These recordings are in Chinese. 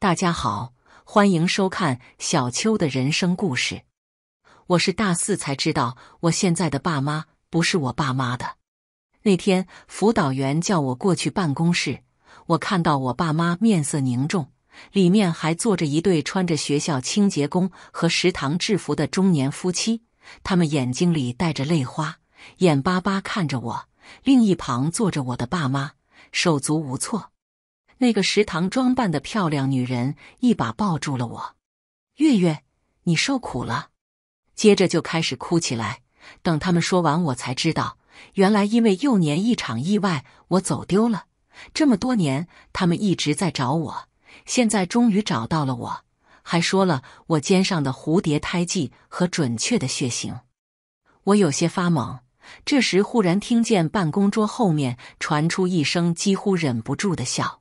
大家好，欢迎收看小秋的人生故事。我是大四才知道，我现在的爸妈不是我爸妈的。那天辅导员叫我过去办公室，我看到我爸妈面色凝重，里面还坐着一对穿着学校清洁工和食堂制服的中年夫妻，他们眼睛里带着泪花，眼巴巴看着我。另一旁坐着我的爸妈，手足无措。那个食堂装扮的漂亮女人一把抱住了我，月月，你受苦了。接着就开始哭起来。等他们说完，我才知道，原来因为幼年一场意外，我走丢了。这么多年，他们一直在找我，现在终于找到了。我还说了我肩上的蝴蝶胎记和准确的血型。我有些发懵。这时，忽然听见办公桌后面传出一声几乎忍不住的笑。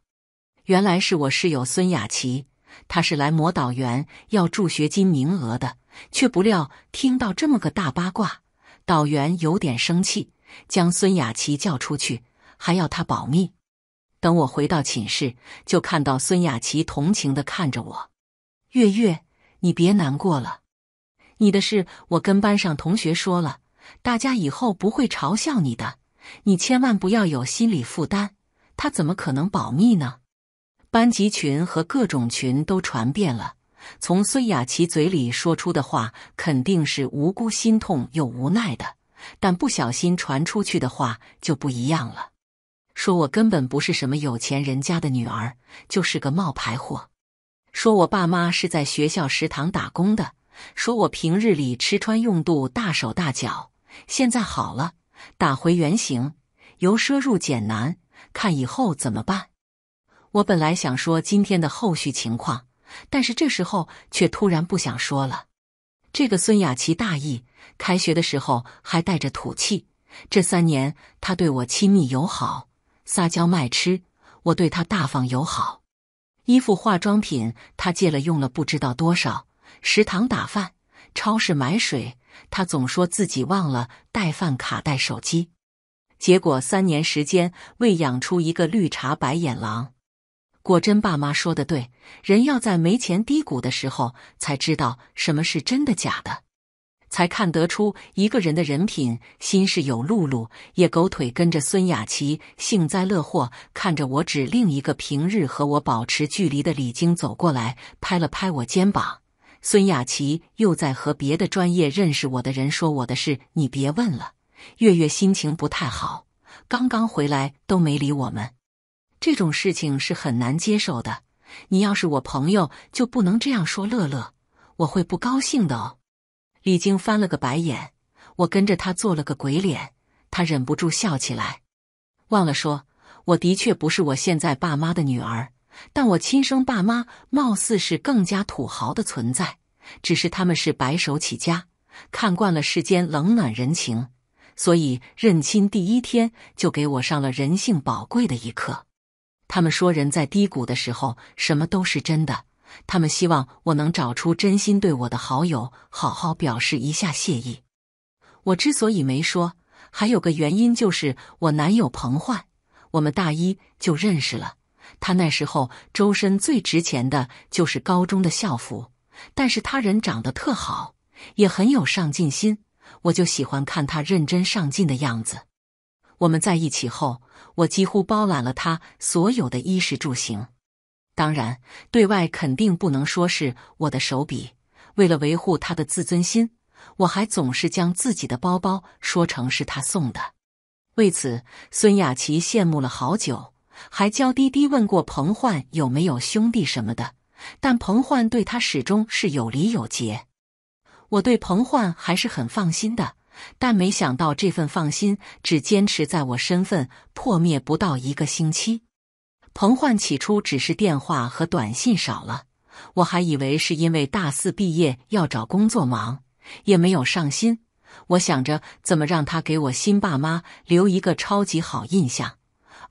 原来是我室友孙雅琪，她是来磨导员要助学金名额的，却不料听到这么个大八卦，导员有点生气，将孙雅琪叫出去，还要她保密。等我回到寝室，就看到孙雅琪同情的看着我：“月月，你别难过了，你的事我跟班上同学说了，大家以后不会嘲笑你的，你千万不要有心理负担。”他怎么可能保密呢？班级群和各种群都传遍了。从孙雅琪嘴里说出的话，肯定是无辜、心痛又无奈的；但不小心传出去的话就不一样了。说我根本不是什么有钱人家的女儿，就是个冒牌货。说我爸妈是在学校食堂打工的。说我平日里吃穿用度大手大脚，现在好了，打回原形，由奢入俭难，看以后怎么办。我本来想说今天的后续情况，但是这时候却突然不想说了。这个孙雅琪大意，开学的时候还带着土气，这三年他对我亲密友好，撒娇卖吃，我对他大方友好。衣服、化妆品他借了用了不知道多少，食堂打饭、超市买水，他总说自己忘了带饭卡、带手机，结果三年时间喂养出一个绿茶白眼狼。果真，爸妈说的对，人要在没钱低谷的时候才知道什么是真的假的，才看得出一个人的人品心事有路路也狗腿跟着孙雅琪幸灾乐祸看着我指另一个平日和我保持距离的李晶走过来拍了拍我肩膀，孙雅琪又在和别的专业认识我的人说我的事，你别问了。月月心情不太好，刚刚回来都没理我们。这种事情是很难接受的。你要是我朋友，就不能这样说乐乐，我会不高兴的哦。李晶翻了个白眼，我跟着他做了个鬼脸，他忍不住笑起来。忘了说，我的确不是我现在爸妈的女儿，但我亲生爸妈貌似是更加土豪的存在，只是他们是白手起家，看惯了世间冷暖人情，所以认亲第一天就给我上了人性宝贵的一课。他们说，人在低谷的时候，什么都是真的。他们希望我能找出真心对我的好友，好好表示一下谢意。我之所以没说，还有个原因就是我男友彭焕，我们大一就认识了。他那时候周身最值钱的就是高中的校服，但是他人长得特好，也很有上进心，我就喜欢看他认真上进的样子。我们在一起后，我几乎包揽了他所有的衣食住行。当然，对外肯定不能说是我的手笔。为了维护他的自尊心，我还总是将自己的包包说成是他送的。为此，孙雅琪羡慕了好久，还娇滴滴问过彭焕有没有兄弟什么的。但彭焕对他始终是有礼有节，我对彭焕还是很放心的。但没想到，这份放心只坚持在我身份破灭不到一个星期。彭焕起初只是电话和短信少了，我还以为是因为大四毕业要找工作忙，也没有上心。我想着怎么让他给我新爸妈留一个超级好印象。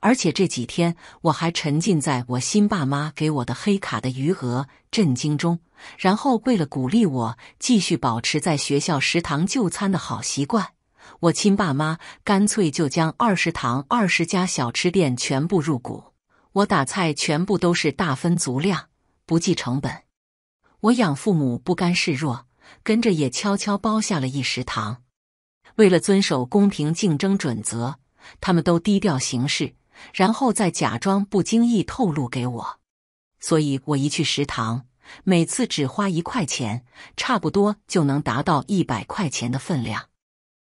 而且这几天我还沉浸在我新爸妈给我的黑卡的余额震惊中。然后为了鼓励我继续保持在学校食堂就餐的好习惯，我亲爸妈干脆就将二食堂二十家小吃店全部入股。我打菜全部都是大分足量，不计成本。我养父母不甘示弱，跟着也悄悄包下了一食堂。为了遵守公平竞争准则，他们都低调行事。然后再假装不经意透露给我，所以我一去食堂，每次只花一块钱，差不多就能达到一百块钱的分量。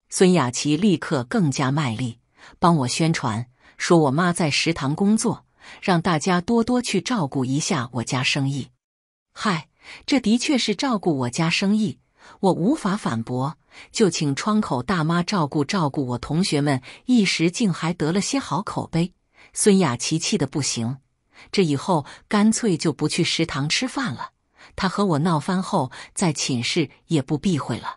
孙雅琪立刻更加卖力帮我宣传，说我妈在食堂工作，让大家多多去照顾一下我家生意。嗨，这的确是照顾我家生意，我无法反驳，就请窗口大妈照顾照顾我同学们，一时竟还得了些好口碑。孙雅琪气得不行，这以后干脆就不去食堂吃饭了。他和我闹翻后，在寝室也不避讳了。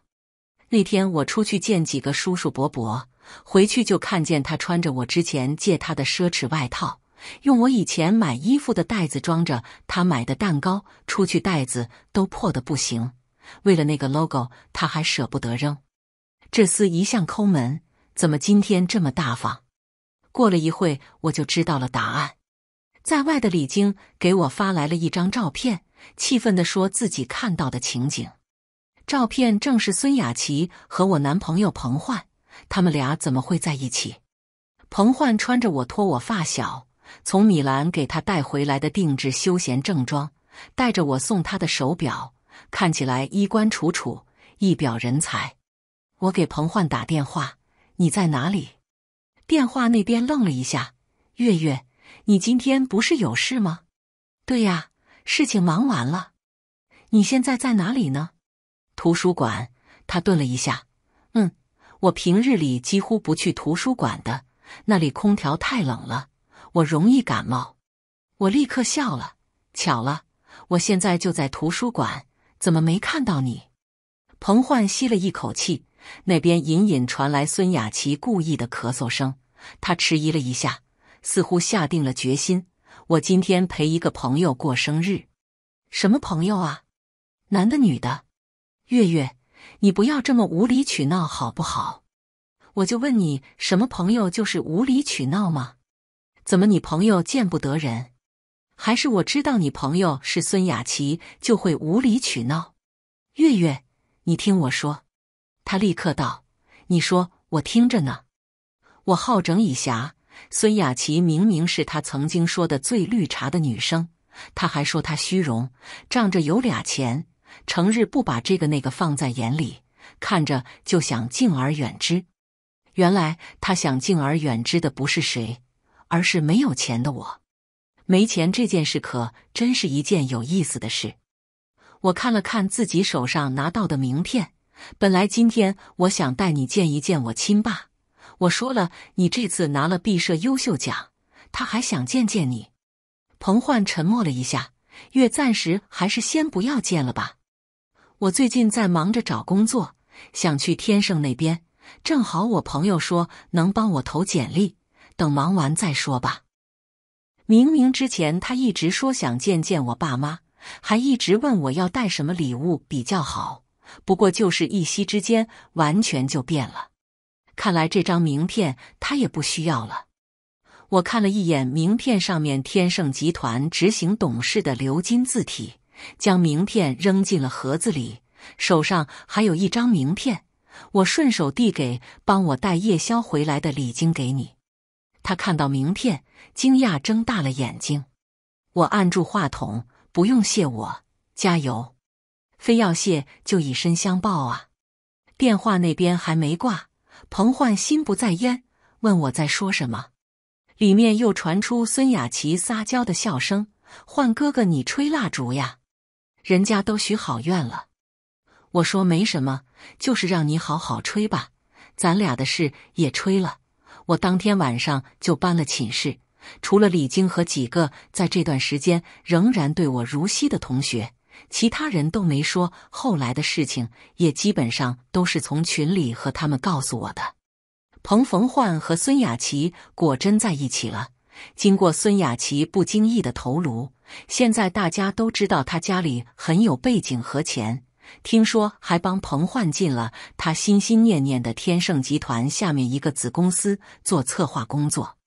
那天我出去见几个叔叔伯伯，回去就看见他穿着我之前借他的奢侈外套，用我以前买衣服的袋子装着他买的蛋糕，出去袋子都破的不行。为了那个 logo，他还舍不得扔。这厮一向抠门，怎么今天这么大方？过了一会，我就知道了答案。在外的李晶给我发来了一张照片，气愤的说自己看到的情景。照片正是孙雅琪和我男朋友彭焕，他们俩怎么会在一起？彭焕穿着我托我发小从米兰给他带回来的定制休闲正装，带着我送他的手表，看起来衣冠楚楚，一表人才。我给彭焕打电话：“你在哪里？”电话那边愣了一下，月月，你今天不是有事吗？对呀，事情忙完了。你现在在哪里呢？图书馆。他顿了一下，嗯，我平日里几乎不去图书馆的，那里空调太冷了，我容易感冒。我立刻笑了，巧了，我现在就在图书馆，怎么没看到你？彭焕吸了一口气。那边隐隐传来孙雅琪故意的咳嗽声。他迟疑了一下，似乎下定了决心：“我今天陪一个朋友过生日，什么朋友啊？男的女的？月月，你不要这么无理取闹好不好？我就问你，什么朋友就是无理取闹吗？怎么你朋友见不得人？还是我知道你朋友是孙雅琪就会无理取闹？月月，你听我说。”他立刻道：“你说我听着呢。”我好整以暇。孙雅琪明明是他曾经说的最绿茶的女生，他还说她虚荣，仗着有俩钱，成日不把这个那个放在眼里，看着就想敬而远之。原来他想敬而远之的不是谁，而是没有钱的我。没钱这件事可真是一件有意思的事。我看了看自己手上拿到的名片。本来今天我想带你见一见我亲爸，我说了你这次拿了毕设优秀奖，他还想见见你。彭焕沉默了一下，月暂时还是先不要见了吧。我最近在忙着找工作，想去天盛那边，正好我朋友说能帮我投简历，等忙完再说吧。明明之前他一直说想见见我爸妈，还一直问我要带什么礼物比较好。不过就是一夕之间，完全就变了。看来这张名片他也不需要了。我看了一眼名片上面“天盛集团执行董事”的鎏金字体，将名片扔进了盒子里。手上还有一张名片，我顺手递给帮我带夜宵回来的李晶：“给你。”他看到名片，惊讶睁大了眼睛。我按住话筒：“不用谢，我加油。”非要谢就以身相报啊！电话那边还没挂，彭焕心不在焉，问我在说什么。里面又传出孙雅琪撒娇的笑声：“焕哥哥，你吹蜡烛呀？人家都许好愿了。”我说：“没什么，就是让你好好吹吧。咱俩的事也吹了。我当天晚上就搬了寝室，除了李晶和几个在这段时间仍然对我如昔的同学。”其他人都没说后来的事情，也基本上都是从群里和他们告诉我的。彭冯焕和孙雅琪果真在一起了。经过孙雅琪不经意的头颅，现在大家都知道他家里很有背景和钱。听说还帮彭焕进了他心心念念的天盛集团下面一个子公司做策划工作。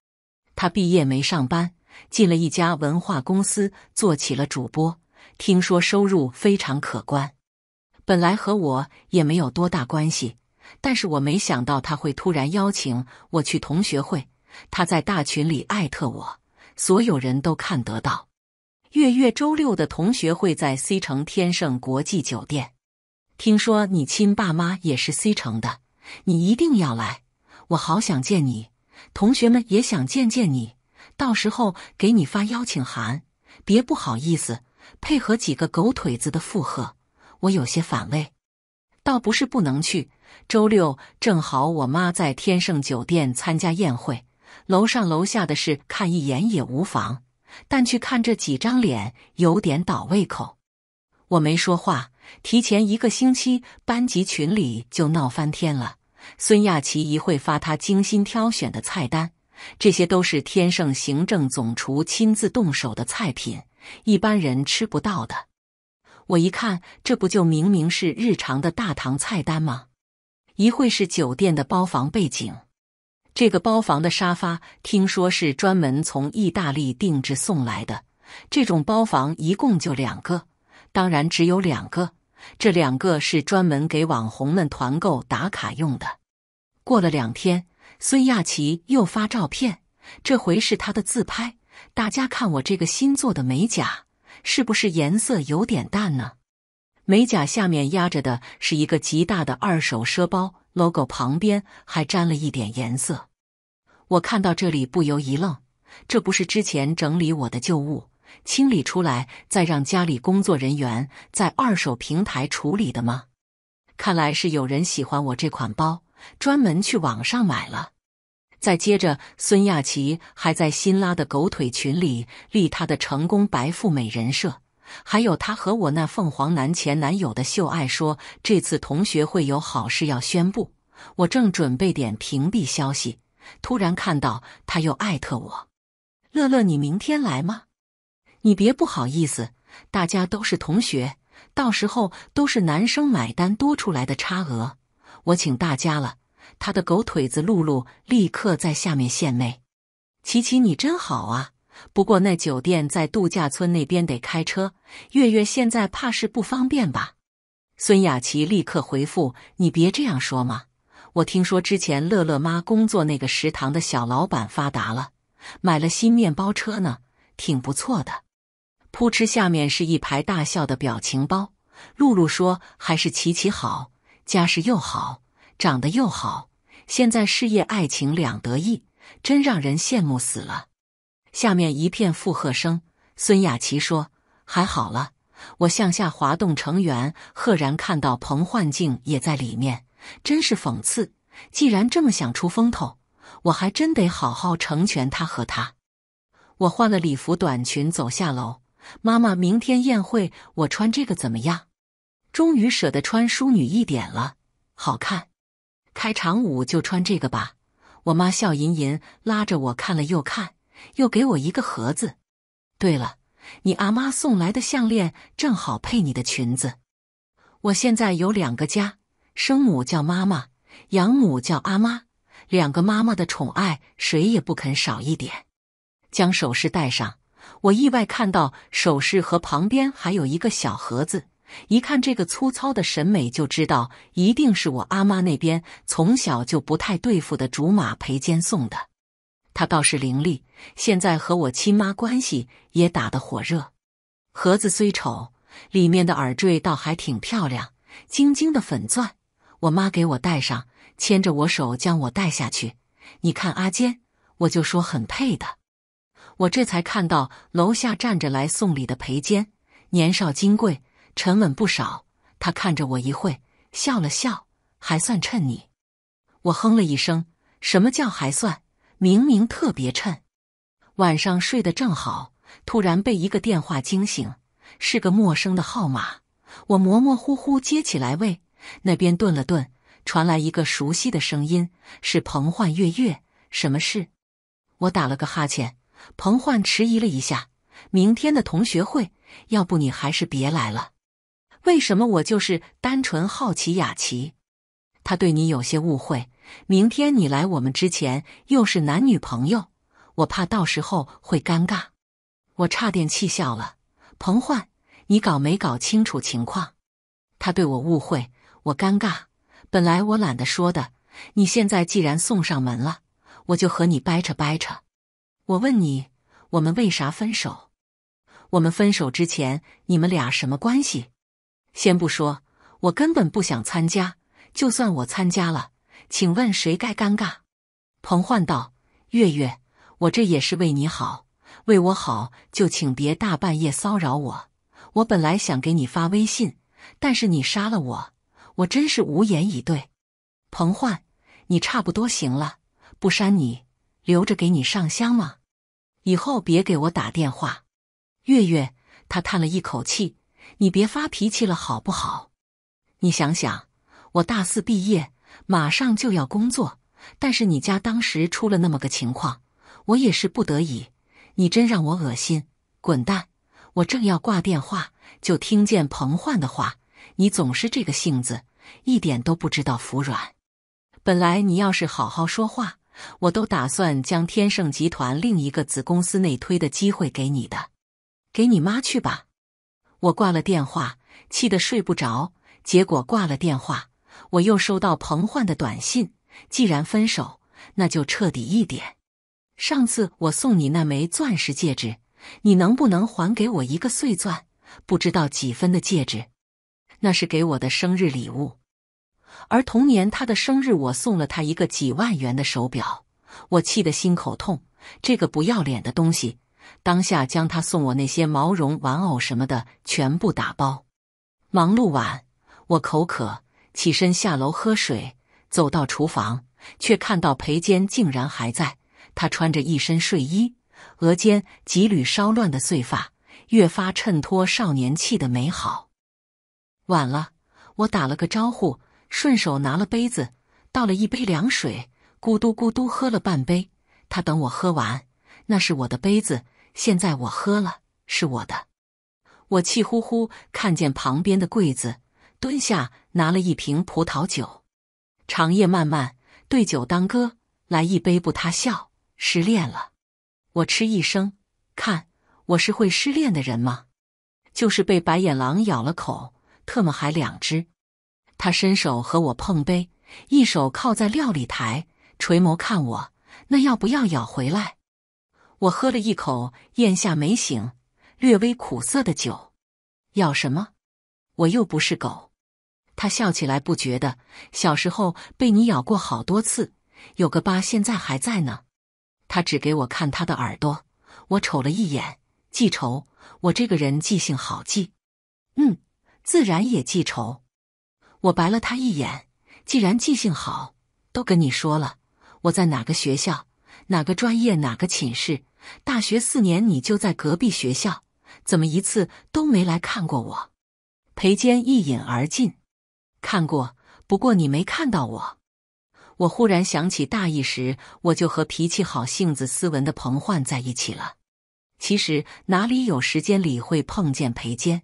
他毕业没上班，进了一家文化公司做起了主播。听说收入非常可观，本来和我也没有多大关系，但是我没想到他会突然邀请我去同学会。他在大群里艾特我，所有人都看得到。月月周六的同学会在 C 城天盛国际酒店。听说你亲爸妈也是 C 城的，你一定要来，我好想见你，同学们也想见见你，到时候给你发邀请函，别不好意思。配合几个狗腿子的附和，我有些反胃。倒不是不能去，周六正好我妈在天盛酒店参加宴会，楼上楼下的事看一眼也无妨。但去看这几张脸，有点倒胃口。我没说话，提前一个星期，班级群里就闹翻天了。孙亚琪一会发她精心挑选的菜单，这些都是天盛行政总厨亲自动手的菜品。一般人吃不到的，我一看，这不就明明是日常的大堂菜单吗？一会是酒店的包房背景，这个包房的沙发听说是专门从意大利定制送来的。这种包房一共就两个，当然只有两个，这两个是专门给网红们团购打卡用的。过了两天，孙亚琪又发照片，这回是她的自拍。大家看我这个新做的美甲，是不是颜色有点淡呢？美甲下面压着的是一个极大的二手奢包 logo，旁边还沾了一点颜色。我看到这里不由一愣，这不是之前整理我的旧物、清理出来，再让家里工作人员在二手平台处理的吗？看来是有人喜欢我这款包，专门去网上买了。再接着，孙亚琪还在新拉的狗腿群里立他的成功白富美人设，还有他和我那凤凰男前男友的秀爱说，这次同学会有好事要宣布。我正准备点屏蔽消息，突然看到他又艾特我：“乐乐，你明天来吗？你别不好意思，大家都是同学，到时候都是男生买单多出来的差额，我请大家了。”他的狗腿子露露立刻在下面献媚：“琪琪，你真好啊！不过那酒店在度假村那边，得开车。月月现在怕是不方便吧？”孙雅琪立刻回复：“你别这样说嘛！我听说之前乐乐妈工作那个食堂的小老板发达了，买了新面包车呢，挺不错的。”扑哧，下面是一排大笑的表情包。露露说：“还是琪琪好，家世又好，长得又好。”现在事业爱情两得意，真让人羡慕死了。下面一片附和声。孙雅琪说：“还好了。”我向下滑动成员，赫然看到彭焕静也在里面，真是讽刺。既然这么想出风头，我还真得好好成全他和他。我换了礼服短裙走下楼。妈妈，明天宴会我穿这个怎么样？终于舍得穿淑女一点了，好看。开场舞就穿这个吧，我妈笑吟吟拉着我看了又看，又给我一个盒子。对了，你阿妈送来的项链正好配你的裙子。我现在有两个家，生母叫妈妈，养母叫阿妈，两个妈妈的宠爱谁也不肯少一点。将首饰戴上，我意外看到首饰盒旁边还有一个小盒子。一看这个粗糙的审美就知道，一定是我阿妈那边从小就不太对付的竹马裴坚送的。他倒是伶俐，现在和我亲妈关系也打得火热。盒子虽丑，里面的耳坠倒还挺漂亮，晶晶的粉钻。我妈给我戴上，牵着我手将我带下去。你看阿坚，我就说很配的。我这才看到楼下站着来送礼的裴坚，年少金贵。沉稳不少，他看着我一会笑了笑，还算衬你。我哼了一声，什么叫还算？明明特别衬。晚上睡得正好，突然被一个电话惊醒，是个陌生的号码。我模模糊糊接起来，喂，那边顿了顿，传来一个熟悉的声音，是彭焕月月，什么事？我打了个哈欠。彭焕迟疑了一下，明天的同学会，要不你还是别来了。为什么我就是单纯好奇雅琪？他对你有些误会。明天你来我们之前又是男女朋友，我怕到时候会尴尬。我差点气笑了。彭焕，你搞没搞清楚情况？他对我误会，我尴尬。本来我懒得说的，你现在既然送上门了，我就和你掰扯掰扯。我问你，我们为啥分手？我们分手之前你们俩什么关系？先不说，我根本不想参加。就算我参加了，请问谁该尴尬？彭焕道：“月月，我这也是为你好，为我好，就请别大半夜骚扰我。我本来想给你发微信，但是你杀了我，我真是无言以对。”彭焕，你差不多行了，不删你，留着给你上香吗？以后别给我打电话。月月，他叹了一口气。你别发脾气了，好不好？你想想，我大四毕业，马上就要工作，但是你家当时出了那么个情况，我也是不得已。你真让我恶心，滚蛋！我正要挂电话，就听见彭焕的话：“你总是这个性子，一点都不知道服软。本来你要是好好说话，我都打算将天盛集团另一个子公司内推的机会给你的，给你妈去吧。”我挂了电话，气得睡不着。结果挂了电话，我又收到彭焕的短信：“既然分手，那就彻底一点。上次我送你那枚钻石戒指，你能不能还给我一个碎钻？不知道几分的戒指，那是给我的生日礼物。而同年他的生日，我送了他一个几万元的手表。我气得心口痛，这个不要脸的东西！”当下将他送我那些毛绒玩偶什么的全部打包。忙碌完，我口渴，起身下楼喝水。走到厨房，却看到裴坚竟然还在。他穿着一身睡衣，额间几缕稍乱的碎发，越发衬托少年气的美好。晚了，我打了个招呼，顺手拿了杯子，倒了一杯凉水，咕嘟咕嘟喝了半杯。他等我喝完，那是我的杯子。现在我喝了，是我的。我气呼呼看见旁边的柜子，蹲下拿了一瓶葡萄酒。长夜漫漫，对酒当歌，来一杯不？他笑，失恋了。我嗤一声，看我是会失恋的人吗？就是被白眼狼咬了口，特么还两只。他伸手和我碰杯，一手靠在料理台，垂眸看我。那要不要咬回来？我喝了一口，咽下没醒，略微苦涩的酒。咬什么？我又不是狗。他笑起来不觉得，小时候被你咬过好多次，有个疤现在还在呢。他只给我看他的耳朵，我瞅了一眼，记仇。我这个人记性好记，嗯，自然也记仇。我白了他一眼，既然记性好，都跟你说了，我在哪个学校，哪个专业，哪个寝室。大学四年，你就在隔壁学校，怎么一次都没来看过我？裴坚一饮而尽。看过，不过你没看到我。我忽然想起大一时，我就和脾气好、性子斯文的彭焕在一起了。其实哪里有时间理会碰见裴坚？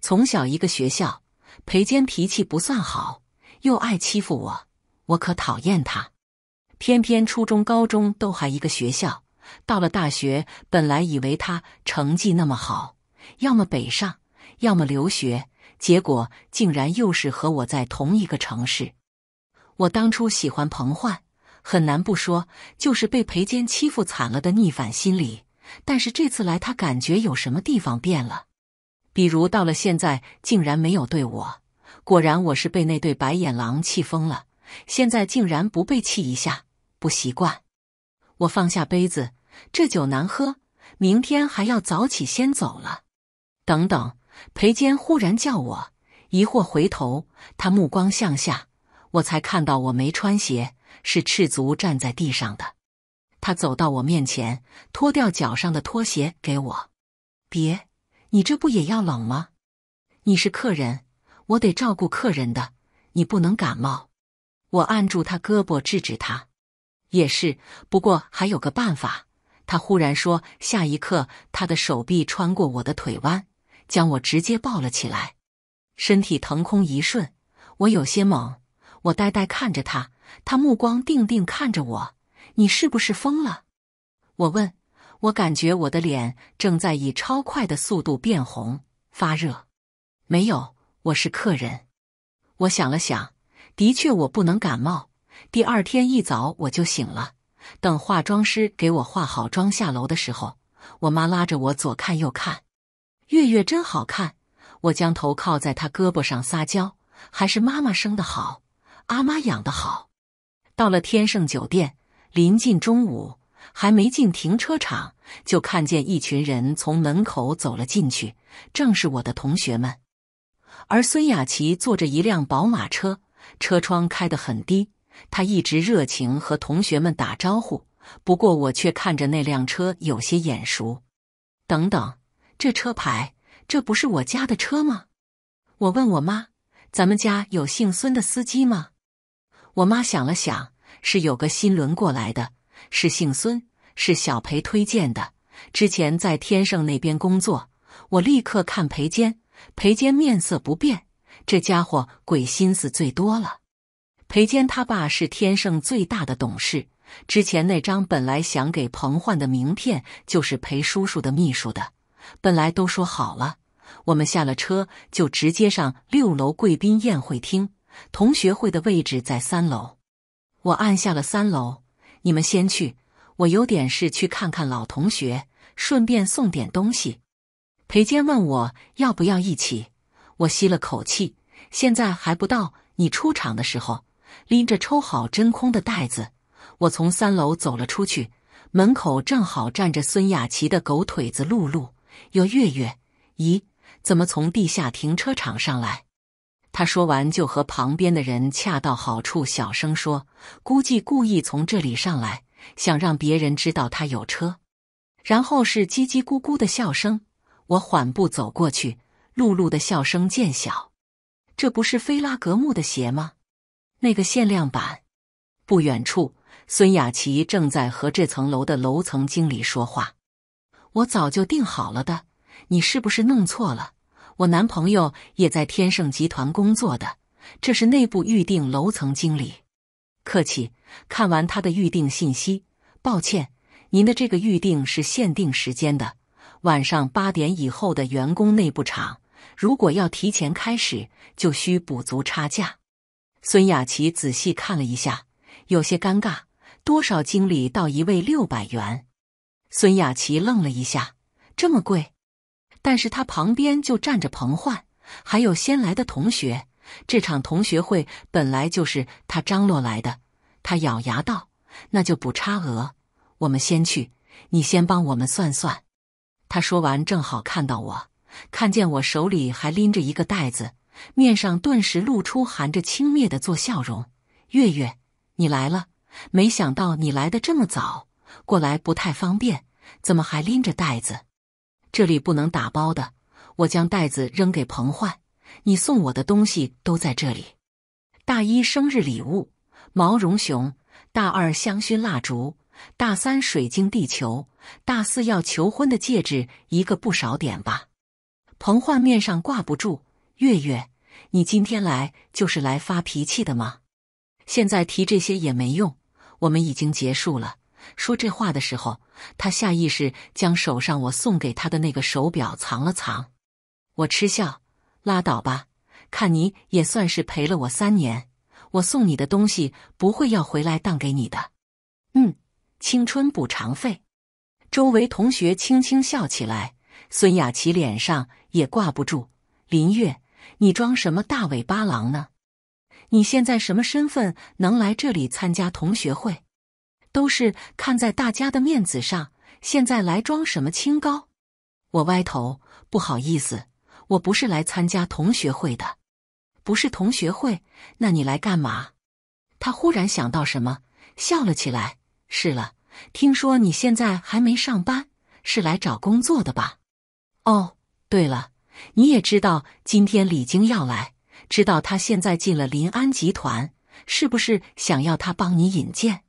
从小一个学校，裴坚脾气不算好，又爱欺负我，我可讨厌他。偏偏初中、高中都还一个学校。到了大学，本来以为他成绩那么好，要么北上，要么留学，结果竟然又是和我在同一个城市。我当初喜欢彭焕，很难不说，就是被裴坚欺负惨了的逆反心理。但是这次来，他感觉有什么地方变了，比如到了现在，竟然没有对我。果然我是被那对白眼狼气疯了，现在竟然不被气一下，不习惯。我放下杯子。这酒难喝，明天还要早起，先走了。等等，裴坚忽然叫我，疑惑回头，他目光向下，我才看到我没穿鞋，是赤足站在地上的。他走到我面前，脱掉脚上的拖鞋给我。别，你这不也要冷吗？你是客人，我得照顾客人的，你不能感冒。我按住他胳膊制止他。也是，不过还有个办法。他忽然说：“下一刻，他的手臂穿过我的腿弯，将我直接抱了起来，身体腾空一瞬，我有些懵，我呆呆看着他，他目光定定看着我，你是不是疯了？”我问。我感觉我的脸正在以超快的速度变红发热。没有，我是客人。我想了想，的确我不能感冒。第二天一早我就醒了。等化妆师给我化好妆下楼的时候，我妈拉着我左看右看，月月真好看。我将头靠在她胳膊上撒娇，还是妈妈生的好，阿妈养的好。到了天盛酒店，临近中午，还没进停车场，就看见一群人从门口走了进去，正是我的同学们。而孙雅琪坐着一辆宝马车，车窗开得很低。他一直热情和同学们打招呼，不过我却看着那辆车有些眼熟。等等，这车牌，这不是我家的车吗？我问我妈：“咱们家有姓孙的司机吗？”我妈想了想，是有个新轮过来的，是姓孙，是小裴推荐的，之前在天盛那边工作。我立刻看裴坚，裴坚面色不变，这家伙鬼心思最多了。裴坚他爸是天盛最大的董事。之前那张本来想给彭焕的名片，就是裴叔叔的秘书的。本来都说好了，我们下了车就直接上六楼贵宾宴会厅。同学会的位置在三楼，我按下了三楼。你们先去，我有点事去看看老同学，顺便送点东西。裴坚问我要不要一起。我吸了口气，现在还不到你出场的时候。拎着抽好真空的袋子，我从三楼走了出去。门口正好站着孙雅琪的狗腿子露露，有月月。咦，怎么从地下停车场上来？他说完就和旁边的人恰到好处小声说：“估计故意从这里上来，想让别人知道他有车。”然后是叽叽咕咕的笑声。我缓步走过去，露露的笑声渐小。这不是菲拉格慕的鞋吗？那个限量版，不远处，孙雅琪正在和这层楼的楼层经理说话。我早就订好了的，你是不是弄错了？我男朋友也在天盛集团工作的，这是内部预定。楼层经理，客气。看完他的预定信息，抱歉，您的这个预定是限定时间的，晚上八点以后的员工内部场，如果要提前开始，就需补足差价。孙雅琪仔细看了一下，有些尴尬。多少经理到一位六百元？孙雅琪愣了一下，这么贵？但是他旁边就站着彭焕，还有先来的同学。这场同学会本来就是他张罗来的。他咬牙道：“那就补差额，我们先去，你先帮我们算算。”他说完，正好看到我，看见我手里还拎着一个袋子。面上顿时露出含着轻蔑的做笑容。月月，你来了，没想到你来的这么早，过来不太方便。怎么还拎着袋子？这里不能打包的。我将袋子扔给彭焕，你送我的东西都在这里。大一生日礼物，毛绒熊；大二香薰蜡烛；大三水晶地球；大四要求婚的戒指，一个不少点吧。彭焕面上挂不住，月月。你今天来就是来发脾气的吗？现在提这些也没用，我们已经结束了。说这话的时候，他下意识将手上我送给他的那个手表藏了藏。我嗤笑，拉倒吧，看你也算是陪了我三年，我送你的东西不会要回来当给你的。嗯，青春补偿费。周围同学轻轻笑起来，孙雅琪脸上也挂不住，林月。你装什么大尾巴狼呢？你现在什么身份能来这里参加同学会？都是看在大家的面子上，现在来装什么清高？我歪头，不好意思，我不是来参加同学会的，不是同学会，那你来干嘛？他忽然想到什么，笑了起来。是了，听说你现在还没上班，是来找工作的吧？哦，对了。你也知道今天李晶要来，知道他现在进了临安集团，是不是想要他帮你引荐？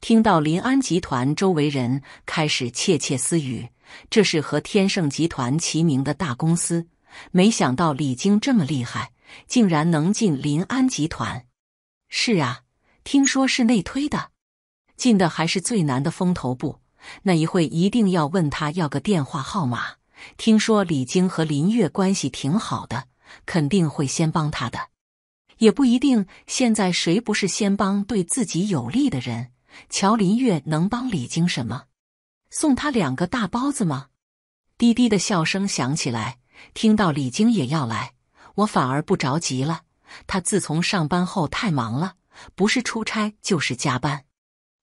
听到临安集团周围人开始窃窃私语，这是和天盛集团齐名的大公司。没想到李晶这么厉害，竟然能进临安集团。是啊，听说是内推的，进的还是最难的风投部。那一会一定要问他要个电话号码。听说李晶和林月关系挺好的，肯定会先帮她的。也不一定，现在谁不是先帮对自己有利的人？乔林月能帮李晶什么？送他两个大包子吗？低低的笑声响起来，听到李晶也要来，我反而不着急了。他自从上班后太忙了，不是出差就是加班，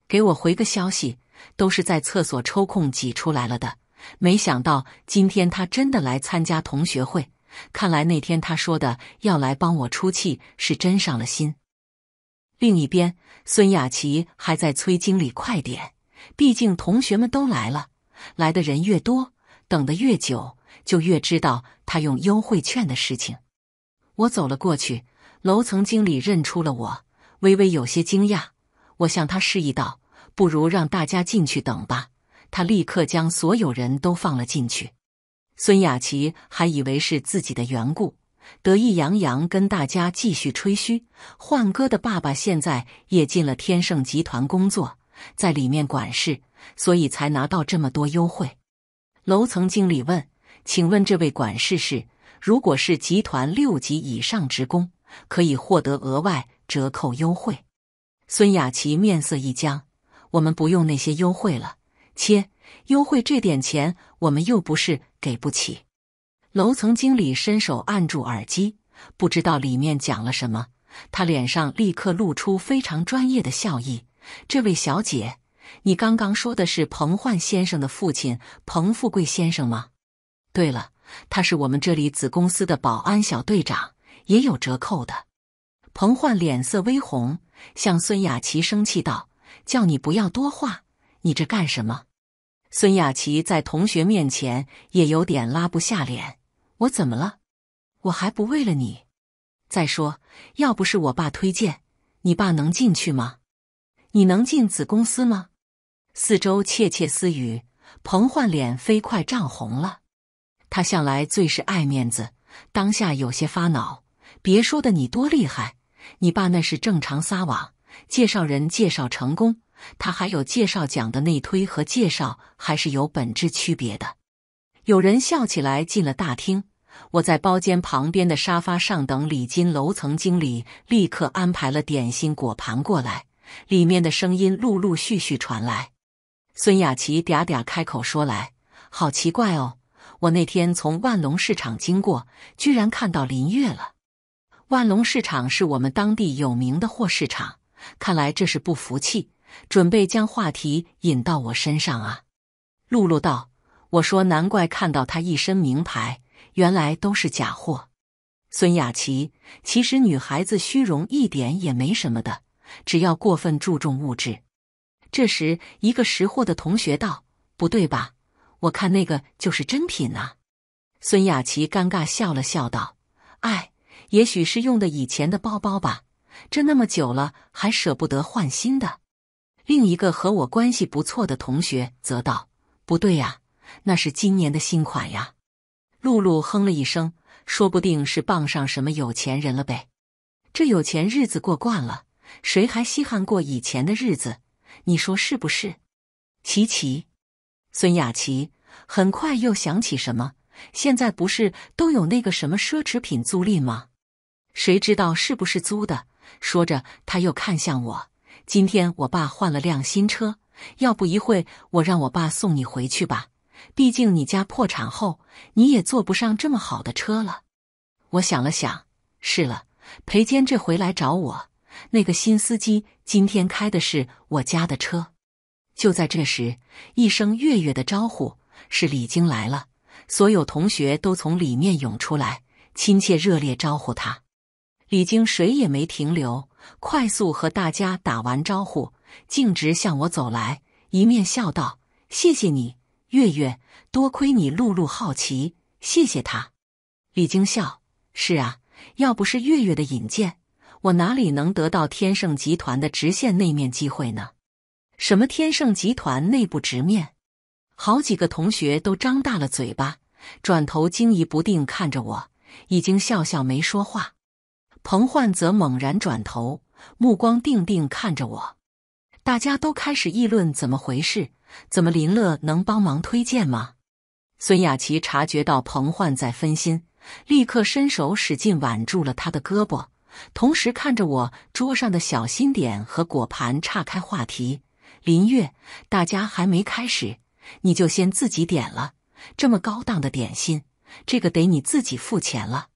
给我回个消息，都是在厕所抽空挤出来了的。没想到今天他真的来参加同学会，看来那天他说的要来帮我出气是真上了心。另一边，孙雅琪还在催经理快点，毕竟同学们都来了，来的人越多，等的越久，就越知道他用优惠券的事情。我走了过去，楼层经理认出了我，微微有些惊讶。我向他示意道：“不如让大家进去等吧。”他立刻将所有人都放了进去。孙雅琪还以为是自己的缘故，得意洋洋跟大家继续吹嘘。焕哥的爸爸现在也进了天盛集团工作，在里面管事，所以才拿到这么多优惠。楼层经理问：“请问这位管事是？如果是集团六级以上职工，可以获得额外折扣优惠。”孙雅琪面色一僵：“我们不用那些优惠了。”切，优惠这点钱，我们又不是给不起。楼层经理伸手按住耳机，不知道里面讲了什么，他脸上立刻露出非常专业的笑意。这位小姐，你刚刚说的是彭焕先生的父亲彭富贵先生吗？对了，他是我们这里子公司的保安小队长，也有折扣的。彭焕脸色微红，向孙雅琪生气道：“叫你不要多话，你这干什么？”孙雅琪在同学面前也有点拉不下脸。我怎么了？我还不为了你？再说，要不是我爸推荐，你爸能进去吗？你能进子公司吗？四周窃窃私语，彭焕脸飞快涨红了。他向来最是爱面子，当下有些发恼。别说的你多厉害，你爸那是正常撒网，介绍人介绍成功。他还有介绍讲的内推和介绍还是有本质区别的。有人笑起来，进了大厅。我在包间旁边的沙发上等礼金。楼层经理立刻安排了点心果盘过来。里面的声音陆陆续续传来。孙雅琪嗲嗲开口说：“来，好奇怪哦，我那天从万隆市场经过，居然看到林月了。万隆市场是我们当地有名的货市场，看来这是不服气。”准备将话题引到我身上啊！露露道：“我说，难怪看到他一身名牌，原来都是假货。”孙雅琪：“其实女孩子虚荣一点也没什么的，只要过分注重物质。”这时，一个识货的同学道：“不对吧？我看那个就是真品啊！”孙雅琪尴尬笑了笑道：“哎，也许是用的以前的包包吧，这那么久了还舍不得换新的。”另一个和我关系不错的同学则道：“不对呀，那是今年的新款呀。”露露哼了一声，说不定是傍上什么有钱人了呗。这有钱日子过惯了，谁还稀罕过以前的日子？你说是不是？琪琪，孙雅琪很快又想起什么，现在不是都有那个什么奢侈品租赁吗？谁知道是不是租的？说着，他又看向我。今天我爸换了辆新车，要不一会我让我爸送你回去吧。毕竟你家破产后，你也坐不上这么好的车了。我想了想，是了，裴坚这回来找我，那个新司机今天开的是我家的车。就在这时，一声“月月”的招呼，是李晶来了，所有同学都从里面涌出来，亲切热烈招呼他。李晶谁也没停留。快速和大家打完招呼，径直向我走来，一面笑道：“谢谢你，月月，多亏你露露好奇，谢谢他。”李晶笑：“是啊，要不是月月的引荐，我哪里能得到天盛集团的直线内面机会呢？什么天盛集团内部直面？”好几个同学都张大了嘴巴，转头惊疑不定看着我，已经笑笑没说话。彭焕则猛然转头，目光定定看着我。大家都开始议论怎么回事，怎么林乐能帮忙推荐吗？孙雅琪察觉到彭焕在分心，立刻伸手使劲挽住了他的胳膊，同时看着我桌上的小心点和果盘，岔开话题：“林月，大家还没开始，你就先自己点了。这么高档的点心，这个得你自己付钱了。”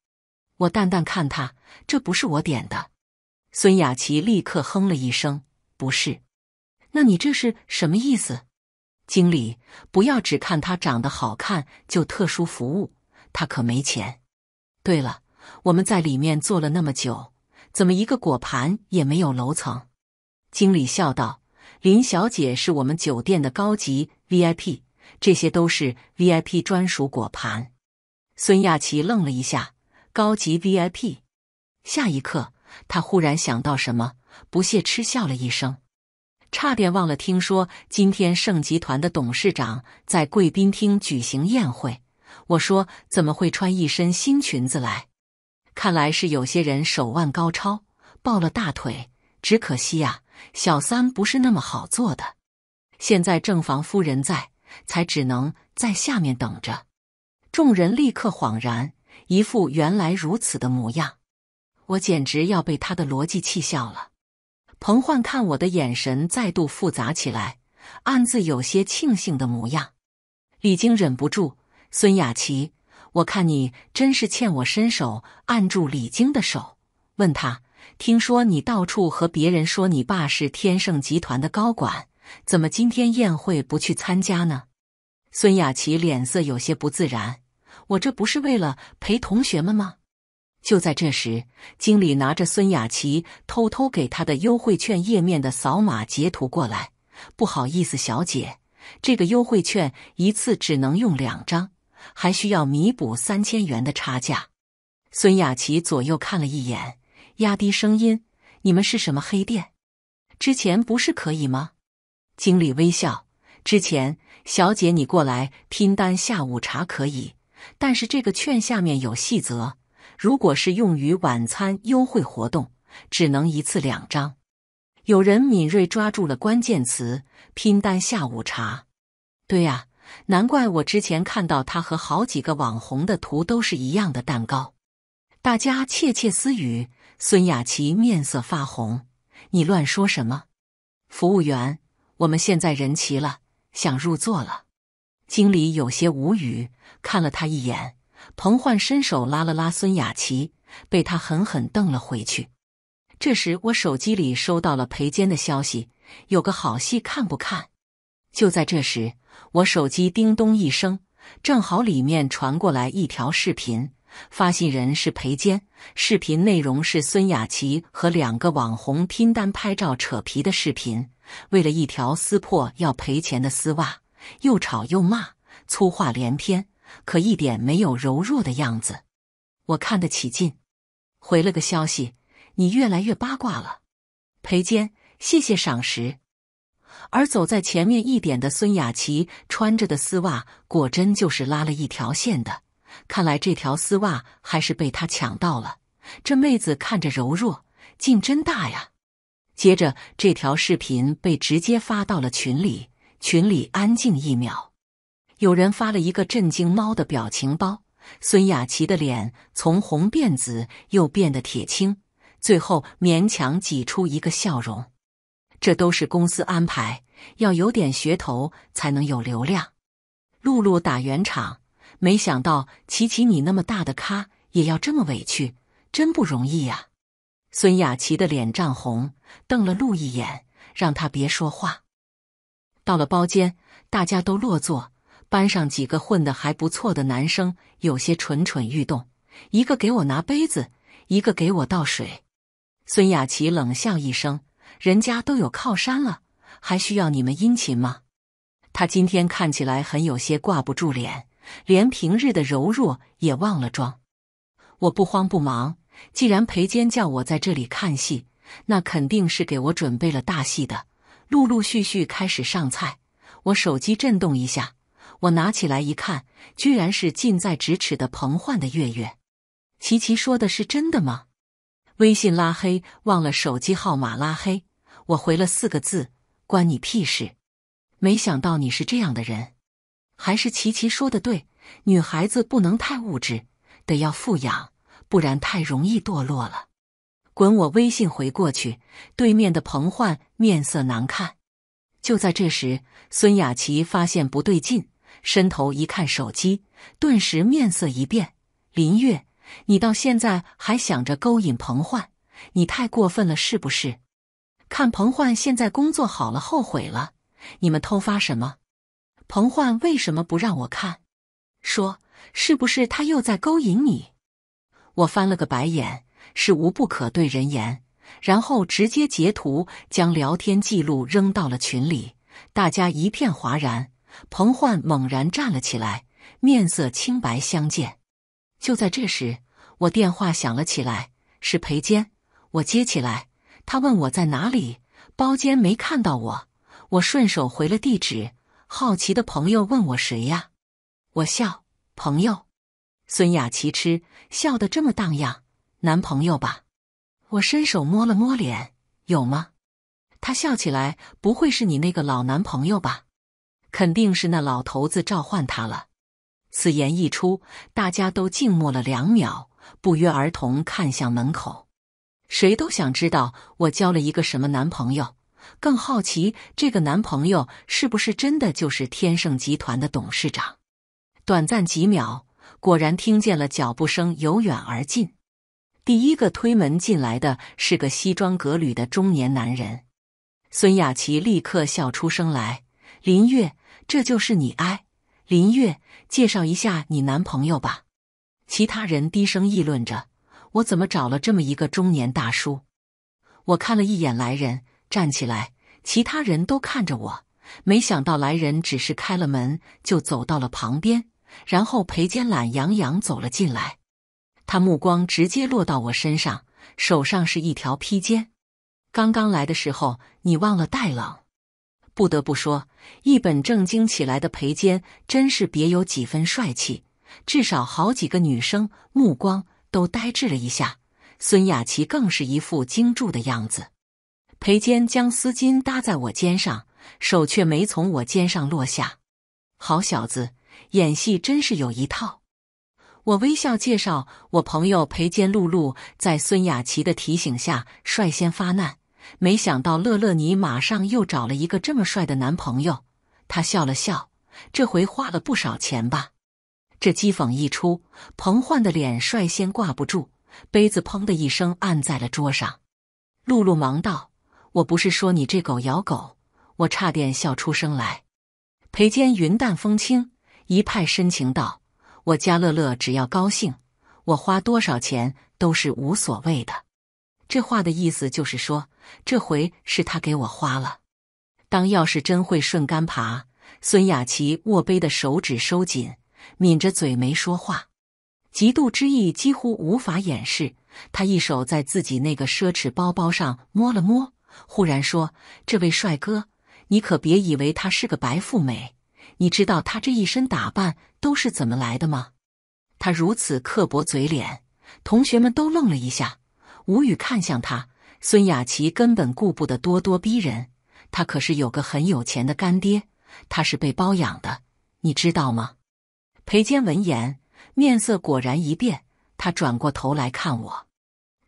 我淡淡看他，这不是我点的。孙雅琪立刻哼了一声：“不是，那你这是什么意思？”经理，不要只看她长得好看就特殊服务，她可没钱。对了，我们在里面坐了那么久，怎么一个果盘也没有楼层？经理笑道：“林小姐是我们酒店的高级 VIP，这些都是 VIP 专属果盘。”孙雅琪愣了一下。高级 VIP，下一刻他忽然想到什么，不屑嗤笑了一声，差点忘了听说今天盛集团的董事长在贵宾厅举行宴会。我说怎么会穿一身新裙子来？看来是有些人手腕高超，抱了大腿。只可惜啊，小三不是那么好做的。现在正房夫人在，才只能在下面等着。众人立刻恍然。一副原来如此的模样，我简直要被他的逻辑气笑了。彭焕看我的眼神再度复杂起来，暗自有些庆幸的模样。李晶忍不住，孙雅琪，我看你真是欠我伸手，按住李晶的手，问他：“听说你到处和别人说你爸是天盛集团的高管，怎么今天宴会不去参加呢？”孙雅琪脸色有些不自然。我这不是为了陪同学们吗？就在这时，经理拿着孙雅琪偷偷给他的优惠券页面的扫码截图过来。不好意思，小姐，这个优惠券一次只能用两张，还需要弥补三千元的差价。孙雅琪左右看了一眼，压低声音：“你们是什么黑店？之前不是可以吗？”经理微笑：“之前，小姐，你过来拼单下午茶可以。”但是这个券下面有细则，如果是用于晚餐优惠活动，只能一次两张。有人敏锐抓住了关键词，拼单下午茶。对呀，难怪我之前看到他和好几个网红的图都是一样的蛋糕。大家窃窃私语，孙雅琪面色发红：“你乱说什么？”服务员，我们现在人齐了，想入座了。经理有些无语，看了他一眼。彭焕伸手拉了拉孙雅琪，被他狠狠瞪了回去。这时，我手机里收到了裴坚的消息：“有个好戏看不看？”就在这时，我手机叮咚一声，正好里面传过来一条视频，发信人是裴坚。视频内容是孙雅琪和两个网红拼单拍照扯皮的视频，为了一条撕破要赔钱的丝袜。又吵又骂，粗话连篇，可一点没有柔弱的样子。我看得起劲，回了个消息：“你越来越八卦了，裴坚，谢谢赏识。”而走在前面一点的孙雅琪穿着的丝袜，果真就是拉了一条线的。看来这条丝袜还是被她抢到了。这妹子看着柔弱，劲真大呀！接着，这条视频被直接发到了群里。群里安静一秒，有人发了一个震惊猫的表情包。孙雅琪的脸从红变紫，又变得铁青，最后勉强挤出一个笑容。这都是公司安排，要有点噱头才能有流量。露露打圆场，没想到琪琪你那么大的咖也要这么委屈，真不容易呀。孙雅琪的脸涨红，瞪了露一眼，让她别说话。到了包间，大家都落座。班上几个混的还不错的男生有些蠢蠢欲动，一个给我拿杯子，一个给我倒水。孙雅琪冷笑一声：“人家都有靠山了，还需要你们殷勤吗？”她今天看起来很有些挂不住脸，连平日的柔弱也忘了装。我不慌不忙，既然裴坚叫我在这里看戏，那肯定是给我准备了大戏的。陆陆续续开始上菜，我手机震动一下，我拿起来一看，居然是近在咫尺的彭焕的月月。琪琪说的是真的吗？微信拉黑，忘了手机号码拉黑，我回了四个字：关你屁事。没想到你是这样的人，还是琪琪说的对，女孩子不能太物质，得要富养，不然太容易堕落了。滚我微信回过去。对面的彭焕面色难看。就在这时，孙雅琪发现不对劲，伸头一看手机，顿时面色一变。林月，你到现在还想着勾引彭焕？你太过分了，是不是？看彭焕现在工作好了，后悔了。你们偷发什么？彭焕为什么不让我看？说是不是他又在勾引你？我翻了个白眼。是无不可对人言，然后直接截图将聊天记录扔到了群里，大家一片哗然。彭焕猛然站了起来，面色青白相间。就在这时，我电话响了起来，是裴坚，我接起来，他问我在哪里，包间没看到我，我顺手回了地址。好奇的朋友问我谁呀，我笑，朋友。孙雅琪吃笑得这么荡漾。男朋友吧，我伸手摸了摸脸，有吗？他笑起来，不会是你那个老男朋友吧？肯定是那老头子召唤他了。此言一出，大家都静默了两秒，不约而同看向门口，谁都想知道我交了一个什么男朋友，更好奇这个男朋友是不是真的就是天盛集团的董事长。短暂几秒，果然听见了脚步声由远而近。第一个推门进来的是个西装革履的中年男人，孙雅琪立刻笑出声来。林月，这就是你？哎，林月，介绍一下你男朋友吧。其他人低声议论着：“我怎么找了这么一个中年大叔？”我看了一眼来人，站起来，其他人都看着我。没想到来人只是开了门，就走到了旁边，然后裴坚懒洋洋走了进来。他目光直接落到我身上，手上是一条披肩。刚刚来的时候，你忘了带了。不得不说，一本正经起来的裴坚真是别有几分帅气，至少好几个女生目光都呆滞了一下。孙雅琪更是一副惊住的样子。裴坚将丝巾搭在我肩上，手却没从我肩上落下。好小子，演戏真是有一套。我微笑介绍，我朋友裴坚露露在孙雅琪的提醒下率先发难，没想到乐乐你马上又找了一个这么帅的男朋友。他笑了笑，这回花了不少钱吧？这讥讽一出，彭焕的脸率先挂不住，杯子砰的一声按在了桌上。露露忙道：“我不是说你这狗咬狗，我差点笑出声来。”裴坚云淡风轻，一派深情道。我家乐乐只要高兴，我花多少钱都是无所谓的。这话的意思就是说，这回是他给我花了。当要是真会顺杆爬，孙雅琪握杯的手指收紧，抿着嘴没说话，嫉妒之意几乎无法掩饰。他一手在自己那个奢侈包包上摸了摸，忽然说：“这位帅哥，你可别以为她是个白富美。”你知道他这一身打扮都是怎么来的吗？他如此刻薄嘴脸，同学们都愣了一下，无语看向他。孙雅琪根本顾不得咄咄逼人，他可是有个很有钱的干爹，他是被包养的，你知道吗？裴坚闻言，面色果然一变，他转过头来看我，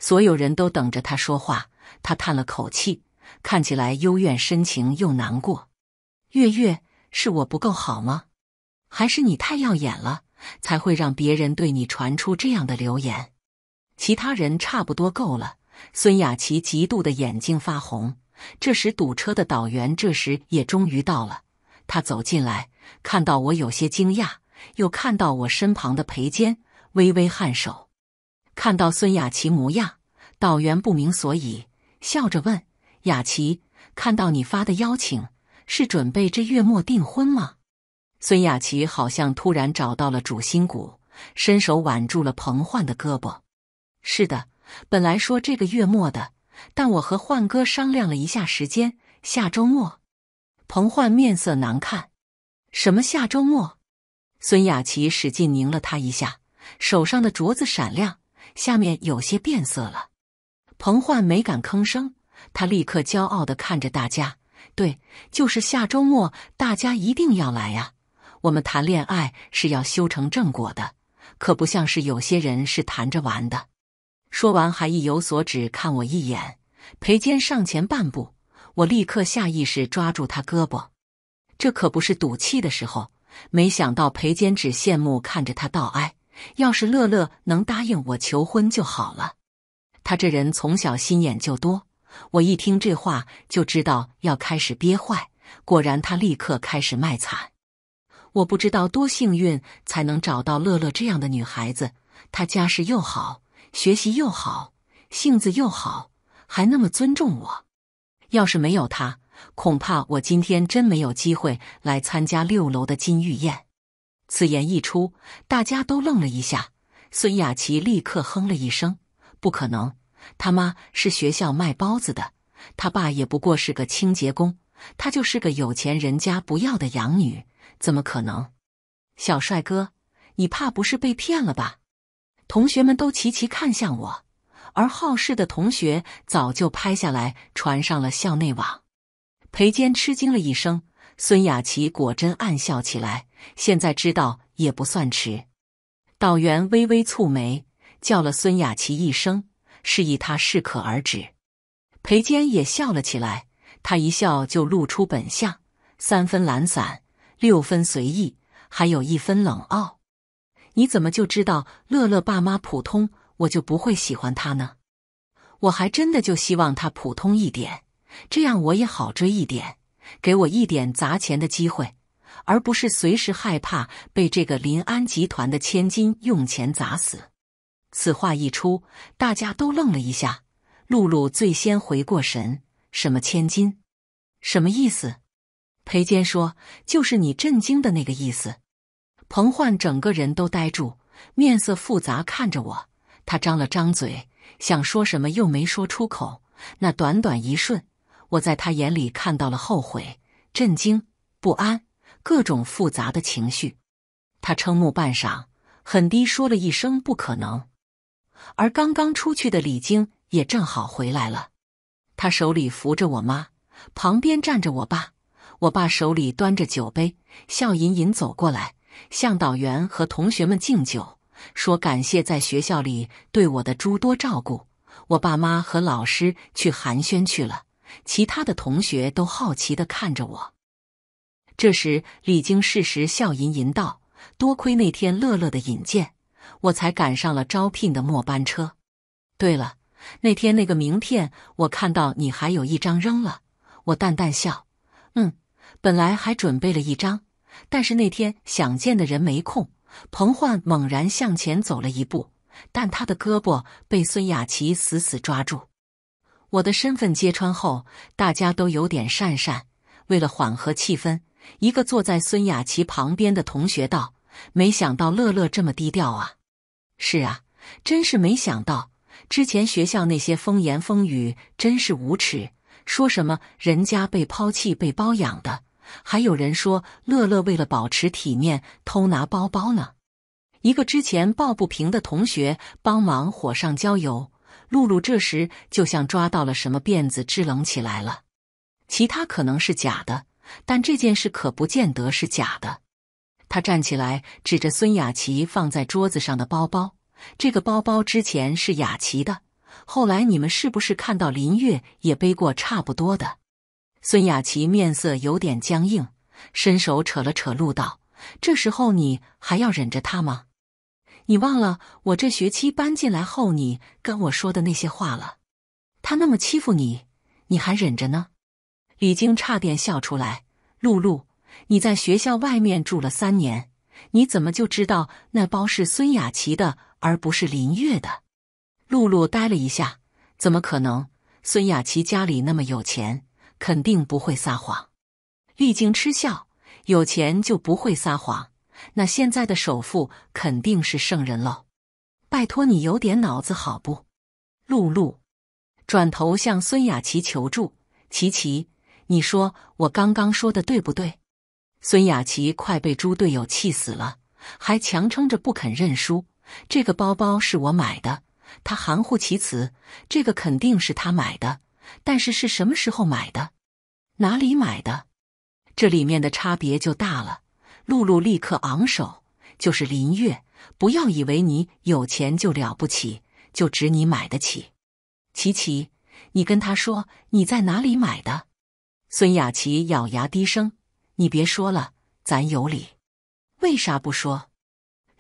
所有人都等着他说话。他叹了口气，看起来幽怨、深情又难过。月月。是我不够好吗？还是你太耀眼了，才会让别人对你传出这样的流言？其他人差不多够了。孙雅琪嫉妒的眼睛发红。这时，堵车的导员这时也终于到了。他走进来，看到我有些惊讶，又看到我身旁的裴坚，微微颔首。看到孙雅琪模样，导员不明所以，笑着问：“雅琪，看到你发的邀请？”是准备这月末订婚吗？孙雅琪好像突然找到了主心骨，伸手挽住了彭焕的胳膊。是的，本来说这个月末的，但我和焕哥商量了一下时间，下周末。彭焕面色难看。什么下周末？孙雅琪使劲拧了他一下，手上的镯子闪亮，下面有些变色了。彭焕没敢吭声，他立刻骄傲的看着大家。对，就是下周末，大家一定要来呀！我们谈恋爱是要修成正果的，可不像是有些人是谈着玩的。说完还意有所指，看我一眼。裴坚上前半步，我立刻下意识抓住他胳膊，这可不是赌气的时候。没想到裴坚只羡慕看着他道：“哀，要是乐乐能答应我求婚就好了。”他这人从小心眼就多。我一听这话就知道要开始憋坏，果然他立刻开始卖惨。我不知道多幸运才能找到乐乐这样的女孩子，她家世又好，学习又好，性子又好，还那么尊重我。要是没有她，恐怕我今天真没有机会来参加六楼的金玉宴。此言一出，大家都愣了一下。孙雅琪立刻哼了一声：“不可能。”他妈是学校卖包子的，他爸也不过是个清洁工，她就是个有钱人家不要的养女，怎么可能？小帅哥，你怕不是被骗了吧？同学们都齐齐看向我，而好事的同学早就拍下来传上了校内网。裴坚吃惊了一声，孙雅琪果真暗笑起来。现在知道也不算迟。导员微微蹙眉，叫了孙雅琪一声。示意他适可而止，裴坚也笑了起来。他一笑就露出本相，三分懒散，六分随意，还有一分冷傲。你怎么就知道乐乐爸妈普通，我就不会喜欢他呢？我还真的就希望他普通一点，这样我也好追一点，给我一点砸钱的机会，而不是随时害怕被这个临安集团的千金用钱砸死。此话一出，大家都愣了一下。露露最先回过神：“什么千金？什么意思？”裴坚说：“就是你震惊的那个意思。”彭焕整个人都呆住，面色复杂看着我。他张了张嘴，想说什么又没说出口。那短短一瞬，我在他眼里看到了后悔、震惊、不安，各种复杂的情绪。他瞠目半晌，很低说了一声：“不可能。”而刚刚出去的李晶也正好回来了，他手里扶着我妈，旁边站着我爸，我爸手里端着酒杯，笑吟吟走过来，向导员和同学们敬酒，说感谢在学校里对我的诸多照顾。我爸妈和老师去寒暄去了，其他的同学都好奇的看着我。这时，李晶适时笑吟吟道：“多亏那天乐乐的引荐。”我才赶上了招聘的末班车。对了，那天那个名片，我看到你还有一张扔了。我淡淡笑，嗯，本来还准备了一张，但是那天想见的人没空。彭焕猛然向前走了一步，但他的胳膊被孙雅琪死死抓住。我的身份揭穿后，大家都有点讪讪。为了缓和气氛，一个坐在孙雅琪旁边的同学道：“没想到乐乐这么低调啊。”是啊，真是没想到，之前学校那些风言风语真是无耻，说什么人家被抛弃、被包养的，还有人说乐乐为了保持体面偷拿包包呢。一个之前抱不平的同学帮忙火上浇油，露露这时就像抓到了什么辫子，支棱起来了。其他可能是假的，但这件事可不见得是假的。他站起来，指着孙雅琪放在桌子上的包包。这个包包之前是雅琪的，后来你们是不是看到林月也背过差不多的？孙雅琪面色有点僵硬，伸手扯了扯陆道：“这时候你还要忍着她吗？你忘了我这学期搬进来后你跟我说的那些话了？她那么欺负你，你还忍着呢？”李晶差点笑出来，露露。你在学校外面住了三年，你怎么就知道那包是孙雅琪的而不是林月的？露露呆了一下，怎么可能？孙雅琪家里那么有钱，肯定不会撒谎。丽晶嗤笑：“有钱就不会撒谎，那现在的首富肯定是圣人喽！拜托你有点脑子好不？”露露转头向孙雅琪求助：“琪琪，你说我刚刚说的对不对？”孙雅琪快被猪队友气死了，还强撑着不肯认输。这个包包是我买的，他含糊其辞。这个肯定是他买的，但是是什么时候买的？哪里买的？这里面的差别就大了。露露立刻昂首：“就是林月，不要以为你有钱就了不起，就指你买得起。”琪琪，你跟他说你在哪里买的。孙雅琪咬牙低声。你别说了，咱有理。为啥不说？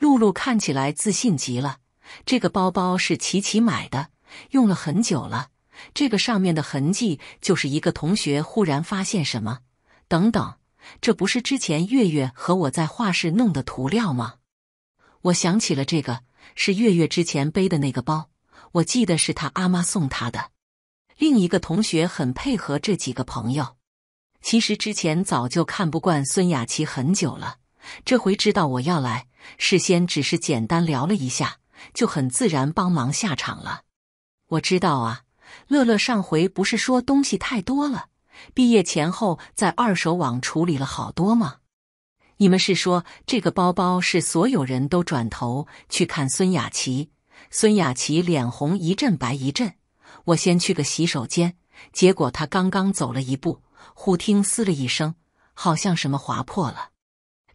露露看起来自信极了。这个包包是琪琪买的，用了很久了。这个上面的痕迹，就是一个同学忽然发现什么。等等，这不是之前月月和我在画室弄的涂料吗？我想起了，这个是月月之前背的那个包，我记得是他阿妈送他的。另一个同学很配合这几个朋友。其实之前早就看不惯孙雅琪很久了，这回知道我要来，事先只是简单聊了一下，就很自然帮忙下场了。我知道啊，乐乐上回不是说东西太多了，毕业前后在二手网处理了好多吗？你们是说这个包包是所有人都转头去看孙雅琪，孙雅琪脸红一阵白一阵。我先去个洗手间，结果他刚刚走了一步。忽听“嘶”了一声，好像什么划破了。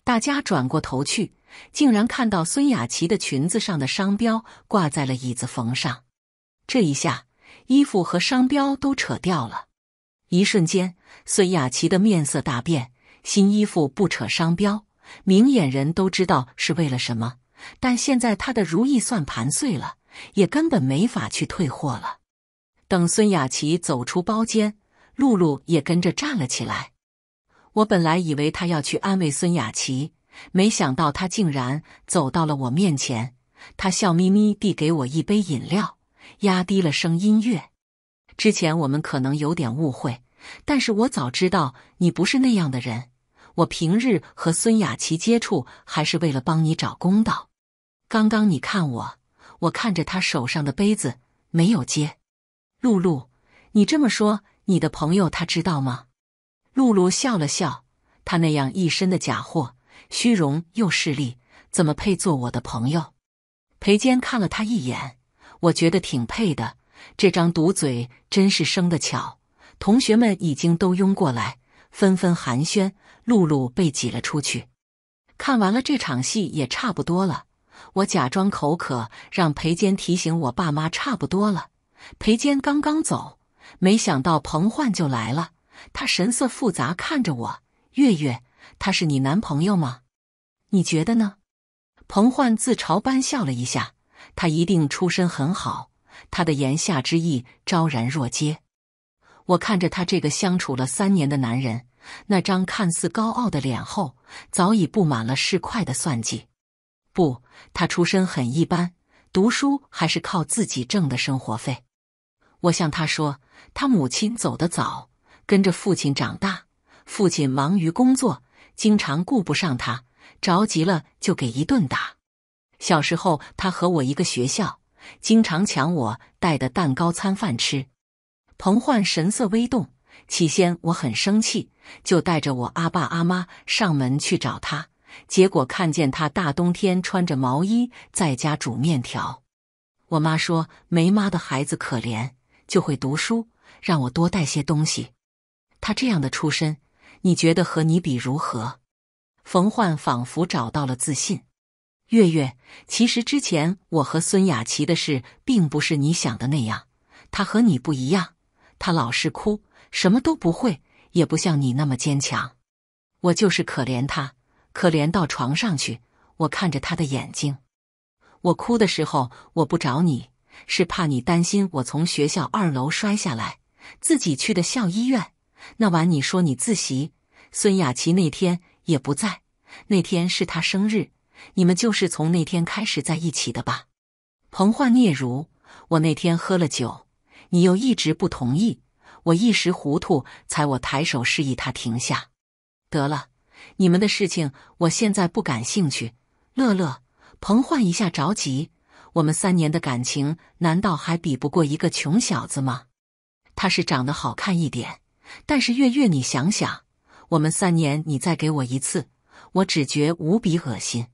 大家转过头去，竟然看到孙雅琪的裙子上的商标挂在了椅子缝上。这一下，衣服和商标都扯掉了。一瞬间，孙雅琪的面色大变。新衣服不扯商标，明眼人都知道是为了什么。但现在她的如意算盘碎了，也根本没法去退货了。等孙雅琪走出包间。露露也跟着站了起来。我本来以为他要去安慰孙雅琪，没想到他竟然走到了我面前。他笑眯眯递给我一杯饮料，压低了声音乐。之前我们可能有点误会，但是我早知道你不是那样的人。我平日和孙雅琪接触，还是为了帮你找公道。刚刚你看我，我看着他手上的杯子，没有接。露露，你这么说。你的朋友他知道吗？露露笑了笑。他那样一身的假货，虚荣又势利，怎么配做我的朋友？裴坚看了他一眼，我觉得挺配的。这张毒嘴真是生的巧。同学们已经都拥过来，纷纷寒暄。露露被挤了出去。看完了这场戏也差不多了，我假装口渴，让裴坚提醒我爸妈差不多了。裴坚刚刚走。没想到彭焕就来了，他神色复杂看着我。月月，他是你男朋友吗？你觉得呢？彭焕自嘲般笑了一下，他一定出身很好。他的言下之意昭然若揭。我看着他这个相处了三年的男人，那张看似高傲的脸后，早已布满了市侩的算计。不，他出身很一般，读书还是靠自己挣的生活费。我向他说。他母亲走得早，跟着父亲长大。父亲忙于工作，经常顾不上他，着急了就给一顿打。小时候，他和我一个学校，经常抢我带的蛋糕、餐饭吃。彭焕神色微动，起先我很生气，就带着我阿爸阿妈上门去找他，结果看见他大冬天穿着毛衣在家煮面条。我妈说：“没妈的孩子可怜。”就会读书，让我多带些东西。他这样的出身，你觉得和你比如何？冯焕仿佛找到了自信。月月，其实之前我和孙雅琪的事，并不是你想的那样。她和你不一样，她老是哭，什么都不会，也不像你那么坚强。我就是可怜她，可怜到床上去。我看着她的眼睛，我哭的时候，我不找你。是怕你担心我从学校二楼摔下来，自己去的校医院。那晚你说你自习，孙雅琪那天也不在，那天是她生日，你们就是从那天开始在一起的吧？彭焕嗫嚅，我那天喝了酒，你又一直不同意，我一时糊涂，才我抬手示意他停下。得了，你们的事情我现在不感兴趣。乐乐，彭焕一下着急。我们三年的感情难道还比不过一个穷小子吗？他是长得好看一点，但是月月，你想想，我们三年，你再给我一次，我只觉无比恶心。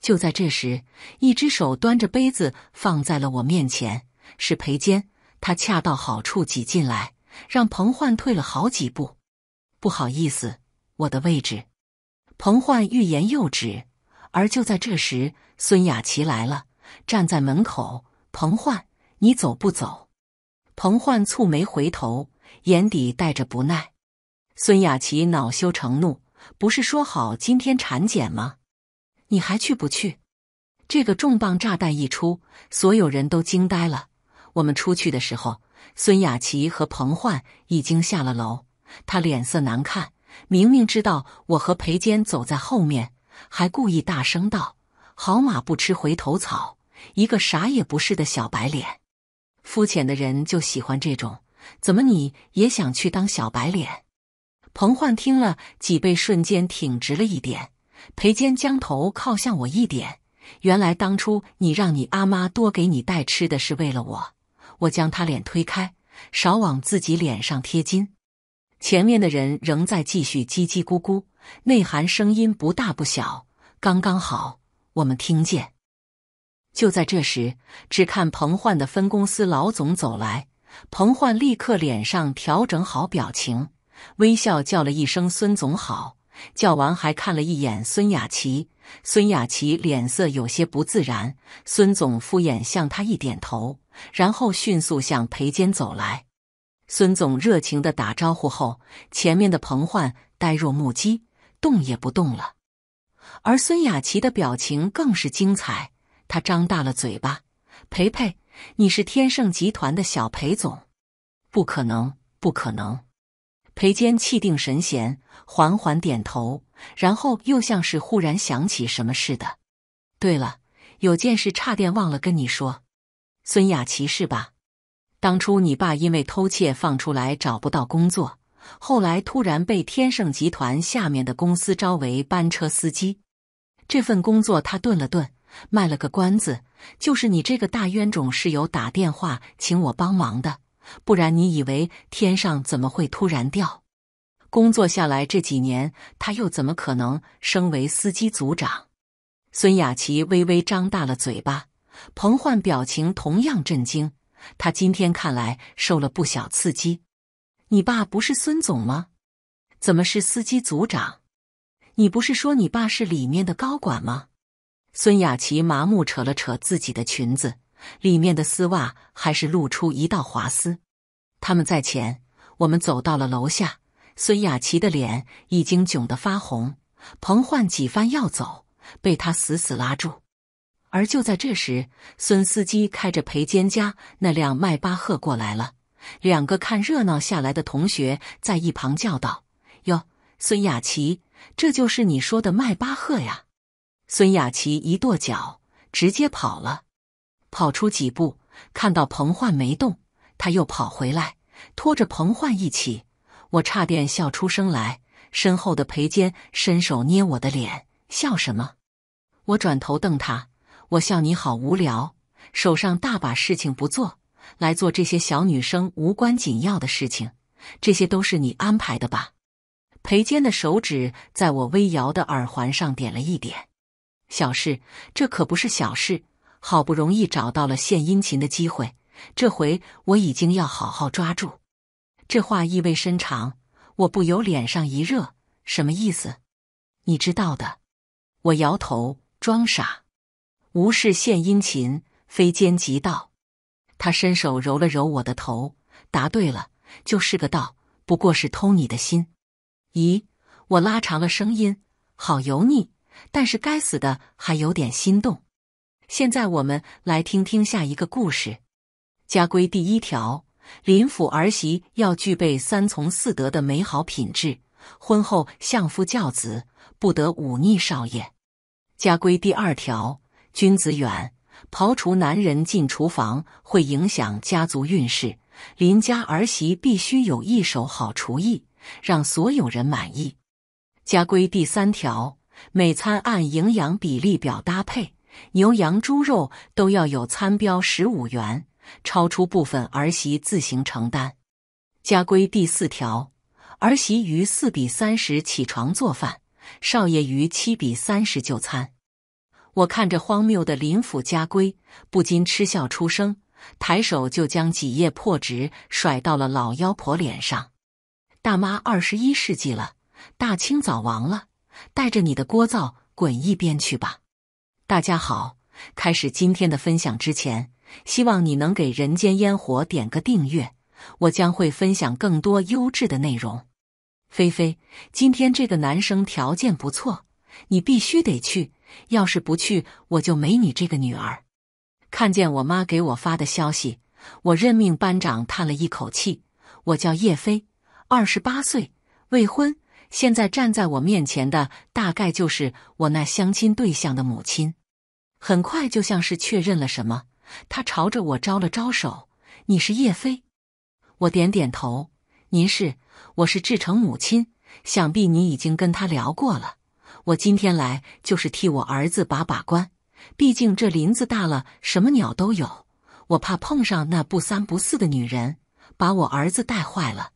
就在这时，一只手端着杯子放在了我面前，是裴坚，他恰到好处挤进来，让彭焕退了好几步。不好意思，我的位置。彭焕欲言又止，而就在这时，孙雅琪来了。站在门口，彭焕，你走不走？彭焕蹙眉回头，眼底带着不耐。孙雅琪恼羞成怒：“不是说好今天产检吗？你还去不去？”这个重磅炸弹一出，所有人都惊呆了。我们出去的时候，孙雅琪和彭焕已经下了楼，他脸色难看，明明知道我和裴坚走在后面，还故意大声道。好马不吃回头草，一个啥也不是的小白脸，肤浅的人就喜欢这种。怎么你也想去当小白脸？彭焕听了，脊背瞬间挺直了一点。裴坚将头靠向我一点，原来当初你让你阿妈多给你带吃的，是为了我。我将他脸推开，少往自己脸上贴金。前面的人仍在继续叽叽咕咕，内涵声音不大不小，刚刚好。我们听见，就在这时，只看彭焕的分公司老总走来，彭焕立刻脸上调整好表情，微笑叫了一声“孙总好”，叫完还看了一眼孙雅琪，孙雅琪脸色有些不自然。孙总敷衍向他一点头，然后迅速向裴坚走来。孙总热情的打招呼后，前面的彭焕呆若木鸡，动也不动了。而孙雅琪的表情更是精彩，她张大了嘴巴：“裴裴，你是天盛集团的小裴总？不可能，不可能！”裴坚气定神闲，缓缓点头，然后又像是忽然想起什么似的：“对了，有件事差点忘了跟你说，孙雅琪是吧？当初你爸因为偷窃放出来，找不到工作，后来突然被天盛集团下面的公司招为班车司机。”这份工作，他顿了顿，卖了个关子：“就是你这个大冤种是有打电话请我帮忙的，不然你以为天上怎么会突然掉？工作下来这几年，他又怎么可能升为司机组长？”孙雅琪微微张大了嘴巴，彭焕表情同样震惊。他今天看来受了不小刺激。你爸不是孙总吗？怎么是司机组长？你不是说你爸是里面的高管吗？孙雅琪麻木扯了扯自己的裙子，里面的丝袜还是露出一道滑丝。他们在前，我们走到了楼下。孙雅琪的脸已经窘得发红。彭焕几番要走，被他死死拉住。而就在这时，孙司机开着裴坚家那辆迈巴赫过来了。两个看热闹下来的同学在一旁叫道：“哟，孙雅琪！”这就是你说的迈巴赫呀！孙雅琪一跺脚，直接跑了。跑出几步，看到彭焕没动，他又跑回来，拖着彭焕一起。我差点笑出声来。身后的裴坚伸手捏我的脸，笑什么？我转头瞪他，我笑你好无聊，手上大把事情不做，来做这些小女生无关紧要的事情。这些都是你安排的吧？裴坚的手指在我微摇的耳环上点了一点，小事，这可不是小事。好不容易找到了献殷勤的机会，这回我已经要好好抓住。这话意味深长，我不由脸上一热，什么意思？你知道的。我摇头装傻，无事献殷勤，非奸即盗。他伸手揉了揉我的头，答对了，就是个盗，不过是偷你的心。咦，我拉长了声音，好油腻。但是该死的，还有点心动。现在我们来听听下一个故事。家规第一条：林府儿媳要具备三从四德的美好品质，婚后相夫教子，不得忤逆少爷。家规第二条：君子远，刨除男人进厨房会影响家族运势。林家儿媳必须有一手好厨艺。让所有人满意。家规第三条：每餐按营养比例表搭配，牛羊猪肉都要有餐标十五元，超出部分儿媳自行承担。家规第四条：儿媳于四比三十起床做饭，少爷于七比三十就餐。我看着荒谬的林府家规，不禁嗤笑出声，抬手就将几页破纸甩到了老妖婆脸上。大妈，二十一世纪了，大清早亡了，带着你的锅灶滚一边去吧！大家好，开始今天的分享之前，希望你能给人间烟火点个订阅，我将会分享更多优质的内容。菲菲，今天这个男生条件不错，你必须得去，要是不去，我就没你这个女儿。看见我妈给我发的消息，我任命班长，叹了一口气。我叫叶飞。二十八岁，未婚。现在站在我面前的，大概就是我那相亲对象的母亲。很快就像是确认了什么，她朝着我招了招手：“你是叶飞？”我点点头：“您是，我是志成母亲。想必你已经跟他聊过了。我今天来就是替我儿子把把关，毕竟这林子大了，什么鸟都有。我怕碰上那不三不四的女人，把我儿子带坏了。”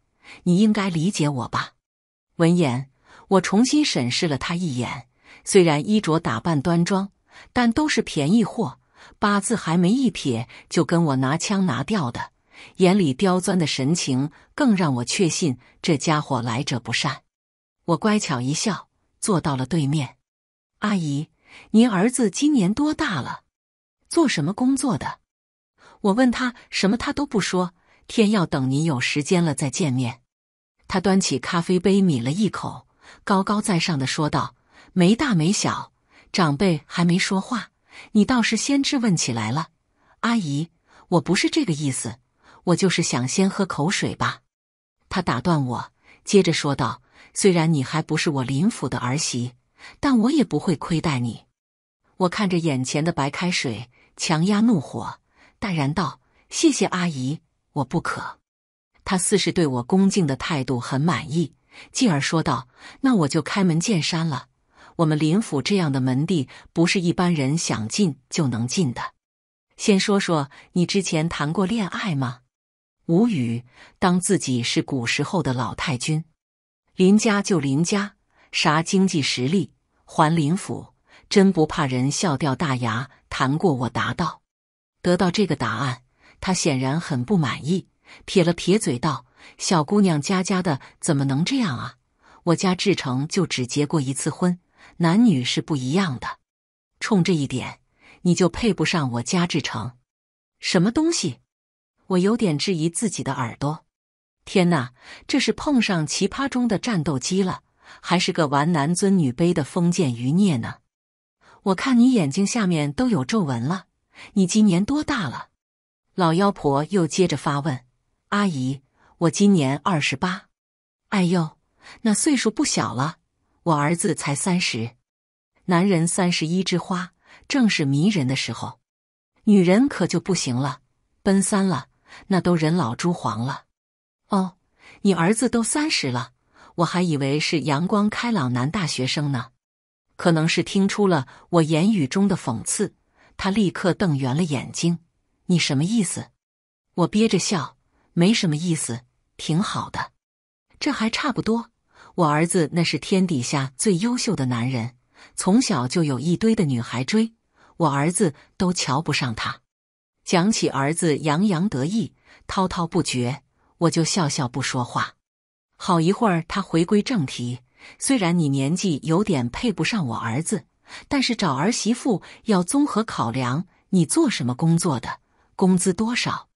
你应该理解我吧？闻言，我重新审视了他一眼。虽然衣着打扮端庄，但都是便宜货。八字还没一撇，就跟我拿枪拿调的，眼里刁钻的神情更让我确信这家伙来者不善。我乖巧一笑，坐到了对面。阿姨，您儿子今年多大了？做什么工作的？我问他什么，他都不说。天要等你有时间了再见面。他端起咖啡杯抿了一口，高高在上的说道：“没大没小，长辈还没说话，你倒是先质问起来了。”阿姨，我不是这个意思，我就是想先喝口水吧。”他打断我，接着说道：“虽然你还不是我林府的儿媳，但我也不会亏待你。”我看着眼前的白开水，强压怒火，淡然道：“谢谢阿姨。”我不可，他似是对我恭敬的态度很满意，继而说道：“那我就开门见山了。我们林府这样的门第，不是一般人想进就能进的。先说说你之前谈过恋爱吗？”无语，当自己是古时候的老太君。林家就林家，啥经济实力？还林府，真不怕人笑掉大牙？谈过，我答道，得到这个答案。他显然很不满意，撇了撇嘴道：“小姑娘家家的怎么能这样啊？我家志成就只结过一次婚，男女是不一样的。冲这一点，你就配不上我家志成。什么东西？我有点质疑自己的耳朵。天哪，这是碰上奇葩中的战斗机了，还是个玩男尊女卑的封建余孽呢？我看你眼睛下面都有皱纹了，你今年多大了？”老妖婆又接着发问：“阿姨，我今年二十八，哎呦，那岁数不小了。我儿子才三十，男人三十一枝花，正是迷人的时候；女人可就不行了，奔三了，那都人老珠黄了。哦，你儿子都三十了，我还以为是阳光开朗男大学生呢。可能是听出了我言语中的讽刺，他立刻瞪圆了眼睛。”你什么意思？我憋着笑，没什么意思，挺好的，这还差不多。我儿子那是天底下最优秀的男人，从小就有一堆的女孩追，我儿子都瞧不上他。讲起儿子洋洋得意，滔滔不绝，我就笑笑不说话。好一会儿，他回归正题，虽然你年纪有点配不上我儿子，但是找儿媳妇要综合考量，你做什么工作的？工资多少？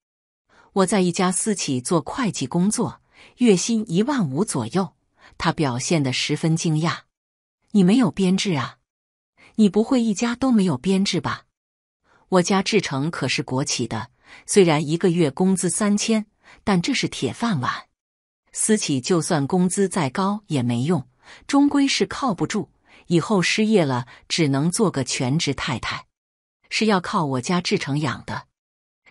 我在一家私企做会计工作，月薪一万五左右。他表现的十分惊讶：“你没有编制啊？你不会一家都没有编制吧？”我家志成可是国企的，虽然一个月工资三千，但这是铁饭碗。私企就算工资再高也没用，终归是靠不住。以后失业了，只能做个全职太太，是要靠我家志成养的。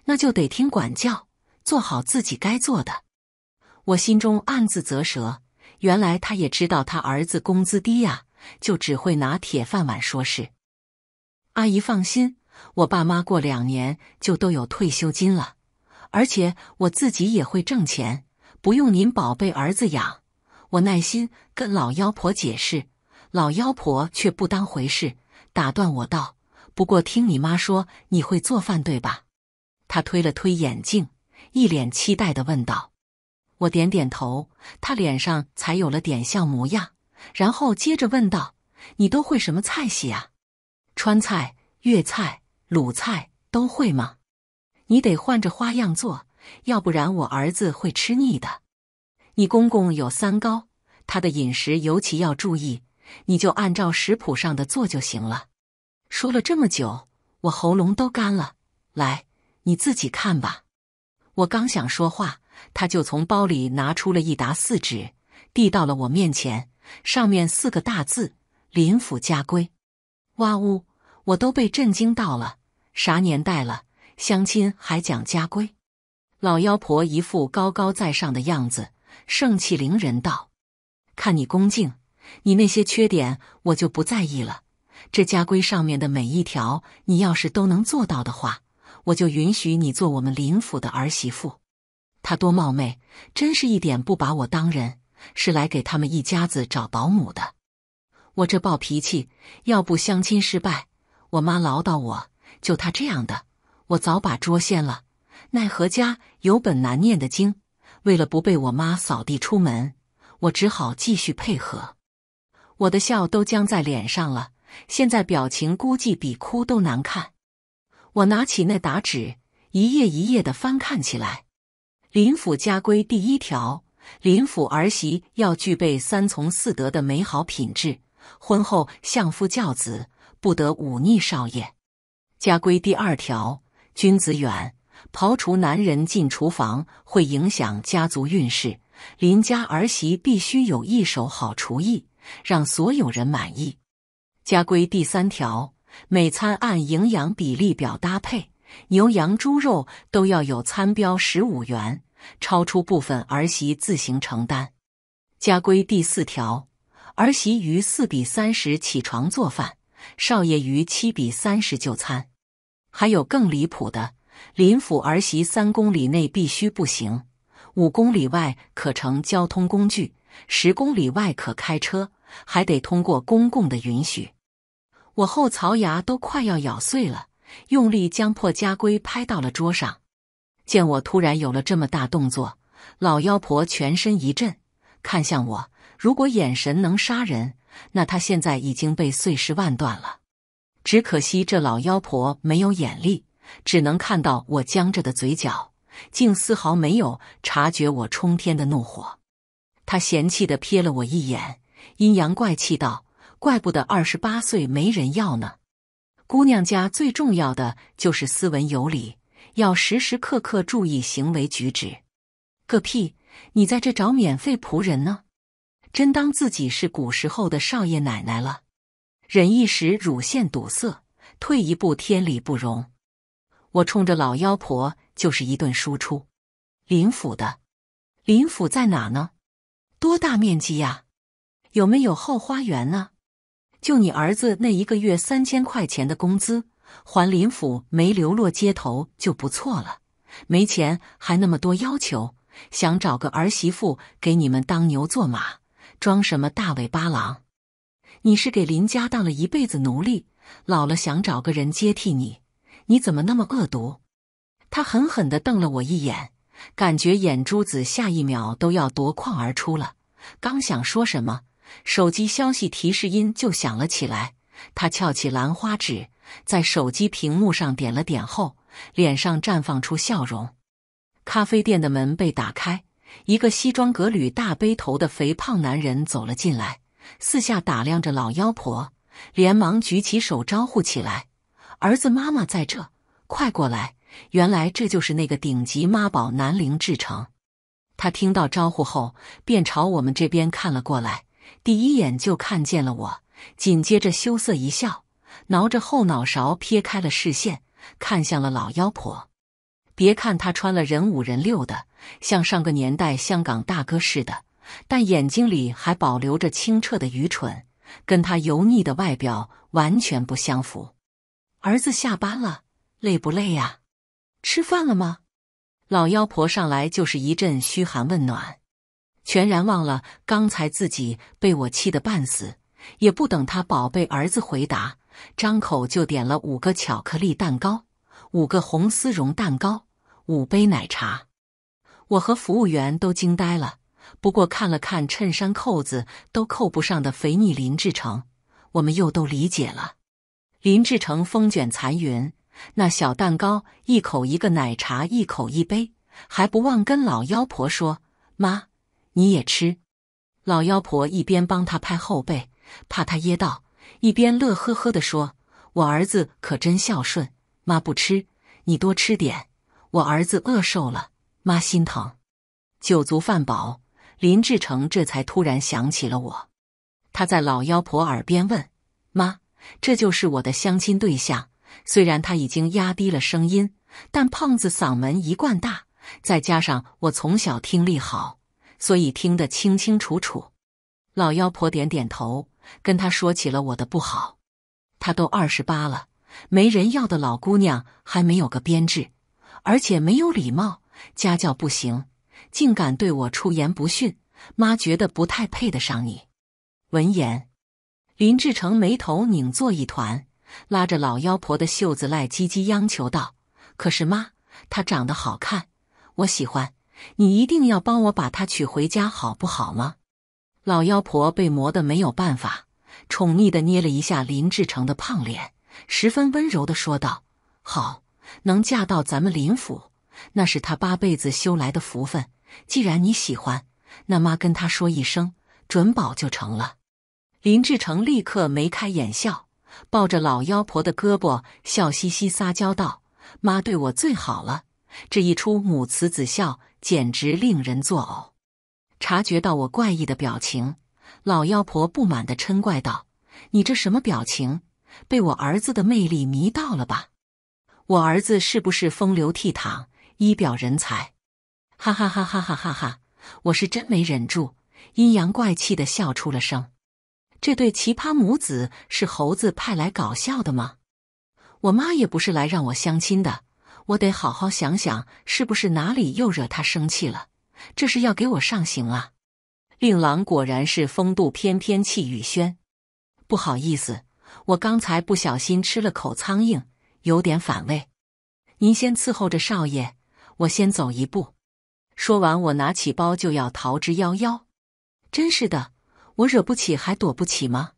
那就得听管教，做好自己该做的。我心中暗自咋舌，原来他也知道他儿子工资低呀，就只会拿铁饭碗说事。阿姨放心，我爸妈过两年就都有退休金了，而且我自己也会挣钱，不用您宝贝儿子养。我耐心跟老妖婆解释，老妖婆却不当回事，打断我道：“不过听你妈说你会做饭，对吧？”他推了推眼镜，一脸期待的问道：“我点点头，他脸上才有了点笑模样。然后接着问道：‘你都会什么菜系啊？川菜、粤菜、鲁菜都会吗？你得换着花样做，要不然我儿子会吃腻的。你公公有三高，他的饮食尤其要注意，你就按照食谱上的做就行了。’说了这么久，我喉咙都干了，来。”你自己看吧。我刚想说话，他就从包里拿出了一沓四纸，递到了我面前。上面四个大字：林府家规。哇呜！我都被震惊到了。啥年代了，相亲还讲家规？老妖婆一副高高在上的样子，盛气凌人道：“看你恭敬，你那些缺点我就不在意了。这家规上面的每一条，你要是都能做到的话。”我就允许你做我们林府的儿媳妇。他多冒昧，真是一点不把我当人，是来给他们一家子找保姆的。我这暴脾气，要不相亲失败，我妈唠叨我，就他这样的，我早把桌掀了。奈何家有本难念的经，为了不被我妈扫地出门，我只好继续配合。我的笑都僵在脸上了，现在表情估计比哭都难看。我拿起那沓纸，一页一页的翻看起来。林府家规第一条：林府儿媳要具备三从四德的美好品质，婚后相夫教子，不得忤逆少爷。家规第二条：君子远庖厨，男人进厨房会影响家族运势。林家儿媳必须有一手好厨艺，让所有人满意。家规第三条。每餐按营养比例表搭配，牛羊猪肉都要有餐标十五元，超出部分儿媳自行承担。家规第四条：儿媳于四比三十起床做饭，少爷于七比三十就餐。还有更离谱的，林府儿媳三公里内必须步行，五公里外可乘交通工具，十公里外可开车，还得通过公共的允许。我后槽牙都快要咬碎了，用力将破家规拍到了桌上。见我突然有了这么大动作，老妖婆全身一震，看向我。如果眼神能杀人，那她现在已经被碎尸万段了。只可惜这老妖婆没有眼力，只能看到我僵着的嘴角，竟丝毫没有察觉我冲天的怒火。他嫌弃的瞥了我一眼，阴阳怪气道。怪不得二十八岁没人要呢。姑娘家最重要的就是斯文有礼，要时时刻刻注意行为举止。个屁！你在这找免费仆人呢？真当自己是古时候的少爷奶奶了？忍一时乳腺堵塞，退一步天理不容。我冲着老妖婆就是一顿输出。林府的，林府在哪呢？多大面积呀？有没有后花园呢？就你儿子那一个月三千块钱的工资，还林府没流落街头就不错了。没钱还那么多要求，想找个儿媳妇给你们当牛做马，装什么大尾巴狼？你是给林家当了一辈子奴隶，老了想找个人接替你，你怎么那么恶毒？他狠狠的瞪了我一眼，感觉眼珠子下一秒都要夺眶而出了，刚想说什么。手机消息提示音就响了起来，他翘起兰花指，在手机屏幕上点了点后，脸上绽放出笑容。咖啡店的门被打开，一个西装革履、大背头的肥胖男人走了进来，四下打量着老妖婆，连忙举起手招呼起来：“儿子，妈妈在这，快过来！”原来这就是那个顶级妈宝南陵志成。他听到招呼后，便朝我们这边看了过来。第一眼就看见了我，紧接着羞涩一笑，挠着后脑勺，撇开了视线，看向了老妖婆。别看她穿了人五人六的，像上个年代香港大哥似的，但眼睛里还保留着清澈的愚蠢，跟她油腻的外表完全不相符。儿子下班了，累不累呀？吃饭了吗？老妖婆上来就是一阵嘘寒问暖。全然忘了刚才自己被我气得半死，也不等他宝贝儿子回答，张口就点了五个巧克力蛋糕，五个红丝绒蛋糕，五杯奶茶。我和服务员都惊呆了。不过看了看衬衫扣子都扣不上的肥腻林志成，我们又都理解了。林志成风卷残云，那小蛋糕一口一个，奶茶一口一杯，还不忘跟老妖婆说：“妈。”你也吃，老妖婆一边帮他拍后背，怕他噎到，一边乐呵呵地说：“我儿子可真孝顺，妈不吃，你多吃点，我儿子饿瘦了，妈心疼。”酒足饭饱，林志成这才突然想起了我，他在老妖婆耳边问：“妈，这就是我的相亲对象。”虽然他已经压低了声音，但胖子嗓门一贯大，再加上我从小听力好。所以听得清清楚楚，老妖婆点点头，跟她说起了我的不好。她都二十八了，没人要的老姑娘还没有个编制，而且没有礼貌，家教不行，竟敢对我出言不逊。妈觉得不太配得上你。闻言，林志成眉头拧作一团，拉着老妖婆的袖子赖唧唧央求道：“可是妈，她长得好看，我喜欢。”你一定要帮我把她娶回家，好不好吗？老妖婆被磨得没有办法，宠溺的捏了一下林志成的胖脸，十分温柔的说道：“好，能嫁到咱们林府，那是他八辈子修来的福分。既然你喜欢，那妈跟他说一声，准保就成了。”林志成立刻眉开眼笑，抱着老妖婆的胳膊，笑嘻嘻撒娇道：“妈对我最好了。”这一出母慈子孝。简直令人作呕！察觉到我怪异的表情，老妖婆不满地嗔怪道：“你这什么表情？被我儿子的魅力迷到了吧？我儿子是不是风流倜傥、一表人才？”哈哈哈哈哈哈哈！我是真没忍住，阴阳怪气地笑出了声。这对奇葩母子是猴子派来搞笑的吗？我妈也不是来让我相亲的。我得好好想想，是不是哪里又惹他生气了？这是要给我上刑啊！令郎果然是风度翩翩，气宇轩。不好意思，我刚才不小心吃了口苍蝇，有点反胃。您先伺候着少爷，我先走一步。说完，我拿起包就要逃之夭夭。真是的，我惹不起还躲不起吗？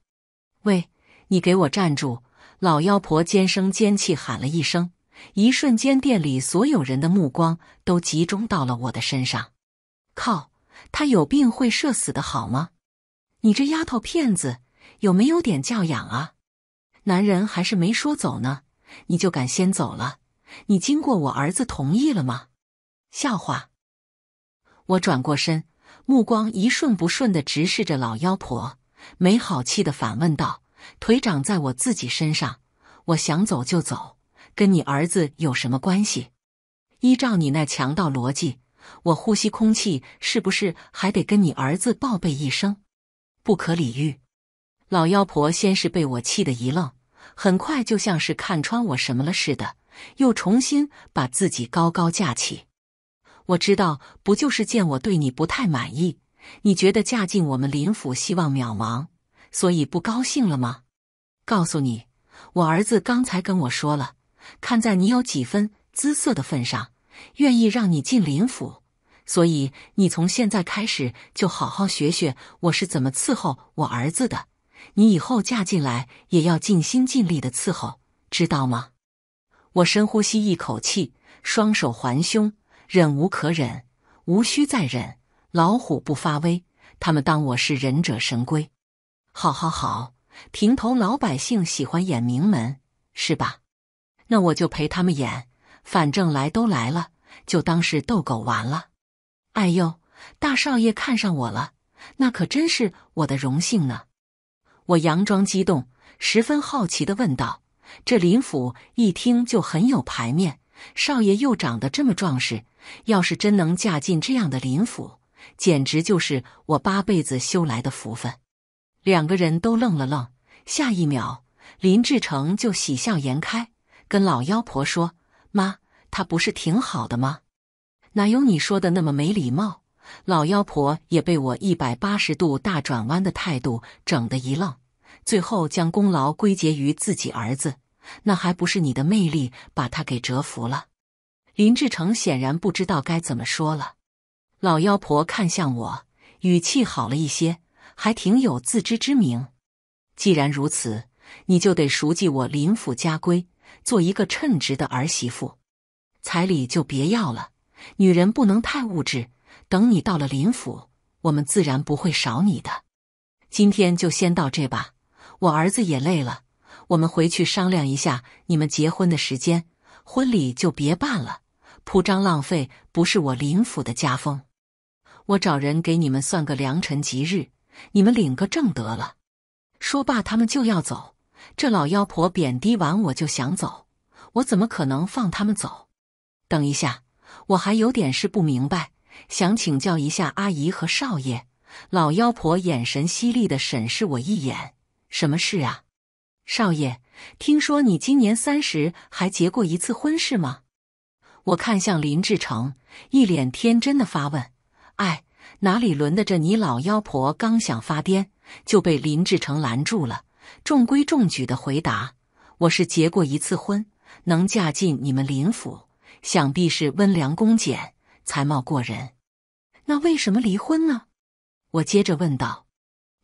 喂，你给我站住！老妖婆尖声尖气喊了一声。一瞬间，店里所有人的目光都集中到了我的身上。靠，他有病会社死的好吗？你这丫头片子，有没有点教养啊？男人还是没说走呢，你就敢先走了？你经过我儿子同意了吗？笑话！我转过身，目光一顺不顺地直视着老妖婆，没好气的反问道：“腿长在我自己身上，我想走就走。”跟你儿子有什么关系？依照你那强盗逻辑，我呼吸空气是不是还得跟你儿子报备一声？不可理喻！老妖婆先是被我气得一愣，很快就像是看穿我什么了似的，又重新把自己高高架起。我知道，不就是见我对你不太满意，你觉得嫁进我们林府希望渺茫，所以不高兴了吗？告诉你，我儿子刚才跟我说了。看在你有几分姿色的份上，愿意让你进林府，所以你从现在开始就好好学学我是怎么伺候我儿子的。你以后嫁进来也要尽心尽力的伺候，知道吗？我深呼吸一口气，双手环胸，忍无可忍，无需再忍。老虎不发威，他们当我是忍者神龟。好好好，平头老百姓喜欢演名门，是吧？那我就陪他们演，反正来都来了，就当是逗狗玩了。哎呦，大少爷看上我了，那可真是我的荣幸呢！我佯装激动，十分好奇的问道：“这林府一听就很有牌面，少爷又长得这么壮实，要是真能嫁进这样的林府，简直就是我八辈子修来的福分。”两个人都愣了愣，下一秒，林志成就喜笑颜开。跟老妖婆说：“妈，他不是挺好的吗？哪有你说的那么没礼貌？”老妖婆也被我一百八十度大转弯的态度整得一愣，最后将功劳归结于自己儿子，那还不是你的魅力把他给折服了？林志成显然不知道该怎么说了。老妖婆看向我，语气好了一些，还挺有自知之明。既然如此，你就得熟记我林府家规。做一个称职的儿媳妇，彩礼就别要了。女人不能太物质。等你到了林府，我们自然不会少你的。今天就先到这吧。我儿子也累了，我们回去商量一下你们结婚的时间。婚礼就别办了，铺张浪费不是我林府的家风。我找人给你们算个良辰吉日，你们领个证得了。说罢，他们就要走。这老妖婆贬低完我就想走，我怎么可能放他们走？等一下，我还有点事不明白，想请教一下阿姨和少爷。老妖婆眼神犀利的审视我一眼，什么事啊？少爷，听说你今年三十还结过一次婚，是吗？我看向林志成，一脸天真的发问。哎，哪里轮得着你老妖婆？刚想发癫，就被林志成拦住了。中规中矩的回答，我是结过一次婚，能嫁进你们林府，想必是温良恭俭，才貌过人。那为什么离婚呢？我接着问道。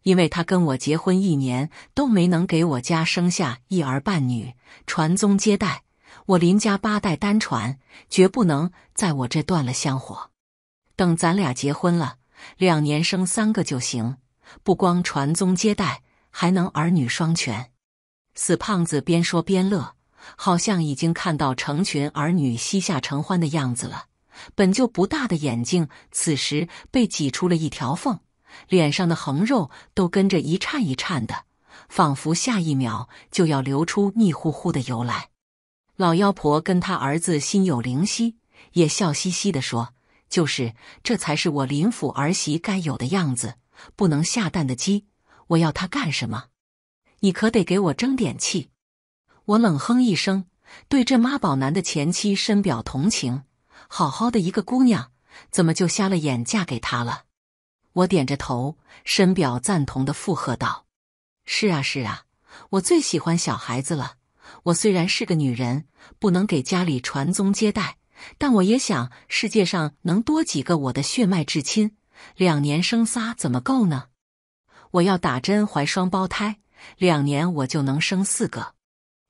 因为他跟我结婚一年都没能给我家生下一儿半女，传宗接代。我林家八代单传，绝不能在我这断了香火。等咱俩结婚了，两年生三个就行，不光传宗接代。还能儿女双全，死胖子边说边乐，好像已经看到成群儿女膝下承欢的样子了。本就不大的眼睛，此时被挤出了一条缝，脸上的横肉都跟着一颤一颤的，仿佛下一秒就要流出腻乎乎的油来。老妖婆跟他儿子心有灵犀，也笑嘻嘻地说：“就是，这才是我林府儿媳该有的样子，不能下蛋的鸡。”我要他干什么？你可得给我争点气！我冷哼一声，对这妈宝男的前妻深表同情。好好的一个姑娘，怎么就瞎了眼嫁给他了？我点着头，深表赞同的附和道：“是啊，是啊，我最喜欢小孩子了。我虽然是个女人，不能给家里传宗接代，但我也想世界上能多几个我的血脉至亲。两年生仨，怎么够呢？”我要打针怀双胞胎，两年我就能生四个。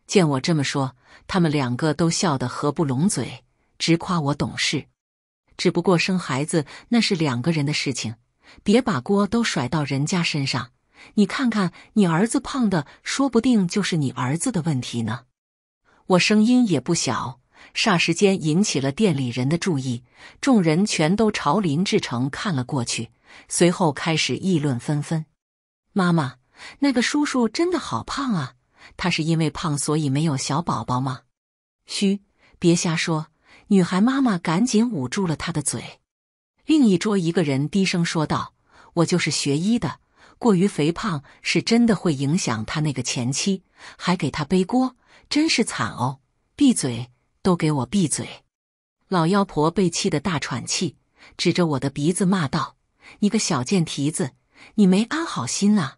见我这么说，他们两个都笑得合不拢嘴，直夸我懂事。只不过生孩子那是两个人的事情，别把锅都甩到人家身上。你看看你儿子胖的，说不定就是你儿子的问题呢。我声音也不小，霎时间引起了店里人的注意，众人全都朝林志成看了过去，随后开始议论纷纷。妈妈，那个叔叔真的好胖啊！他是因为胖所以没有小宝宝吗？嘘，别瞎说！女孩妈妈赶紧捂住了他的嘴。另一桌一个人低声说道：“我就是学医的，过于肥胖是真的会影响他那个前妻，还给他背锅，真是惨哦！”闭嘴，都给我闭嘴！老妖婆被气得大喘气，指着我的鼻子骂道：“你个小贱蹄子！”你没安好心啊！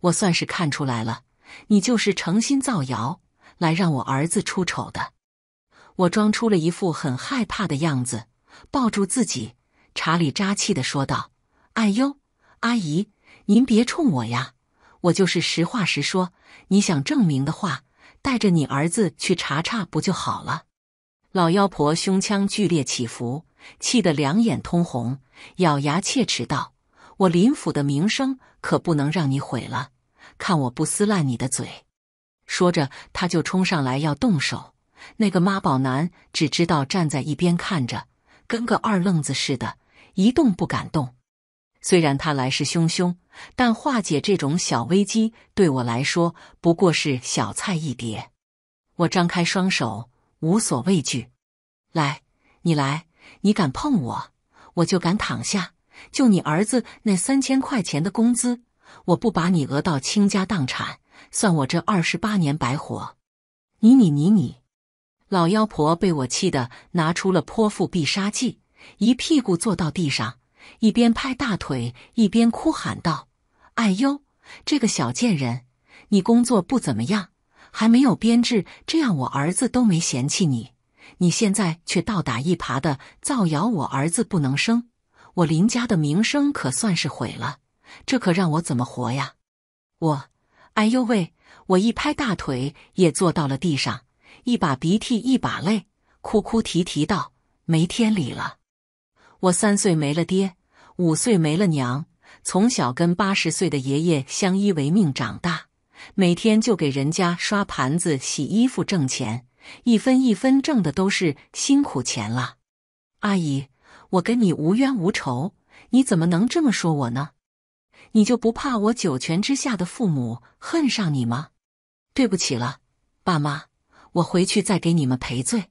我算是看出来了，你就是诚心造谣来让我儿子出丑的。我装出了一副很害怕的样子，抱住自己，查理扎气的说道：“哎呦，阿姨，您别冲我呀！我就是实话实说。你想证明的话，带着你儿子去查查不就好了？”老妖婆胸腔剧烈起伏，气得两眼通红，咬牙切齿道。我林府的名声可不能让你毁了，看我不撕烂你的嘴！说着，他就冲上来要动手。那个妈宝男只知道站在一边看着，跟个二愣子似的，一动不敢动。虽然他来势汹汹，但化解这种小危机对我来说不过是小菜一碟。我张开双手，无所畏惧。来，你来，你敢碰我，我就敢躺下。就你儿子那三千块钱的工资，我不把你讹到倾家荡产，算我这二十八年白活！你你你你，老妖婆被我气得拿出了泼妇必杀技，一屁股坐到地上，一边拍大腿一边哭喊道：“哎呦，这个小贱人，你工作不怎么样，还没有编制，这样我儿子都没嫌弃你，你现在却倒打一耙的造谣我儿子不能生。”我林家的名声可算是毁了，这可让我怎么活呀？我，哎呦喂！我一拍大腿，也坐到了地上，一把鼻涕一把泪，哭哭啼啼道：“没天理了！我三岁没了爹，五岁没了娘，从小跟八十岁的爷爷相依为命长大，每天就给人家刷盘子、洗衣服挣钱，一分一分挣的都是辛苦钱了。阿姨。”我跟你无冤无仇，你怎么能这么说我呢？你就不怕我九泉之下的父母恨上你吗？对不起了，爸妈，我回去再给你们赔罪。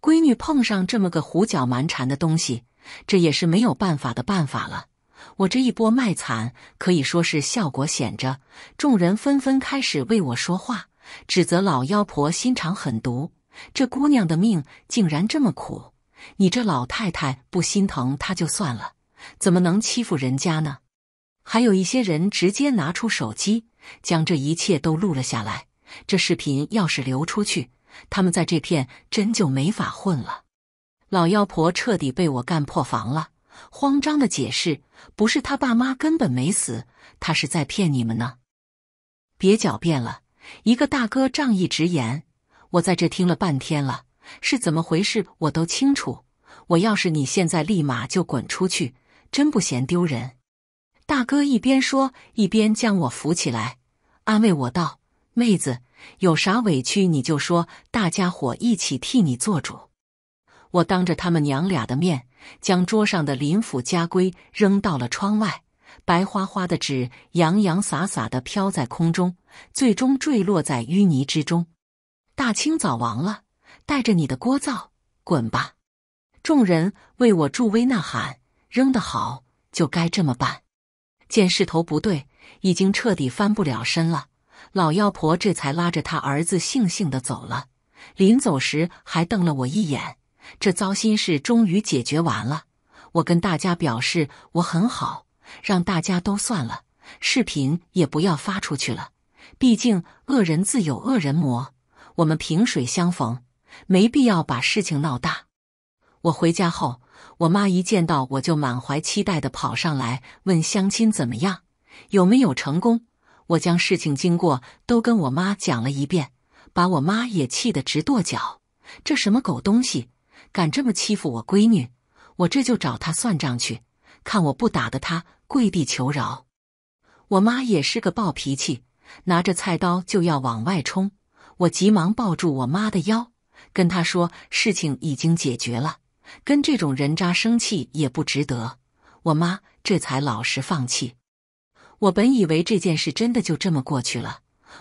闺女碰上这么个胡搅蛮缠的东西，这也是没有办法的办法了。我这一波卖惨可以说是效果显着，众人纷纷开始为我说话，指责老妖婆心肠狠毒，这姑娘的命竟然这么苦。你这老太太不心疼他就算了，怎么能欺负人家呢？还有一些人直接拿出手机，将这一切都录了下来。这视频要是流出去，他们在这片真就没法混了。老妖婆彻底被我干破防了，慌张的解释：“不是他爸妈根本没死，他是在骗你们呢。”别狡辩了，一个大哥仗义直言：“我在这听了半天了。”是怎么回事？我都清楚。我要是你现在立马就滚出去，真不嫌丢人。大哥一边说，一边将我扶起来，安慰我道：“妹子，有啥委屈你就说，大家伙一起替你做主。”我当着他们娘俩的面，将桌上的林府家规扔到了窗外，白花花的纸洋洋洒洒的飘在空中，最终坠落在淤泥之中。大清早亡了。带着你的锅灶滚吧！众人为我助威呐喊，扔得好，就该这么办。见势头不对，已经彻底翻不了身了。老妖婆这才拉着他儿子悻悻的走了，临走时还瞪了我一眼。这糟心事终于解决完了，我跟大家表示我很好，让大家都算了，视频也不要发出去了。毕竟恶人自有恶人磨，我们萍水相逢。没必要把事情闹大。我回家后，我妈一见到我就满怀期待地跑上来问相亲怎么样，有没有成功。我将事情经过都跟我妈讲了一遍，把我妈也气得直跺脚。这什么狗东西，敢这么欺负我闺女！我这就找他算账去，看我不打得他跪地求饶。我妈也是个暴脾气，拿着菜刀就要往外冲，我急忙抱住我妈的腰。跟他说事情已经解决了，跟这种人渣生气也不值得。我妈这才老实放弃。我本以为这件事真的就这么过去了，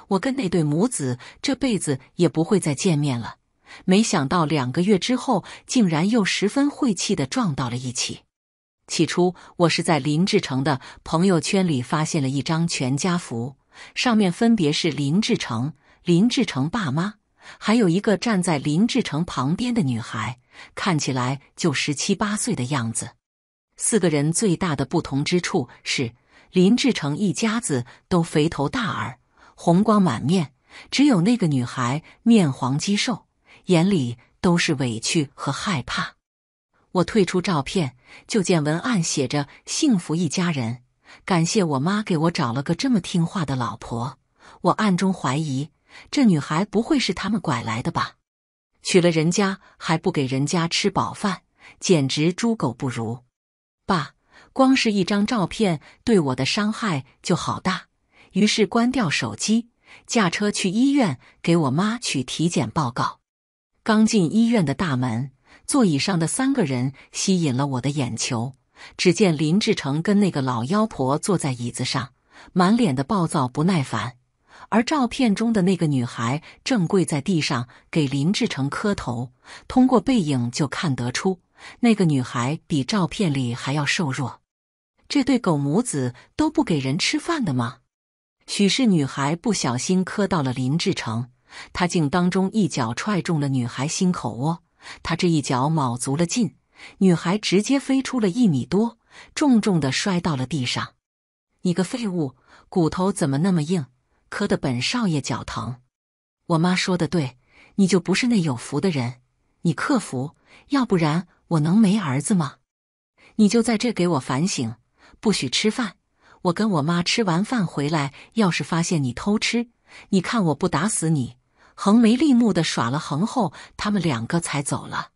我跟那对母子这辈子也不会再见面了。没想到两个月之后，竟然又十分晦气的撞到了一起。起初，我是在林志成的朋友圈里发现了一张全家福，上面分别是林志成、林志成爸妈。还有一个站在林志成旁边的女孩，看起来就十七八岁的样子。四个人最大的不同之处是，林志成一家子都肥头大耳、红光满面，只有那个女孩面黄肌瘦，眼里都是委屈和害怕。我退出照片，就见文案写着“幸福一家人”，感谢我妈给我找了个这么听话的老婆。我暗中怀疑。这女孩不会是他们拐来的吧？娶了人家还不给人家吃饱饭，简直猪狗不如！爸，光是一张照片对我的伤害就好大，于是关掉手机，驾车去医院给我妈取体检报告。刚进医院的大门，座椅上的三个人吸引了我的眼球。只见林志成跟那个老妖婆坐在椅子上，满脸的暴躁不耐烦。而照片中的那个女孩正跪在地上给林志成磕头，通过背影就看得出，那个女孩比照片里还要瘦弱。这对狗母子都不给人吃饭的吗？许是女孩不小心磕到了林志成，他竟当中一脚踹中了女孩心口窝。他这一脚卯足了劲，女孩直接飞出了一米多，重重的摔到了地上。你个废物，骨头怎么那么硬？磕得本少爷脚疼，我妈说的对，你就不是那有福的人，你克服，要不然我能没儿子吗？你就在这给我反省，不许吃饭。我跟我妈吃完饭回来，要是发现你偷吃，你看我不打死你！横眉立目的耍了横后，他们两个才走了。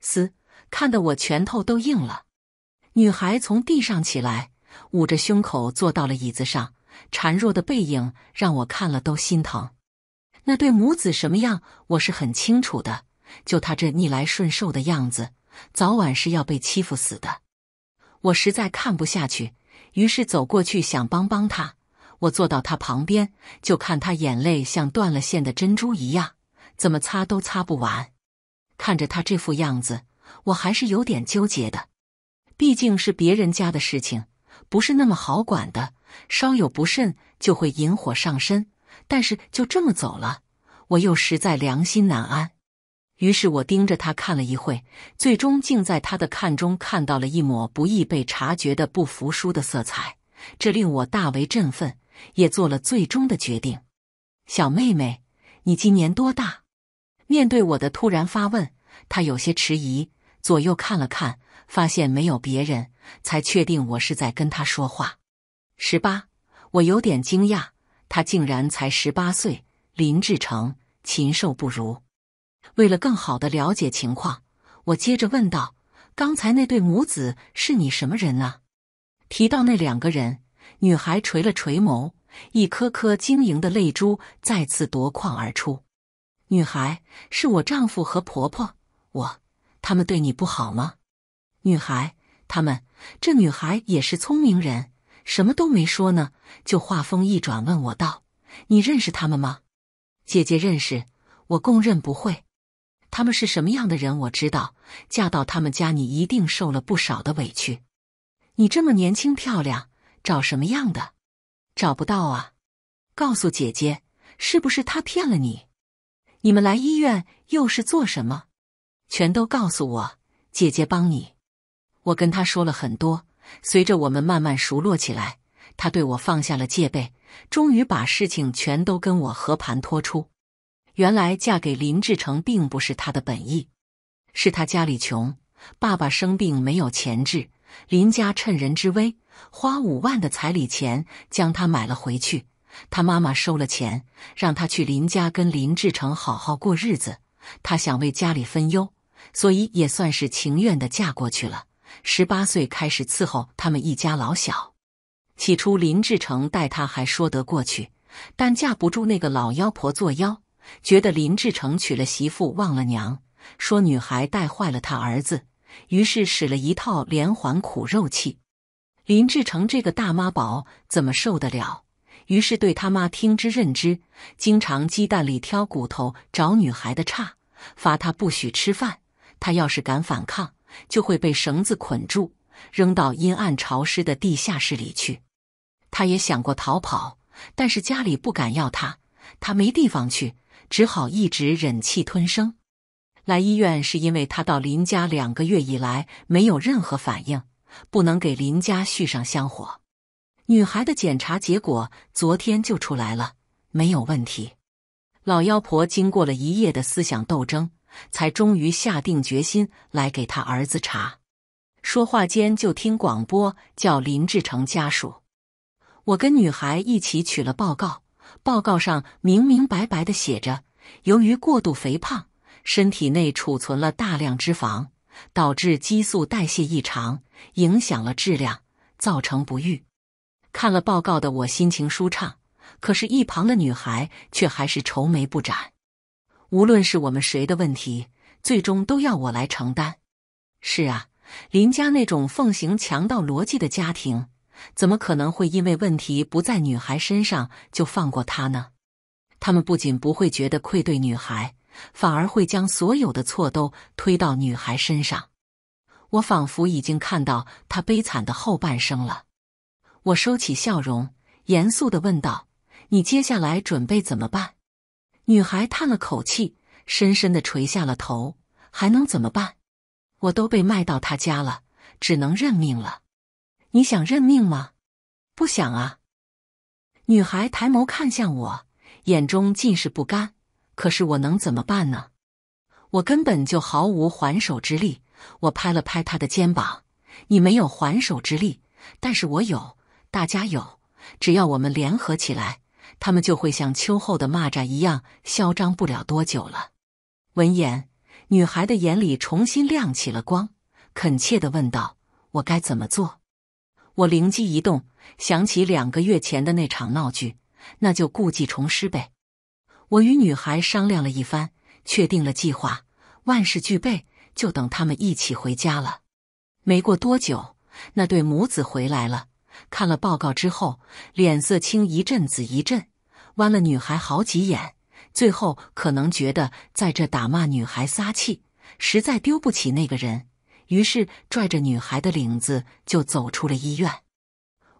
嘶，看得我拳头都硬了。女孩从地上起来，捂着胸口坐到了椅子上。孱弱的背影让我看了都心疼。那对母子什么样，我是很清楚的。就他这逆来顺受的样子，早晚是要被欺负死的。我实在看不下去，于是走过去想帮帮他。我坐到他旁边，就看他眼泪像断了线的珍珠一样，怎么擦都擦不完。看着他这副样子，我还是有点纠结的。毕竟是别人家的事情，不是那么好管的。稍有不慎就会引火上身，但是就这么走了，我又实在良心难安。于是我盯着他看了一会，最终竟在他的看中看到了一抹不易被察觉的不服输的色彩，这令我大为振奋，也做了最终的决定。小妹妹，你今年多大？面对我的突然发问，她有些迟疑，左右看了看，发现没有别人，才确定我是在跟他说话。十八，我有点惊讶，他竟然才十八岁。林志成，禽兽不如！为了更好的了解情况，我接着问道：“刚才那对母子是你什么人啊？”提到那两个人，女孩垂了垂眸，一颗颗晶莹的泪珠再次夺眶而出。女孩是我丈夫和婆婆，我，他们对你不好吗？女孩，他们这女孩也是聪明人。什么都没说呢，就话锋一转，问我道：“你认识他们吗？”姐姐认识，我供认不讳。他们是什么样的人，我知道。嫁到他们家，你一定受了不少的委屈。你这么年轻漂亮，找什么样的？找不到啊！告诉姐姐，是不是他骗了你？你们来医院又是做什么？全都告诉我，姐姐帮你。我跟他说了很多。随着我们慢慢熟络起来，他对我放下了戒备，终于把事情全都跟我和盘托出。原来嫁给林志成并不是他的本意，是他家里穷，爸爸生病没有钱治，林家趁人之危，花五万的彩礼钱将他买了回去。他妈妈收了钱，让他去林家跟林志成好好过日子。他想为家里分忧，所以也算是情愿的嫁过去了。十八岁开始伺候他们一家老小，起初林志成待他还说得过去，但架不住那个老妖婆作妖，觉得林志成娶了媳妇忘了娘，说女孩带坏了他儿子，于是使了一套连环苦肉计。林志成这个大妈宝怎么受得了？于是对他妈听之任之，经常鸡蛋里挑骨头找女孩的差，罚他不许吃饭，他要是敢反抗。就会被绳子捆住，扔到阴暗潮湿的地下室里去。他也想过逃跑，但是家里不敢要他，他没地方去，只好一直忍气吞声。来医院是因为他到林家两个月以来没有任何反应，不能给林家续上香火。女孩的检查结果昨天就出来了，没有问题。老妖婆经过了一夜的思想斗争。才终于下定决心来给他儿子查。说话间就听广播叫林志成家属。我跟女孩一起取了报告，报告上明明白白的写着：由于过度肥胖，身体内储存了大量脂肪，导致激素代谢异常，影响了质量，造成不育。看了报告的我心情舒畅，可是，一旁的女孩却还是愁眉不展。无论是我们谁的问题，最终都要我来承担。是啊，林家那种奉行强盗逻辑的家庭，怎么可能会因为问题不在女孩身上就放过她呢？他们不仅不会觉得愧对女孩，反而会将所有的错都推到女孩身上。我仿佛已经看到她悲惨的后半生了。我收起笑容，严肃地问道：“你接下来准备怎么办？”女孩叹了口气，深深的垂下了头。还能怎么办？我都被卖到他家了，只能认命了。你想认命吗？不想啊。女孩抬眸看向我，眼中尽是不甘。可是我能怎么办呢？我根本就毫无还手之力。我拍了拍她的肩膀：“你没有还手之力，但是我有，大家有，只要我们联合起来。”他们就会像秋后的蚂蚱一样，嚣张不了多久了。闻言，女孩的眼里重新亮起了光，恳切地问道：“我该怎么做？”我灵机一动，想起两个月前的那场闹剧，那就故技重施呗。我与女孩商量了一番，确定了计划，万事俱备，就等他们一起回家了。没过多久，那对母子回来了。看了报告之后，脸色青一阵紫一阵，弯了女孩好几眼。最后可能觉得在这打骂女孩撒气，实在丢不起那个人，于是拽着女孩的领子就走出了医院。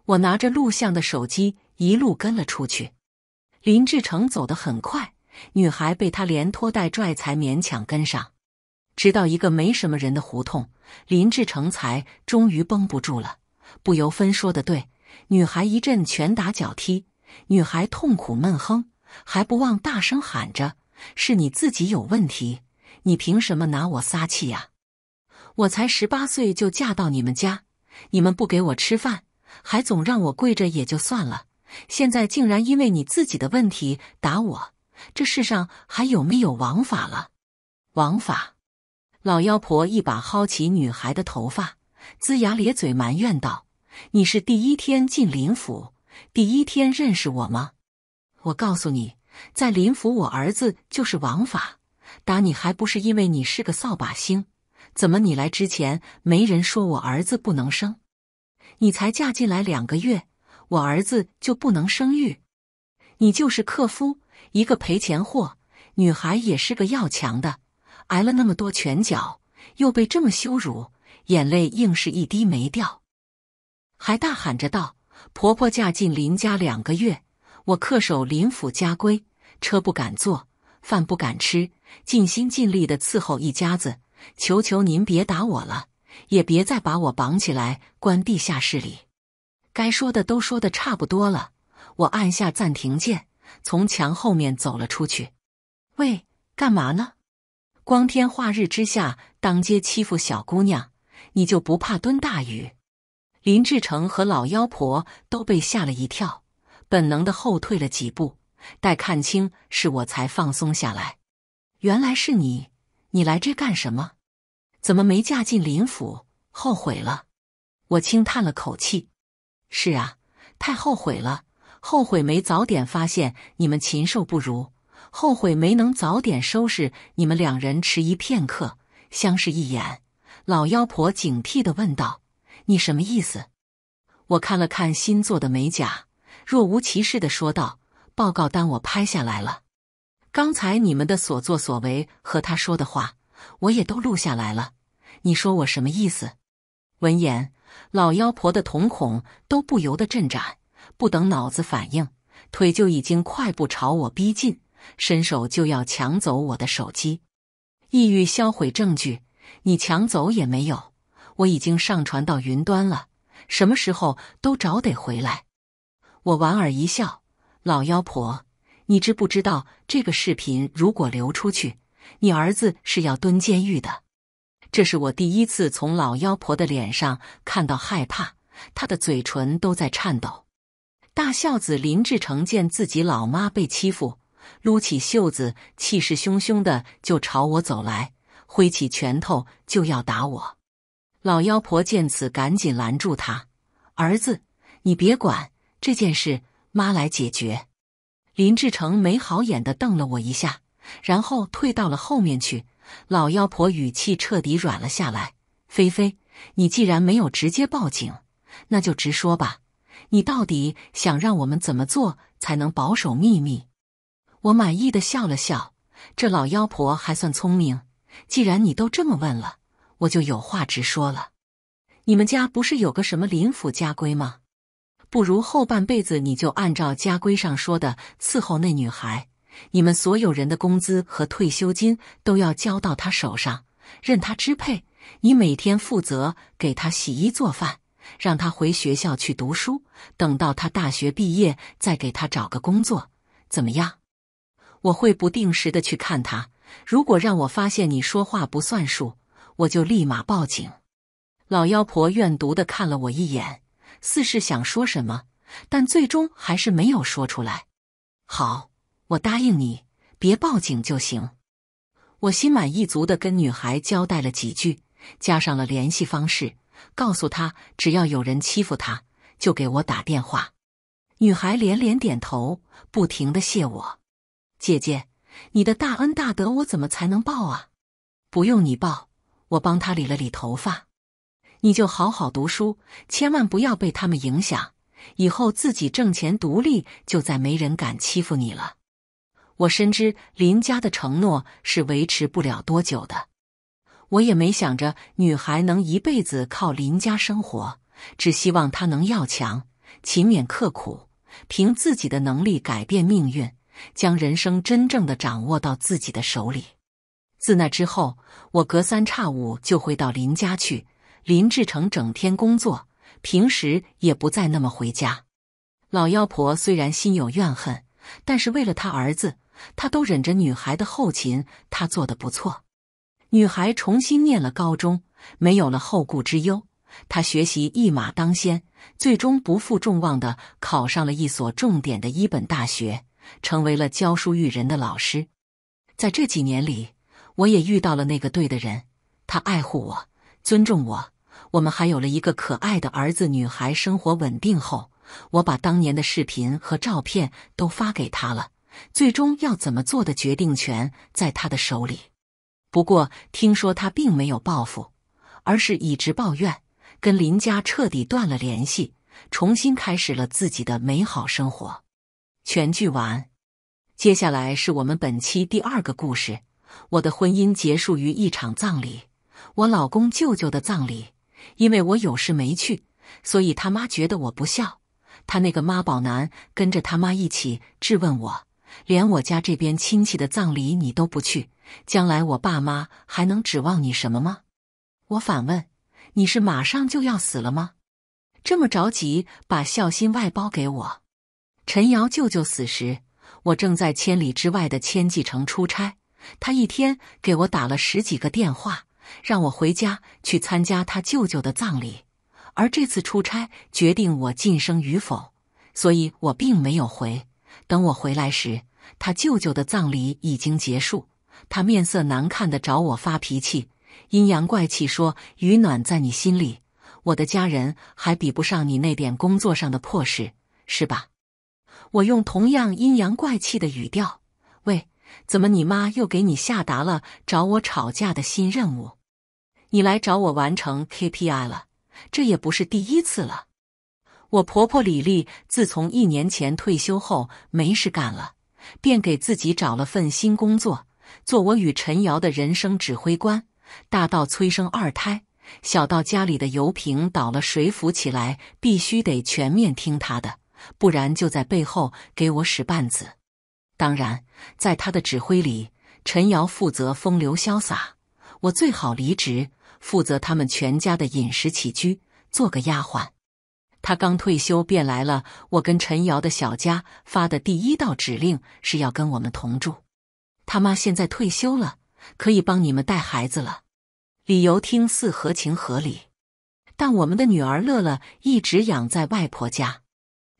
我拿着录像的手机一路跟了出去。林志成走得很快，女孩被他连拖带拽才勉强跟上。直到一个没什么人的胡同，林志成才终于绷不住了。不由分说的，对女孩一阵拳打脚踢，女孩痛苦闷哼，还不忘大声喊着：“是你自己有问题，你凭什么拿我撒气呀？我才十八岁就嫁到你们家，你们不给我吃饭，还总让我跪着，也就算了，现在竟然因为你自己的问题打我，这世上还有没有王法了？王法！”老妖婆一把薅起女孩的头发。龇牙咧嘴埋怨道：“你是第一天进林府，第一天认识我吗？我告诉你，在林府，我儿子就是王法，打你还不是因为你是个扫把星？怎么你来之前没人说我儿子不能生？你才嫁进来两个月，我儿子就不能生育？你就是克夫，一个赔钱货。女孩也是个要强的，挨了那么多拳脚，又被这么羞辱。”眼泪硬是一滴没掉，还大喊着道：“婆婆嫁进林家两个月，我恪守林府家规，车不敢坐，饭不敢吃，尽心尽力的伺候一家子。求求您别打我了，也别再把我绑起来关地下室里。该说的都说的差不多了，我按下暂停键，从墙后面走了出去。喂，干嘛呢？光天化日之下，当街欺负小姑娘！”你就不怕蹲大雨？林志成和老妖婆都被吓了一跳，本能的后退了几步。待看清是我，才放松下来。原来是你，你来这干什么？怎么没嫁进林府？后悔了？我轻叹了口气。是啊，太后悔了，后悔没早点发现你们禽兽不如，后悔没能早点收拾你们两人。迟疑片刻，相视一眼。老妖婆警惕的问道：“你什么意思？”我看了看新做的美甲，若无其事的说道：“报告单我拍下来了，刚才你们的所作所为和他说的话，我也都录下来了。你说我什么意思？”闻言，老妖婆的瞳孔都不由得震颤，不等脑子反应，腿就已经快步朝我逼近，伸手就要抢走我的手机，意欲销毁证据。你抢走也没有，我已经上传到云端了，什么时候都找得回来。我莞尔一笑：“老妖婆，你知不知道这个视频如果流出去，你儿子是要蹲监狱的？”这是我第一次从老妖婆的脸上看到害怕，她的嘴唇都在颤抖。大孝子林志成见自己老妈被欺负，撸起袖子，气势汹汹的就朝我走来。挥起拳头就要打我，老妖婆见此赶紧拦住他：“儿子，你别管这件事，妈来解决。”林志成没好眼的瞪了我一下，然后退到了后面去。老妖婆语气彻底软了下来：“菲菲，你既然没有直接报警，那就直说吧，你到底想让我们怎么做才能保守秘密？”我满意的笑了笑，这老妖婆还算聪明。既然你都这么问了，我就有话直说了。你们家不是有个什么林府家规吗？不如后半辈子你就按照家规上说的伺候那女孩，你们所有人的工资和退休金都要交到她手上，任她支配。你每天负责给她洗衣做饭，让她回学校去读书，等到她大学毕业再给她找个工作，怎么样？我会不定时的去看她。如果让我发现你说话不算数，我就立马报警。老妖婆怨毒的看了我一眼，似是想说什么，但最终还是没有说出来。好，我答应你，别报警就行。我心满意足的跟女孩交代了几句，加上了联系方式，告诉她只要有人欺负她，就给我打电话。女孩连连点头，不停的谢我，姐姐。你的大恩大德，我怎么才能报啊？不用你报，我帮他理了理头发。你就好好读书，千万不要被他们影响。以后自己挣钱独立，就再没人敢欺负你了。我深知林家的承诺是维持不了多久的，我也没想着女孩能一辈子靠林家生活，只希望她能要强、勤勉刻苦，凭自己的能力改变命运。将人生真正的掌握到自己的手里。自那之后，我隔三差五就会到林家去。林志成整天工作，平时也不再那么回家。老妖婆虽然心有怨恨，但是为了他儿子，她都忍着。女孩的后勤她做的不错。女孩重新念了高中，没有了后顾之忧，她学习一马当先，最终不负众望的考上了一所重点的一本大学。成为了教书育人的老师，在这几年里，我也遇到了那个对的人，他爱护我，尊重我，我们还有了一个可爱的儿子女孩。生活稳定后，我把当年的视频和照片都发给他了。最终要怎么做的决定权在他的手里。不过听说他并没有报复，而是以直报怨，跟林家彻底断了联系，重新开始了自己的美好生活。全剧完，接下来是我们本期第二个故事。我的婚姻结束于一场葬礼，我老公舅舅的葬礼。因为我有事没去，所以他妈觉得我不孝。他那个妈宝男跟着他妈一起质问我，连我家这边亲戚的葬礼你都不去，将来我爸妈还能指望你什么吗？我反问：“你是马上就要死了吗？这么着急把孝心外包给我？”陈瑶舅舅死时，我正在千里之外的千纪城出差。他一天给我打了十几个电话，让我回家去参加他舅舅的葬礼。而这次出差决定我晋升与否，所以我并没有回。等我回来时，他舅舅的葬礼已经结束。他面色难看地找我发脾气，阴阳怪气说：“余暖在你心里，我的家人还比不上你那点工作上的破事，是吧？”我用同样阴阳怪气的语调：“喂，怎么你妈又给你下达了找我吵架的新任务？你来找我完成 KPI 了，这也不是第一次了。”我婆婆李丽自从一年前退休后没事干了，便给自己找了份新工作，做我与陈瑶的人生指挥官，大到催生二胎，小到家里的油瓶倒了谁扶起来，必须得全面听她的。不然就在背后给我使绊子。当然，在他的指挥里，陈瑶负责风流潇洒，我最好离职，负责他们全家的饮食起居，做个丫鬟。他刚退休便来了，我跟陈瑶的小家发的第一道指令是要跟我们同住。他妈现在退休了，可以帮你们带孩子了。理由听似合情合理，但我们的女儿乐乐一直养在外婆家。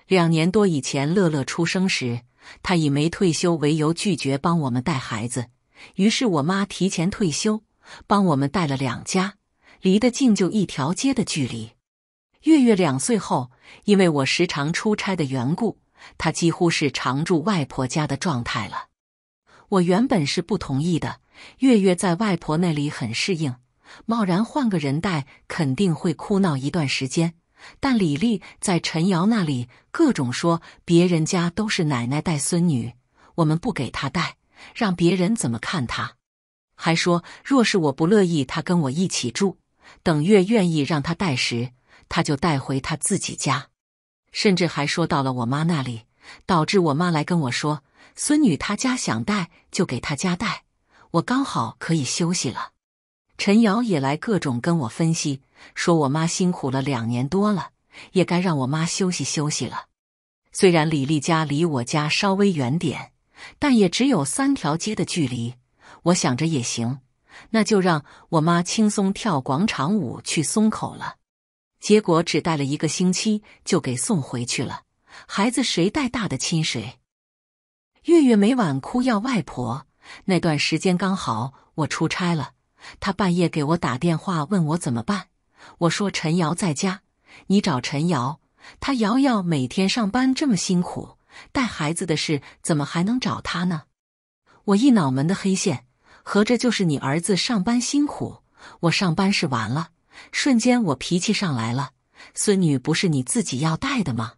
两年多以前，乐乐出生时，他以没退休为由拒绝帮我们带孩子，于是我妈提前退休帮我们带了两家，离得近就一条街的距离。月月两岁后，因为我时常出差的缘故，他几乎是常住外婆家的状态了。我原本是不同意的，月月在外婆那里很适应，贸然换个人带肯定会哭闹一段时间。但李丽在陈瑶那里各种说，别人家都是奶奶带孙女，我们不给她带，让别人怎么看她？还说，若是我不乐意，她跟我一起住，等月愿意让她带时，她就带回她自己家。甚至还说到了我妈那里，导致我妈来跟我说，孙女她家想带就给她家带，我刚好可以休息了。陈瑶也来各种跟我分析。说我妈辛苦了两年多了，也该让我妈休息休息了。虽然李丽家离我家稍微远点，但也只有三条街的距离。我想着也行，那就让我妈轻松跳广场舞去松口了。结果只带了一个星期就给送回去了。孩子谁带大的亲谁？月月每晚哭要外婆。那段时间刚好我出差了，她半夜给我打电话问我怎么办。我说：“陈瑶在家，你找陈瑶。她瑶瑶每天上班这么辛苦，带孩子的事怎么还能找她呢？”我一脑门的黑线，合着就是你儿子上班辛苦，我上班是完了。瞬间我脾气上来了：“孙女不是你自己要带的吗？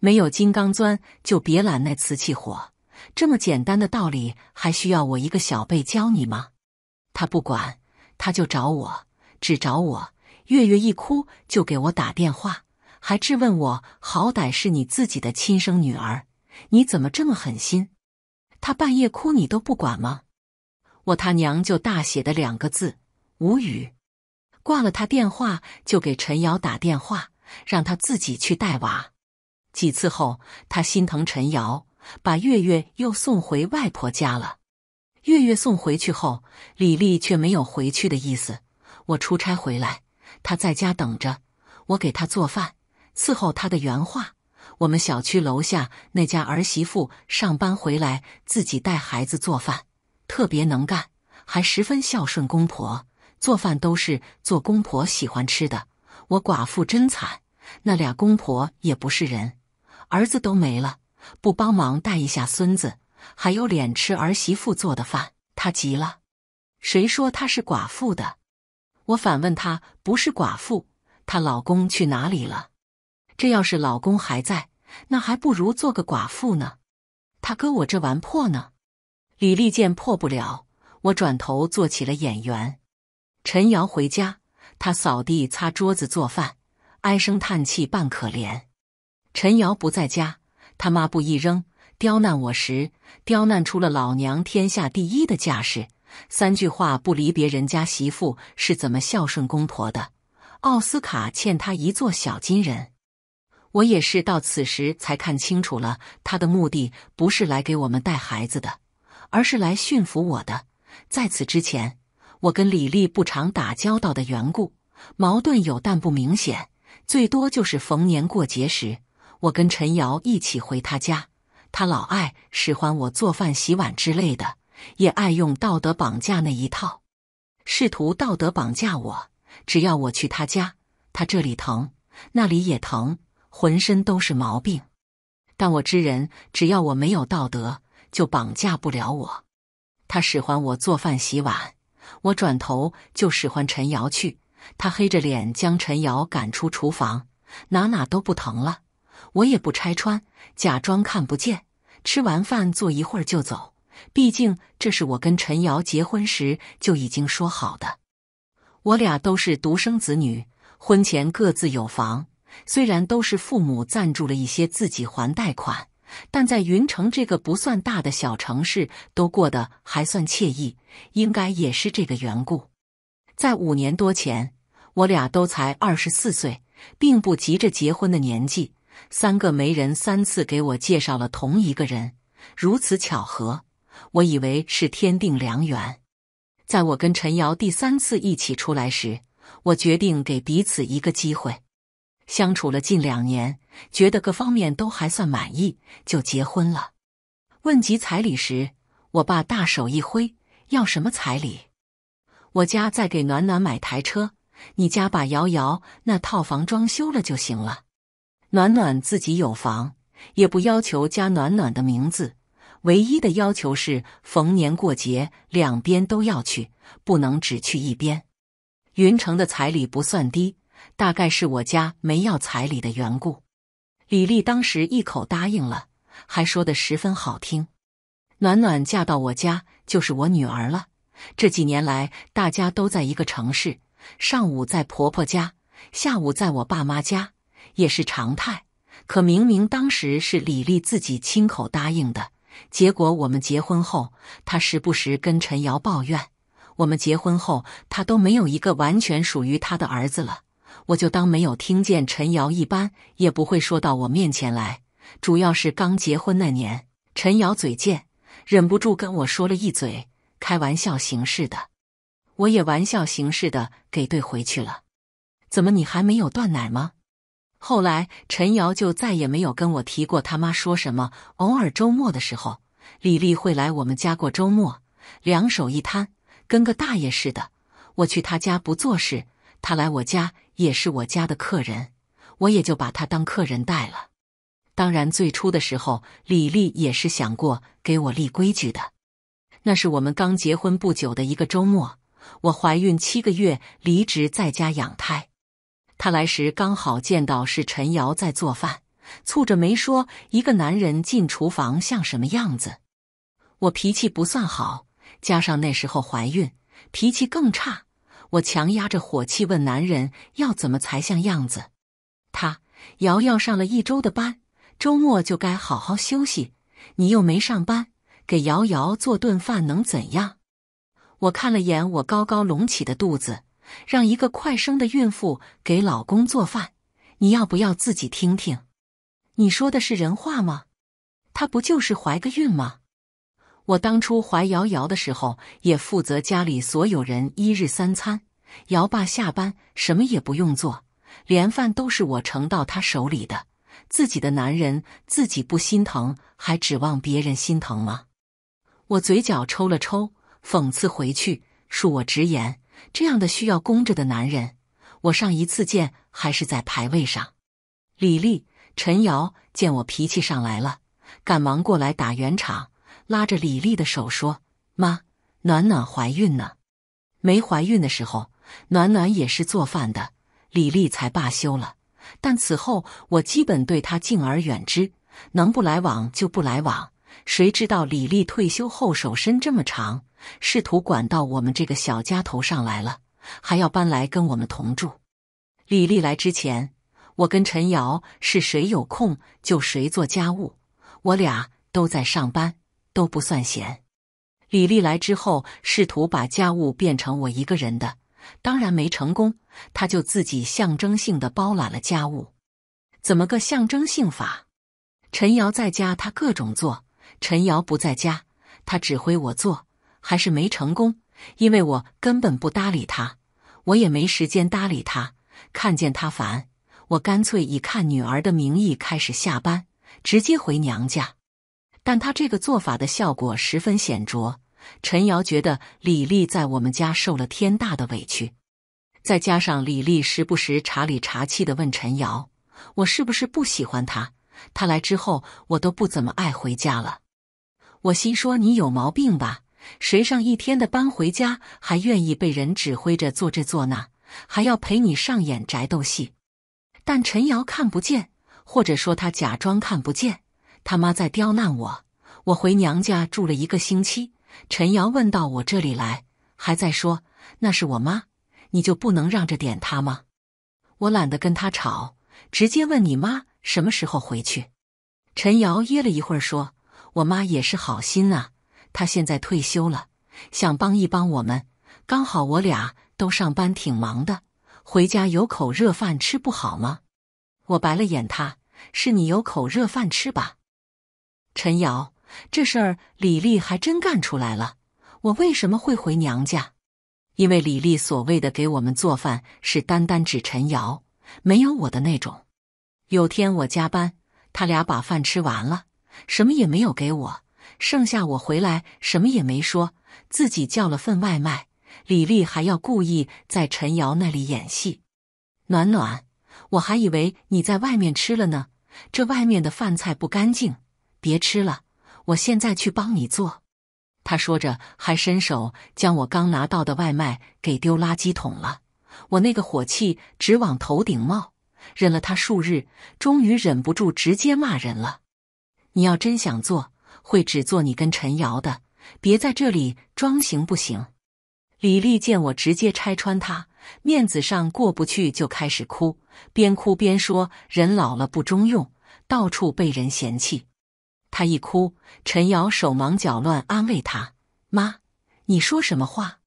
没有金刚钻就别揽那瓷器活。这么简单的道理还需要我一个小辈教你吗？”他不管，他就找我，只找我。月月一哭就给我打电话，还质问我：“好歹是你自己的亲生女儿，你怎么这么狠心？她半夜哭你都不管吗？”我他娘就大写的两个字：无语。挂了他电话，就给陈瑶打电话，让他自己去带娃。几次后，他心疼陈瑶，把月月又送回外婆家了。月月送回去后，李丽却没有回去的意思。我出差回来。他在家等着我给他做饭伺候他的原话。我们小区楼下那家儿媳妇上班回来自己带孩子做饭，特别能干，还十分孝顺公婆，做饭都是做公婆喜欢吃的。我寡妇真惨，那俩公婆也不是人，儿子都没了，不帮忙带一下孙子，还有脸吃儿媳妇做的饭？他急了，谁说他是寡妇的？我反问她：“不是寡妇，她老公去哪里了？这要是老公还在，那还不如做个寡妇呢。她搁我这玩破呢。”李立见破不了，我转头做起了演员。陈瑶回家，她扫地、擦桌子、做饭，唉声叹气，扮可怜。陈瑶不在家，他抹布一扔，刁难我时，刁难出了老娘天下第一的架势。三句话不离别人家媳妇是怎么孝顺公婆的？奥斯卡欠他一座小金人。我也是到此时才看清楚了，他的目的不是来给我们带孩子的，而是来驯服我的。在此之前，我跟李丽不常打交道的缘故，矛盾有但不明显，最多就是逢年过节时，我跟陈瑶一起回他家，他老爱使唤我做饭、洗碗之类的。也爱用道德绑架那一套，试图道德绑架我。只要我去他家，他这里疼，那里也疼，浑身都是毛病。但我知人，只要我没有道德，就绑架不了我。他使唤我做饭洗碗，我转头就使唤陈瑶去。他黑着脸将陈瑶赶出厨房，哪哪都不疼了。我也不拆穿，假装看不见。吃完饭坐一会儿就走。毕竟这是我跟陈瑶结婚时就已经说好的。我俩都是独生子女，婚前各自有房，虽然都是父母赞助了一些，自己还贷款，但在云城这个不算大的小城市，都过得还算惬意，应该也是这个缘故。在五年多前，我俩都才二十四岁，并不急着结婚的年纪。三个媒人三次给我介绍了同一个人，如此巧合。我以为是天定良缘。在我跟陈瑶第三次一起出来时，我决定给彼此一个机会。相处了近两年，觉得各方面都还算满意，就结婚了。问及彩礼时，我爸大手一挥，要什么彩礼？我家再给暖暖买台车，你家把瑶瑶那套房装修了就行了。暖暖自己有房，也不要求加暖暖的名字。唯一的要求是逢年过节两边都要去，不能只去一边。云城的彩礼不算低，大概是我家没要彩礼的缘故。李丽当时一口答应了，还说的十分好听。暖暖嫁到我家就是我女儿了，这几年来大家都在一个城市，上午在婆婆家，下午在我爸妈家也是常态。可明明当时是李丽自己亲口答应的。结果我们结婚后，他时不时跟陈瑶抱怨，我们结婚后他都没有一个完全属于他的儿子了。我就当没有听见陈瑶一般，也不会说到我面前来。主要是刚结婚那年，陈瑶嘴贱，忍不住跟我说了一嘴，开玩笑形式的，我也玩笑形式的给怼回去了。怎么你还没有断奶吗？后来，陈瑶就再也没有跟我提过他妈说什么。偶尔周末的时候，李丽会来我们家过周末，两手一摊，跟个大爷似的。我去他家不做事，他来我家也是我家的客人，我也就把他当客人带了。当然，最初的时候，李丽也是想过给我立规矩的。那是我们刚结婚不久的一个周末，我怀孕七个月，离职在家养胎。他来时刚好见到是陈瑶在做饭，蹙着眉说：“一个男人进厨房像什么样子？”我脾气不算好，加上那时候怀孕，脾气更差。我强压着火气问男人：“要怎么才像样子？”他瑶瑶上了一周的班，周末就该好好休息。你又没上班，给瑶瑶做顿饭能怎样？我看了眼我高高隆起的肚子。让一个快生的孕妇给老公做饭，你要不要自己听听？你说的是人话吗？她不就是怀个孕吗？我当初怀瑶瑶的时候，也负责家里所有人一日三餐。瑶爸下班什么也不用做，连饭都是我盛到他手里的。自己的男人自己不心疼，还指望别人心疼吗？我嘴角抽了抽，讽刺回去：“恕我直言。”这样的需要供着的男人，我上一次见还是在排位上。李丽、陈瑶见我脾气上来了，赶忙过来打圆场，拉着李丽的手说：“妈，暖暖怀孕呢。没怀孕的时候，暖暖也是做饭的。”李丽才罢休了。但此后，我基本对她敬而远之，能不来往就不来往。谁知道李丽退休后手伸这么长？试图管到我们这个小家头上来了，还要搬来跟我们同住。李丽来之前，我跟陈瑶是谁有空就谁做家务，我俩都在上班，都不算闲。李丽来之后，试图把家务变成我一个人的，当然没成功，他就自己象征性的包揽了家务。怎么个象征性法？陈瑶在家，他各种做；陈瑶不在家，他指挥我做。还是没成功，因为我根本不搭理他，我也没时间搭理他，看见他烦，我干脆以看女儿的名义开始下班，直接回娘家。但他这个做法的效果十分显着，陈瑶觉得李丽在我们家受了天大的委屈，再加上李丽时不时查里查气的问陈瑶：“我是不是不喜欢他？他来之后我都不怎么爱回家了。”我心说：“你有毛病吧？”谁上一天的班回家还愿意被人指挥着做这做那，还要陪你上演宅斗戏？但陈瑶看不见，或者说他假装看不见，他妈在刁难我。我回娘家住了一个星期，陈瑶问到我这里来，还在说那是我妈，你就不能让着点她吗？我懒得跟她吵，直接问你妈什么时候回去。陈瑶噎了一会儿，说：“我妈也是好心啊。”他现在退休了，想帮一帮我们。刚好我俩都上班挺忙的，回家有口热饭吃不好吗？我白了眼他，是你有口热饭吃吧？陈瑶，这事儿李丽还真干出来了。我为什么会回娘家？因为李丽所谓的给我们做饭，是单单指陈瑶，没有我的那种。有天我加班，他俩把饭吃完了，什么也没有给我。剩下我回来什么也没说，自己叫了份外卖。李丽还要故意在陈瑶那里演戏。暖暖，我还以为你在外面吃了呢，这外面的饭菜不干净，别吃了。我现在去帮你做。他说着，还伸手将我刚拿到的外卖给丢垃圾桶了。我那个火气直往头顶冒，忍了他数日，终于忍不住直接骂人了。你要真想做。会只做你跟陈瑶的，别在这里装行不行？李丽见我直接拆穿她，面子上过不去，就开始哭，边哭边说：“人老了不中用，到处被人嫌弃。”她一哭，陈瑶手忙脚乱安慰她：“妈，你说什么话？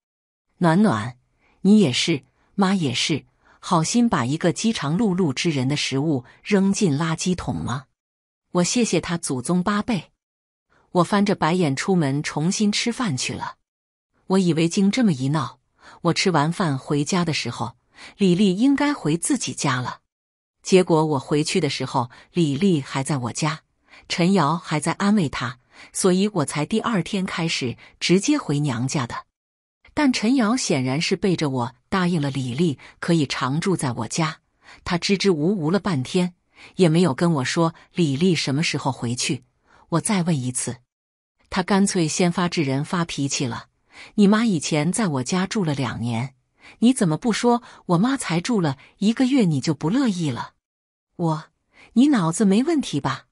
暖暖，你也是，妈也是，好心把一个饥肠辘辘之人的食物扔进垃圾桶吗？我谢谢他祖宗八辈。”我翻着白眼出门，重新吃饭去了。我以为经这么一闹，我吃完饭回家的时候，李丽应该回自己家了。结果我回去的时候，李丽还在我家，陈瑶还在安慰她，所以我才第二天开始直接回娘家的。但陈瑶显然是背着我答应了李丽可以常住在我家，她支支吾吾了半天，也没有跟我说李丽什么时候回去。我再问一次。他干脆先发制人发脾气了。你妈以前在我家住了两年，你怎么不说我妈才住了一个月你就不乐意了？我，你脑子没问题吧？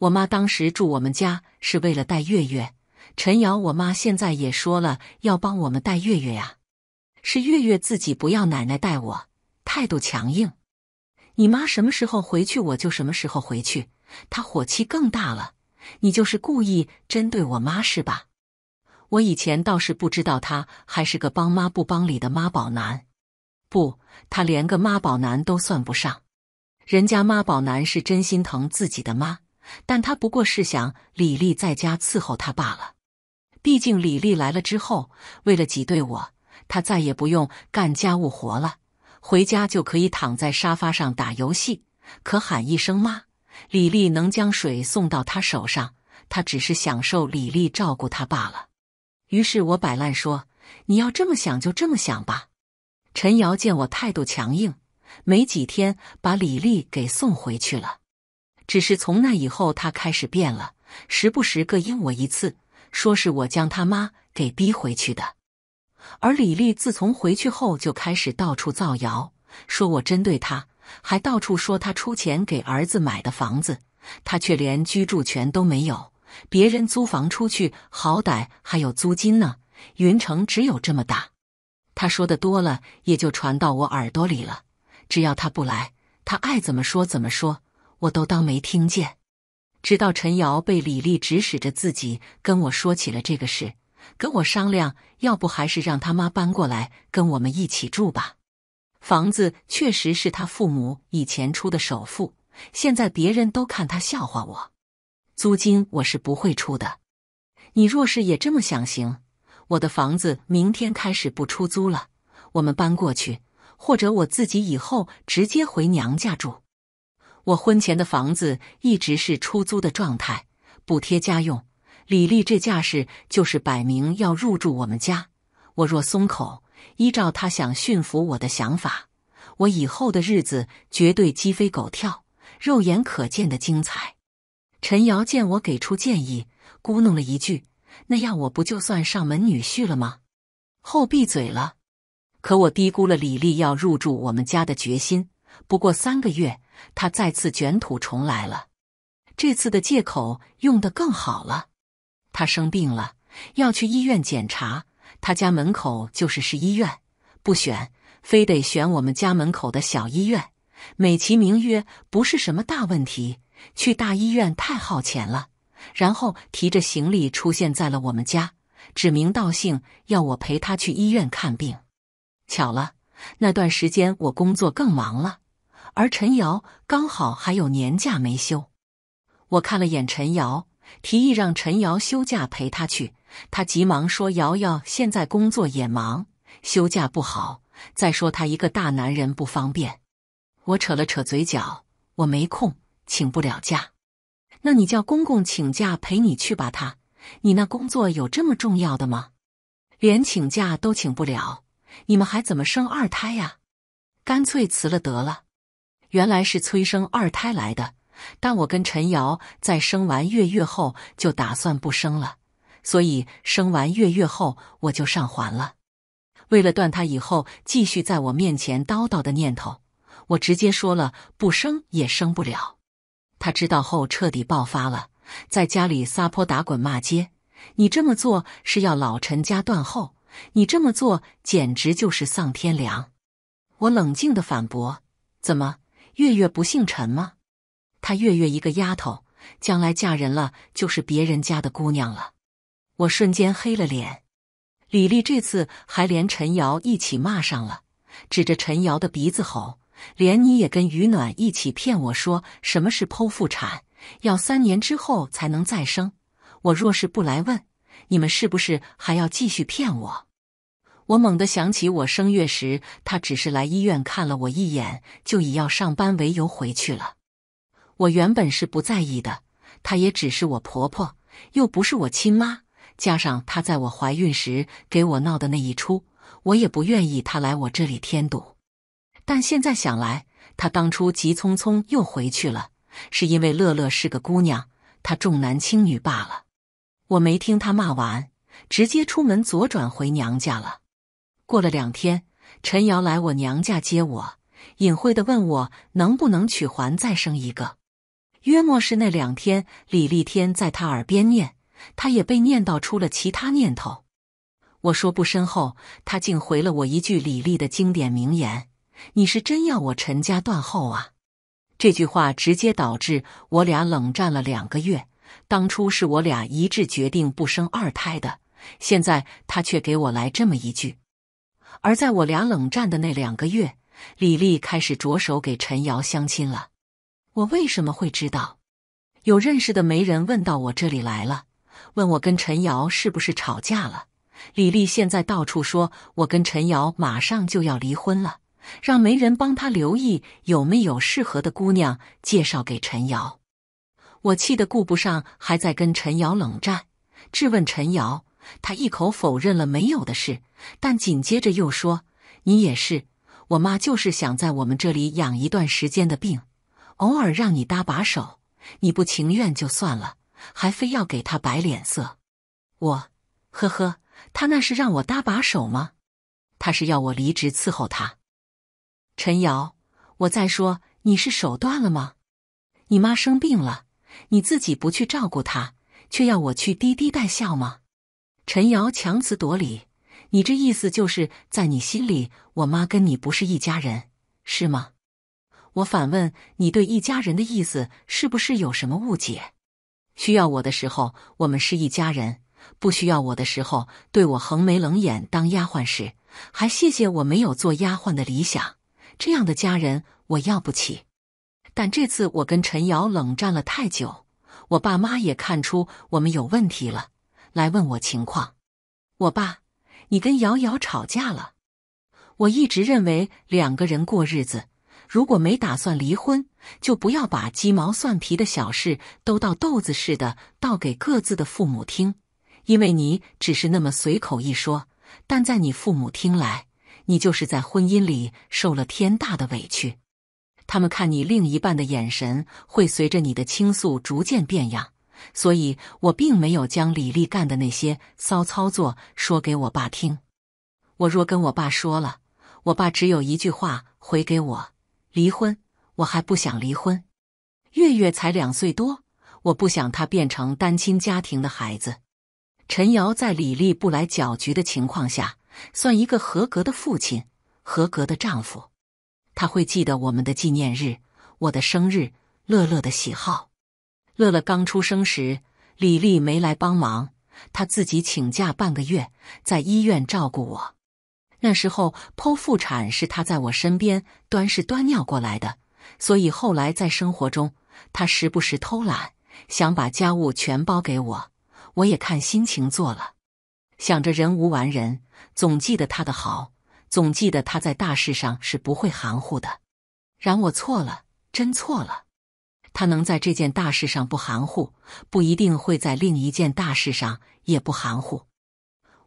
我妈当时住我们家是为了带月月。陈瑶，我妈现在也说了要帮我们带月月啊。是月月自己不要奶奶带我，态度强硬。你妈什么时候回去我就什么时候回去。他火气更大了。你就是故意针对我妈是吧？我以前倒是不知道他还是个帮妈不帮理的妈宝男，不，他连个妈宝男都算不上。人家妈宝男是真心疼自己的妈，但他不过是想李丽在家伺候他罢了。毕竟李丽来了之后，为了挤兑我，他再也不用干家务活了，回家就可以躺在沙发上打游戏，可喊一声妈。李丽能将水送到他手上，他只是享受李丽照顾他罢了。于是我摆烂说：“你要这么想，就这么想吧。”陈瑶见我态度强硬，没几天把李丽给送回去了。只是从那以后，他开始变了，时不时膈应我一次，说是我将他妈给逼回去的。而李丽自从回去后，就开始到处造谣，说我针对他。还到处说他出钱给儿子买的房子，他却连居住权都没有。别人租房出去，好歹还有租金呢。云城只有这么大，他说的多了也就传到我耳朵里了。只要他不来，他爱怎么说怎么说，我都当没听见。直到陈瑶被李丽指使着自己跟我说起了这个事，跟我商量，要不还是让他妈搬过来跟我们一起住吧。房子确实是他父母以前出的首付，现在别人都看他笑话我，租金我是不会出的。你若是也这么想行，我的房子明天开始不出租了，我们搬过去，或者我自己以后直接回娘家住。我婚前的房子一直是出租的状态，补贴家用。李丽这架势就是摆明要入住我们家，我若松口。依照他想驯服我的想法，我以后的日子绝对鸡飞狗跳，肉眼可见的精彩。陈瑶见我给出建议，咕哝了一句：“那样我不就算上门女婿了吗？”后闭嘴了。可我低估了李丽要入住我们家的决心。不过三个月，她再次卷土重来了。这次的借口用的更好了，她生病了，要去医院检查。他家门口就是市医院，不选，非得选我们家门口的小医院，美其名曰不是什么大问题，去大医院太耗钱了。然后提着行李出现在了我们家，指名道姓要我陪他去医院看病。巧了，那段时间我工作更忙了，而陈瑶刚好还有年假没休。我看了眼陈瑶，提议让陈瑶休假陪他去。他急忙说：“瑶瑶现在工作也忙，休假不好。再说他一个大男人不方便。”我扯了扯嘴角：“我没空，请不了假。那你叫公公请假陪你去吧。他，你那工作有这么重要的吗？连请假都请不了，你们还怎么生二胎呀？干脆辞了得了。原来是催生二胎来的，但我跟陈瑶在生完月月后就打算不生了。”所以生完月月后，我就上环了。为了断他以后继续在我面前叨叨的念头，我直接说了不生也生不了。他知道后彻底爆发了，在家里撒泼打滚骂街：“你这么做是要老陈家断后，你这么做简直就是丧天良！”我冷静的反驳：“怎么，月月不姓陈吗？她月月一个丫头，将来嫁人了就是别人家的姑娘了。”我瞬间黑了脸，李丽这次还连陈瑶一起骂上了，指着陈瑶的鼻子吼：“连你也跟于暖一起骗我说什么是剖腹产，要三年之后才能再生。我若是不来问，你们是不是还要继续骗我？”我猛地想起我生月时，她只是来医院看了我一眼，就以要上班为由回去了。我原本是不在意的，她也只是我婆婆，又不是我亲妈。加上他在我怀孕时给我闹的那一出，我也不愿意他来我这里添堵。但现在想来，他当初急匆匆又回去了，是因为乐乐是个姑娘，他重男轻女罢了。我没听他骂完，直接出门左转回娘家了。过了两天，陈瑶来我娘家接我，隐晦地问我能不能娶环再生一个。约莫是那两天，李立天在他耳边念。他也被念叨出了其他念头。我说不身后，他竟回了我一句李丽的经典名言：“你是真要我陈家断后啊？”这句话直接导致我俩冷战了两个月。当初是我俩一致决定不生二胎的，现在他却给我来这么一句。而在我俩冷战的那两个月，李丽开始着手给陈瑶相亲了。我为什么会知道？有认识的媒人问到我这里来了。问我跟陈瑶是不是吵架了？李丽现在到处说我跟陈瑶马上就要离婚了，让媒人帮她留意有没有适合的姑娘介绍给陈瑶。我气得顾不上，还在跟陈瑶冷战，质问陈瑶。她一口否认了没有的事，但紧接着又说：“你也是，我妈就是想在我们这里养一段时间的病，偶尔让你搭把手，你不情愿就算了。”还非要给他摆脸色，我呵呵，他那是让我搭把手吗？他是要我离职伺候他。陈瑶，我再说，你是手断了吗？你妈生病了，你自己不去照顾她，却要我去滴滴带孝吗？陈瑶强词夺理，你这意思就是在你心里，我妈跟你不是一家人，是吗？我反问你，对一家人的意思是不是有什么误解？需要我的时候，我们是一家人；不需要我的时候，对我横眉冷眼，当丫鬟时还谢谢我没有做丫鬟的理想。这样的家人我要不起。但这次我跟陈瑶冷战了太久，我爸妈也看出我们有问题了，来问我情况。我爸，你跟瑶瑶吵架了？我一直认为两个人过日子。如果没打算离婚，就不要把鸡毛蒜皮的小事都倒豆子似的倒给各自的父母听，因为你只是那么随口一说，但在你父母听来，你就是在婚姻里受了天大的委屈。他们看你另一半的眼神会随着你的倾诉逐渐变样。所以我并没有将李丽干的那些骚操作说给我爸听。我若跟我爸说了，我爸只有一句话回给我。离婚，我还不想离婚。月月才两岁多，我不想他变成单亲家庭的孩子。陈瑶在李丽不来搅局的情况下，算一个合格的父亲，合格的丈夫。他会记得我们的纪念日，我的生日，乐乐的喜好。乐乐刚出生时，李丽没来帮忙，她自己请假半个月，在医院照顾我。那时候剖腹产是他在我身边端屎端尿过来的，所以后来在生活中，他时不时偷懒，想把家务全包给我，我也看心情做了。想着人无完人，总记得他的好，总记得他在大事上是不会含糊的。然我错了，真错了。他能在这件大事上不含糊，不一定会在另一件大事上也不含糊。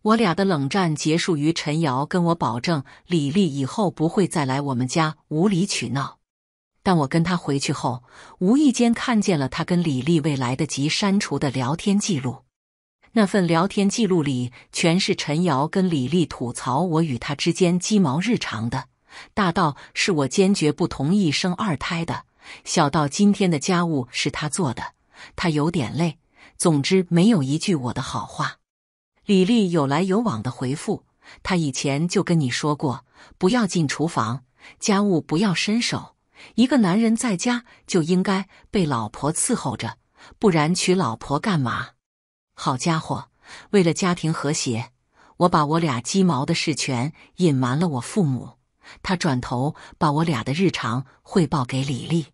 我俩的冷战结束于陈瑶跟我保证李丽以后不会再来我们家无理取闹，但我跟他回去后，无意间看见了他跟李丽未来得及删除的聊天记录。那份聊天记录里全是陈瑶跟李丽吐槽我与他之间鸡毛日常的，大到是我坚决不同意生二胎的，小到今天的家务是他做的，他有点累。总之，没有一句我的好话。李丽有来有往的回复。他以前就跟你说过，不要进厨房，家务不要伸手。一个男人在家就应该被老婆伺候着，不然娶老婆干嘛？好家伙，为了家庭和谐，我把我俩鸡毛的事全隐瞒了我父母。他转头把我俩的日常汇报给李丽。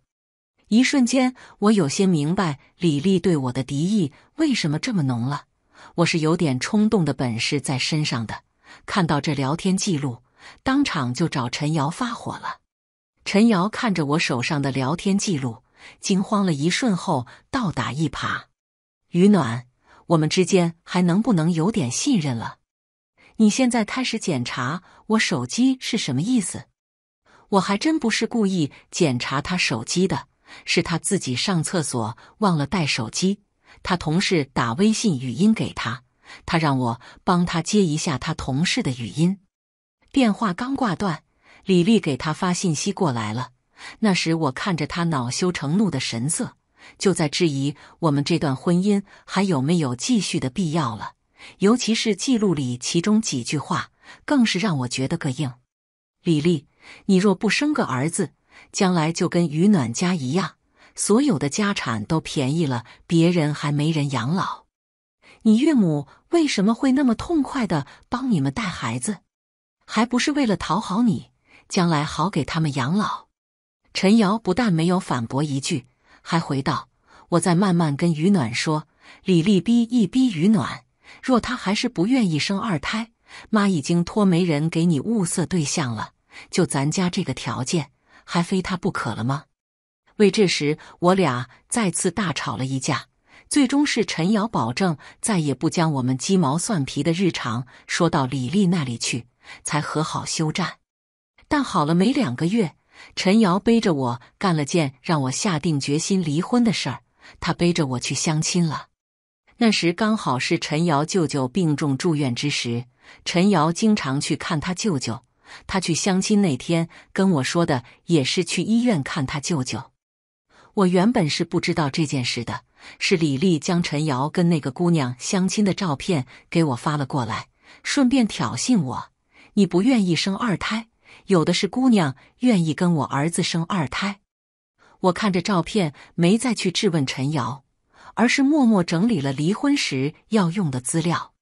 一瞬间，我有些明白李丽对我的敌意为什么这么浓了。我是有点冲动的本事在身上的，看到这聊天记录，当场就找陈瑶发火了。陈瑶看着我手上的聊天记录，惊慌了一瞬后，倒打一耙：“于暖，我们之间还能不能有点信任了？你现在开始检查我手机是什么意思？我还真不是故意检查他手机的，是他自己上厕所忘了带手机。”他同事打微信语音给他，他让我帮他接一下他同事的语音。电话刚挂断，李丽给他发信息过来了。那时我看着他恼羞成怒的神色，就在质疑我们这段婚姻还有没有继续的必要了。尤其是记录里其中几句话，更是让我觉得个硬。李丽，你若不生个儿子，将来就跟于暖家一样。所有的家产都便宜了，别人还没人养老。你岳母为什么会那么痛快的帮你们带孩子？还不是为了讨好你，将来好给他们养老？陈瑶不但没有反驳一句，还回道：“我再慢慢跟余暖说，李丽逼一逼余暖，若他还是不愿意生二胎，妈已经托媒人给你物色对象了。就咱家这个条件，还非他不可了吗？”为这时，我俩再次大吵了一架，最终是陈瑶保证再也不将我们鸡毛蒜皮的日常说到李丽那里去，才和好休战。但好了没两个月，陈瑶背着我干了件让我下定决心离婚的事儿。他背着我去相亲了，那时刚好是陈瑶舅舅病重住院之时，陈瑶经常去看他舅舅。他去相亲那天跟我说的也是去医院看他舅舅。我原本是不知道这件事的，是李丽将陈瑶跟那个姑娘相亲的照片给我发了过来，顺便挑衅我。你不愿意生二胎，有的是姑娘愿意跟我儿子生二胎。我看着照片，没再去质问陈瑶，而是默默整理了离婚时要用的资料。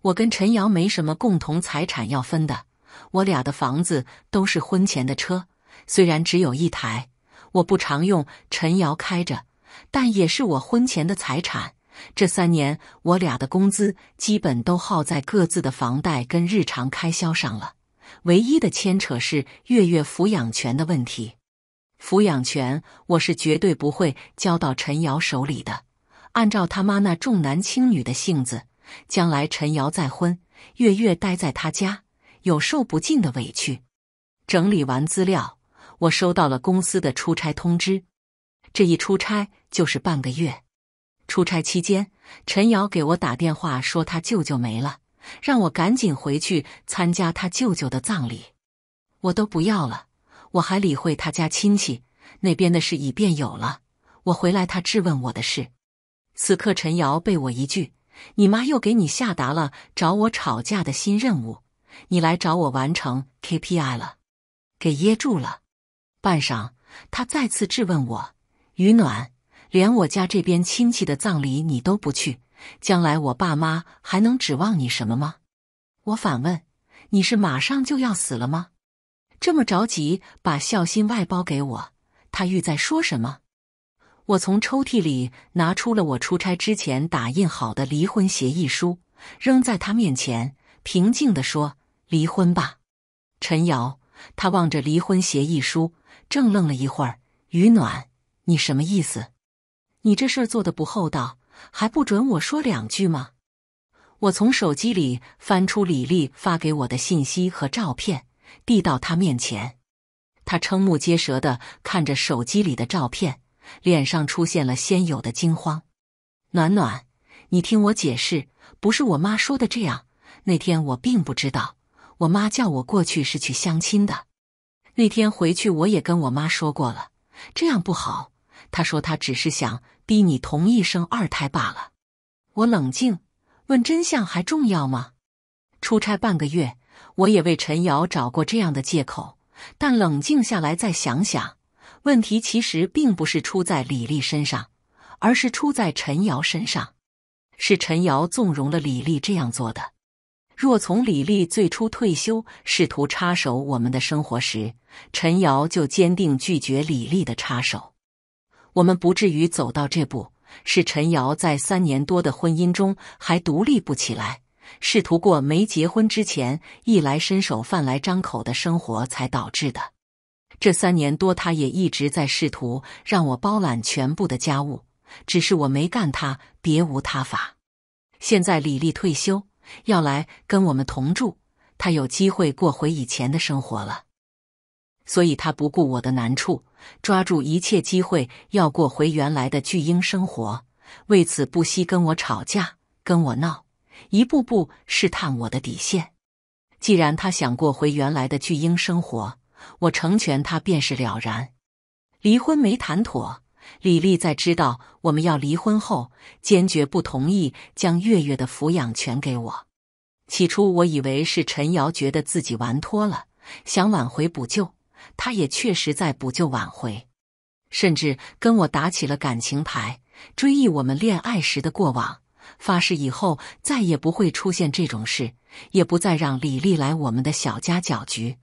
我跟陈瑶没什么共同财产要分的，我俩的房子都是婚前的车，虽然只有一台。我不常用，陈瑶开着，但也是我婚前的财产。这三年，我俩的工资基本都耗在各自的房贷跟日常开销上了。唯一的牵扯是月月抚养权的问题，抚养权我是绝对不会交到陈瑶手里的。按照他妈那重男轻女的性子，将来陈瑶再婚，月月待在他家，有受不尽的委屈。整理完资料。我收到了公司的出差通知，这一出差就是半个月。出差期间，陈瑶给我打电话说他舅舅没了，让我赶紧回去参加他舅舅的葬礼。我都不要了，我还理会他家亲戚那边的事，已便有了我回来他质问我的事。此刻，陈瑶被我一句“你妈又给你下达了找我吵架的新任务”，你来找我完成 KPI 了，给噎住了。半晌，他再次质问我：“余暖，连我家这边亲戚的葬礼你都不去，将来我爸妈还能指望你什么吗？”我反问：“你是马上就要死了吗？这么着急把孝心外包给我？”他欲在说什么？我从抽屉里拿出了我出差之前打印好的离婚协议书，扔在他面前，平静地说：“离婚吧，陈瑶。”他望着离婚协议书。正愣了一会儿，于暖，你什么意思？你这事儿做的不厚道，还不准我说两句吗？我从手机里翻出李丽发给我的信息和照片，递到他面前。他瞠目结舌的看着手机里的照片，脸上出现了先有的惊慌。暖暖，你听我解释，不是我妈说的这样。那天我并不知道，我妈叫我过去是去相亲的。那天回去，我也跟我妈说过了，这样不好。她说她只是想逼你同意生二胎罢了。我冷静问：真相还重要吗？出差半个月，我也为陈瑶找过这样的借口，但冷静下来再想想，问题其实并不是出在李丽身上，而是出在陈瑶身上，是陈瑶纵容了李丽这样做的。若从李丽最初退休，试图插手我们的生活时，陈瑶就坚定拒绝李丽的插手，我们不至于走到这步。是陈瑶在三年多的婚姻中还独立不起来，试图过没结婚之前衣来伸手、饭来张口的生活才导致的。这三年多，他也一直在试图让我包揽全部的家务，只是我没干，他别无他法。现在李丽退休。要来跟我们同住，他有机会过回以前的生活了，所以他不顾我的难处，抓住一切机会要过回原来的巨婴生活，为此不惜跟我吵架、跟我闹，一步步试探我的底线。既然他想过回原来的巨婴生活，我成全他便是了然。离婚没谈妥。李丽在知道我们要离婚后，坚决不同意将月月的抚养权给我。起初我以为是陈瑶觉得自己玩脱了，想挽回补救，他也确实在补救挽回，甚至跟我打起了感情牌，追忆我们恋爱时的过往，发誓以后再也不会出现这种事，也不再让李丽来我们的小家搅局。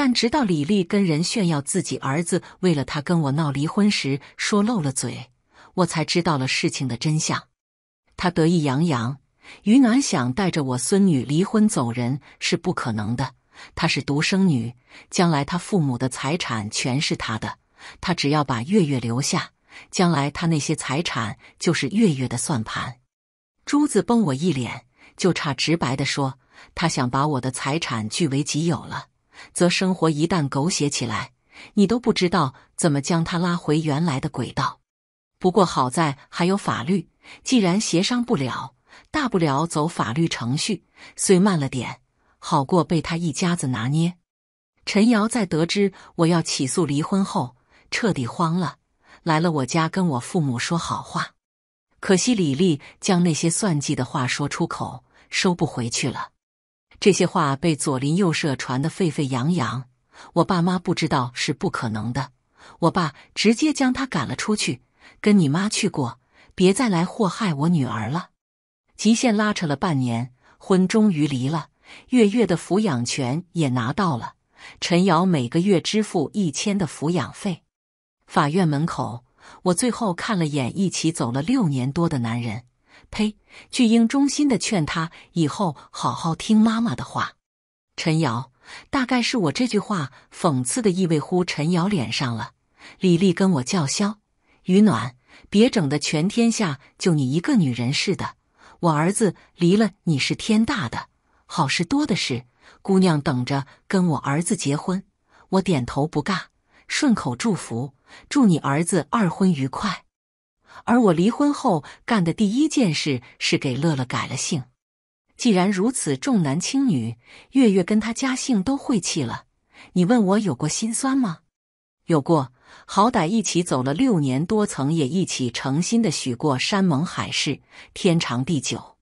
但直到李丽跟人炫耀自己儿子为了她跟我闹离婚时说漏了嘴，我才知道了事情的真相。他得意洋洋，于南想带着我孙女离婚走人是不可能的。她是独生女，将来她父母的财产全是她的。她只要把月月留下，将来她那些财产就是月月的算盘。珠子崩我一脸，就差直白的说他想把我的财产据为己有了。则生活一旦狗血起来，你都不知道怎么将它拉回原来的轨道。不过好在还有法律，既然协商不了，大不了走法律程序，虽慢了点，好过被他一家子拿捏。陈瑶在得知我要起诉离婚后，彻底慌了，来了我家跟我父母说好话。可惜李丽将那些算计的话说出口，收不回去了。这些话被左邻右舍传得沸沸扬扬，我爸妈不知道是不可能的。我爸直接将他赶了出去，跟你妈去过，别再来祸害我女儿了。极限拉扯了半年，婚终于离了，月月的抚养权也拿到了，陈瑶每个月支付一千的抚养费。法院门口，我最后看了眼一起走了六年多的男人。呸！巨婴衷心的劝他以后好好听妈妈的话。陈瑶，大概是我这句话讽刺的意味呼陈瑶脸上了。李丽跟我叫嚣：“于暖，别整的全天下就你一个女人似的。我儿子离了你是天大的好事，多的是。姑娘等着跟我儿子结婚，我点头不干，顺口祝福，祝你儿子二婚愉快。”而我离婚后干的第一件事是给乐乐改了姓。既然如此重男轻女，月月跟他家姓都晦气了。你问我有过心酸吗？有过，好歹一起走了六年多，曾也一起诚心的许过山盟海誓，天长地久，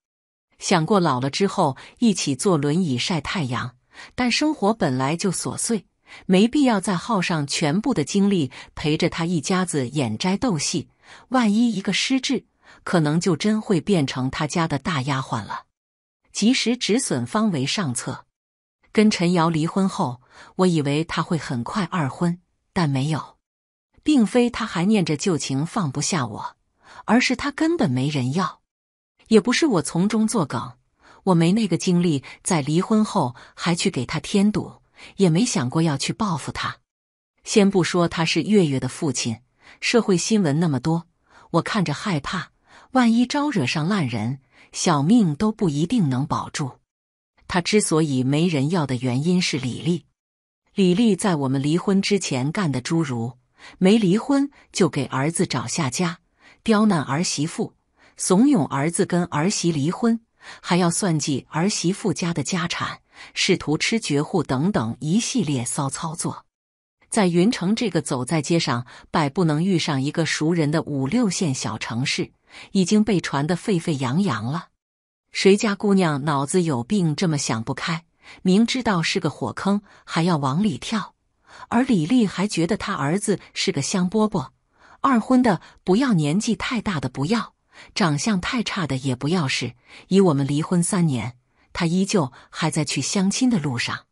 想过老了之后一起坐轮椅晒太阳。但生活本来就琐碎，没必要再耗上全部的精力陪着他一家子演斋斗戏。万一一个失智，可能就真会变成他家的大丫鬟了。及时止损方为上策。跟陈瑶离婚后，我以为他会很快二婚，但没有，并非他还念着旧情放不下我，而是他根本没人要。也不是我从中作梗，我没那个精力在离婚后还去给他添堵，也没想过要去报复他。先不说他是月月的父亲。社会新闻那么多，我看着害怕。万一招惹上烂人，小命都不一定能保住。他之所以没人要的原因是李丽。李丽在我们离婚之前干的诸如没离婚就给儿子找下家，刁难儿媳妇，怂恿儿子跟儿媳离婚，还要算计儿媳妇家的家产，试图吃绝户等等一系列骚操作。在云城这个走在街上百不能遇上一个熟人的五六线小城市，已经被传得沸沸扬扬了。谁家姑娘脑子有病，这么想不开，明知道是个火坑还要往里跳？而李丽还觉得她儿子是个香饽饽，二婚的不要，年纪太大的不要，长相太差的也不要。是以我们离婚三年，他依旧还在去相亲的路上。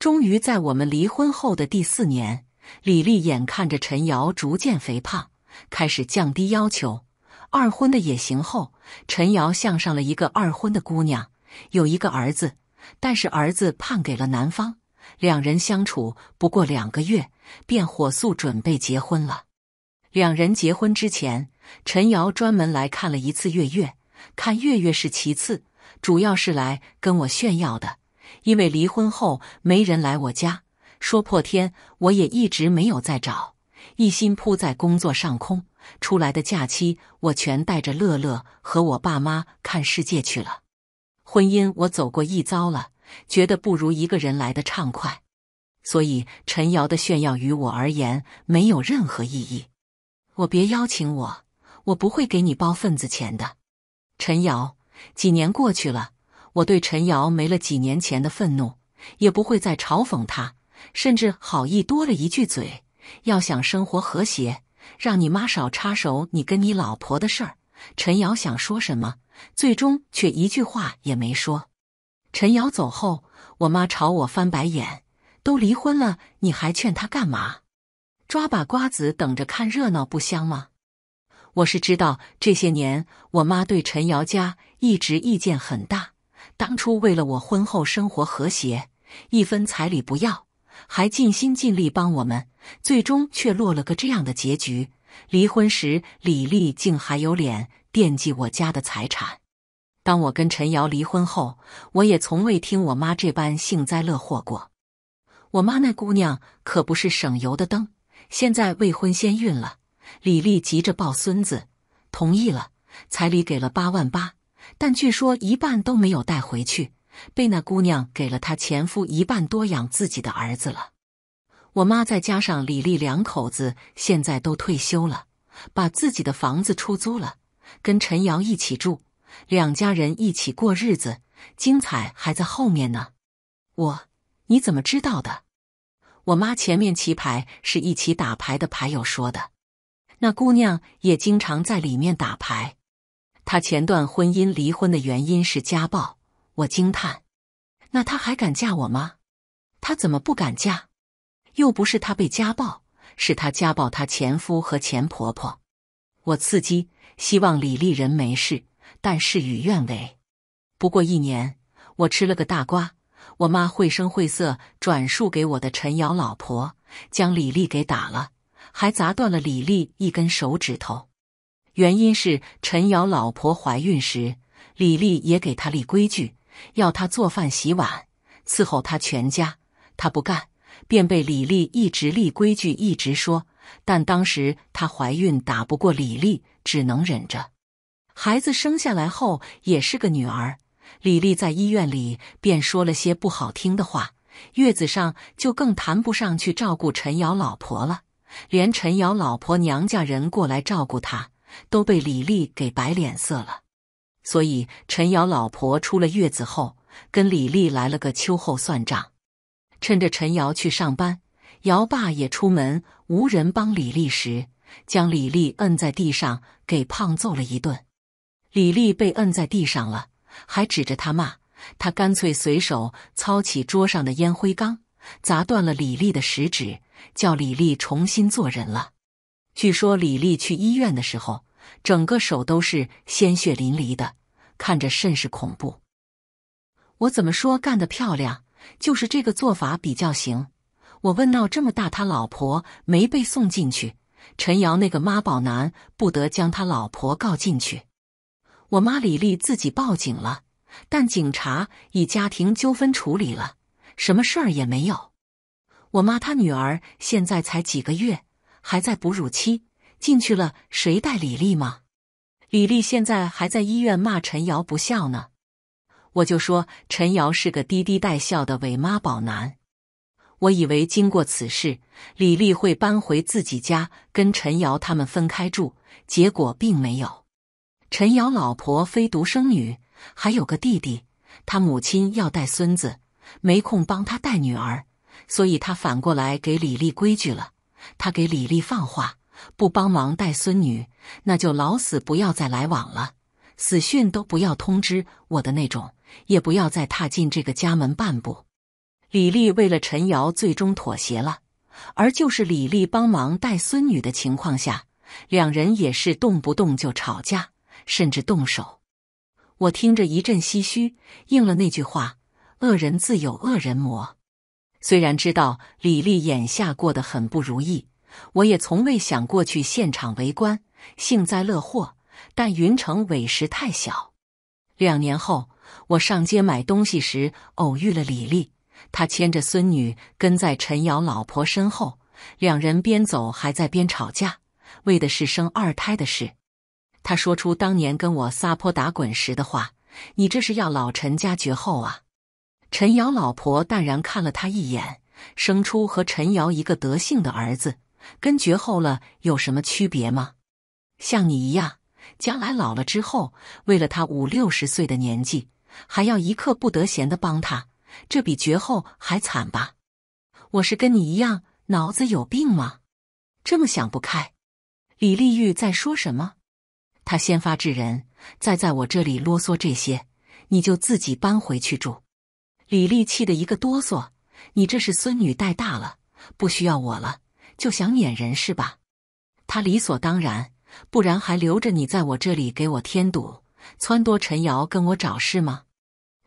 终于在我们离婚后的第四年，李丽眼看着陈瑶逐渐肥胖，开始降低要求，二婚的也行。后陈瑶向上了一个二婚的姑娘，有一个儿子，但是儿子判给了男方。两人相处不过两个月，便火速准备结婚了。两人结婚之前，陈瑶专门来看了一次月月，看月月是其次，主要是来跟我炫耀的。因为离婚后没人来我家，说破天我也一直没有再找，一心扑在工作上。空出来的假期，我全带着乐乐和我爸妈看世界去了。婚姻我走过一遭了，觉得不如一个人来的畅快。所以陈瑶的炫耀于我而言没有任何意义。我别邀请我，我不会给你包份子钱的。陈瑶，几年过去了。我对陈瑶没了几年前的愤怒，也不会再嘲讽他，甚至好意多了一句嘴：“要想生活和谐，让你妈少插手你跟你老婆的事儿。”陈瑶想说什么，最终却一句话也没说。陈瑶走后，我妈朝我翻白眼：“都离婚了，你还劝她干嘛？抓把瓜子等着看热闹不香吗？”我是知道这些年我妈对陈瑶家一直意见很大。当初为了我婚后生活和谐，一分彩礼不要，还尽心尽力帮我们，最终却落了个这样的结局。离婚时，李丽竟还有脸惦记我家的财产。当我跟陈瑶离婚后，我也从未听我妈这般幸灾乐祸过。我妈那姑娘可不是省油的灯，现在未婚先孕了，李丽急着抱孙子，同意了，彩礼给了八万八。但据说一半都没有带回去，被那姑娘给了她前夫一半多养自己的儿子了。我妈再加上李丽两口子，现在都退休了，把自己的房子出租了，跟陈瑶一起住，两家人一起过日子，精彩还在后面呢。我，你怎么知道的？我妈前面棋牌是一起打牌的牌友说的，那姑娘也经常在里面打牌。他前段婚姻离婚的原因是家暴，我惊叹，那他还敢嫁我吗？他怎么不敢嫁？又不是他被家暴，是他家暴他前夫和前婆婆。我刺激，希望李丽人没事，但事与愿违。不过一年，我吃了个大瓜，我妈绘声绘色转述给我的陈瑶老婆将李丽给打了，还砸断了李丽一根手指头。原因是陈瑶老婆怀孕时，李丽也给她立规矩，要她做饭、洗碗、伺候她全家，她不干，便被李丽一直立规矩，一直说。但当时她怀孕，打不过李丽，只能忍着。孩子生下来后也是个女儿，李丽在医院里便说了些不好听的话，月子上就更谈不上去照顾陈瑶老婆了，连陈瑶老婆娘家人过来照顾她。都被李丽给摆脸色了，所以陈瑶老婆出了月子后，跟李丽来了个秋后算账。趁着陈瑶去上班，瑶爸也出门无人帮李丽时，将李丽摁在地上给胖揍了一顿。李丽被摁在地上了，还指着他骂他，干脆随手操起桌上的烟灰缸，砸断了李丽的食指，叫李丽重新做人了。据说李丽去医院的时候，整个手都是鲜血淋漓的，看着甚是恐怖。我怎么说干得漂亮，就是这个做法比较行。我问闹这么大，他老婆没被送进去？陈瑶那个妈宝男不得将他老婆告进去？我妈李丽自己报警了，但警察以家庭纠纷处理了，什么事儿也没有。我妈她女儿现在才几个月。还在哺乳期，进去了谁带李丽吗？李丽现在还在医院骂陈瑶不孝呢。我就说陈瑶是个滴滴带孝的伪妈宝男。我以为经过此事，李丽会搬回自己家跟陈瑶他们分开住，结果并没有。陈瑶老婆非独生女，还有个弟弟，他母亲要带孙子，没空帮他带女儿，所以他反过来给李丽规矩了。他给李丽放话，不帮忙带孙女，那就老死不要再来往了，死讯都不要通知我的那种，也不要再踏进这个家门半步。李丽为了陈瑶，最终妥协了。而就是李丽帮忙带孙女的情况下，两人也是动不动就吵架，甚至动手。我听着一阵唏嘘，应了那句话：恶人自有恶人磨。虽然知道李丽眼下过得很不如意，我也从未想过去现场围观、幸灾乐祸。但云城委实太小。两年后，我上街买东西时偶遇了李丽，她牵着孙女跟在陈瑶老婆身后，两人边走还在边吵架，为的是生二胎的事。他说出当年跟我撒泼打滚时的话：“你这是要老陈家绝后啊！”陈瑶老婆淡然看了他一眼，生出和陈瑶一个德性的儿子，跟绝后了有什么区别吗？像你一样，将来老了之后，为了他五六十岁的年纪，还要一刻不得闲的帮他，这比绝后还惨吧？我是跟你一样脑子有病吗？这么想不开？李丽玉在说什么？他先发制人，再在我这里啰嗦这些，你就自己搬回去住。李丽气得一个哆嗦，你这是孙女带大了，不需要我了，就想撵人是吧？他理所当然，不然还留着你在我这里给我添堵，撺掇陈瑶跟我找事吗？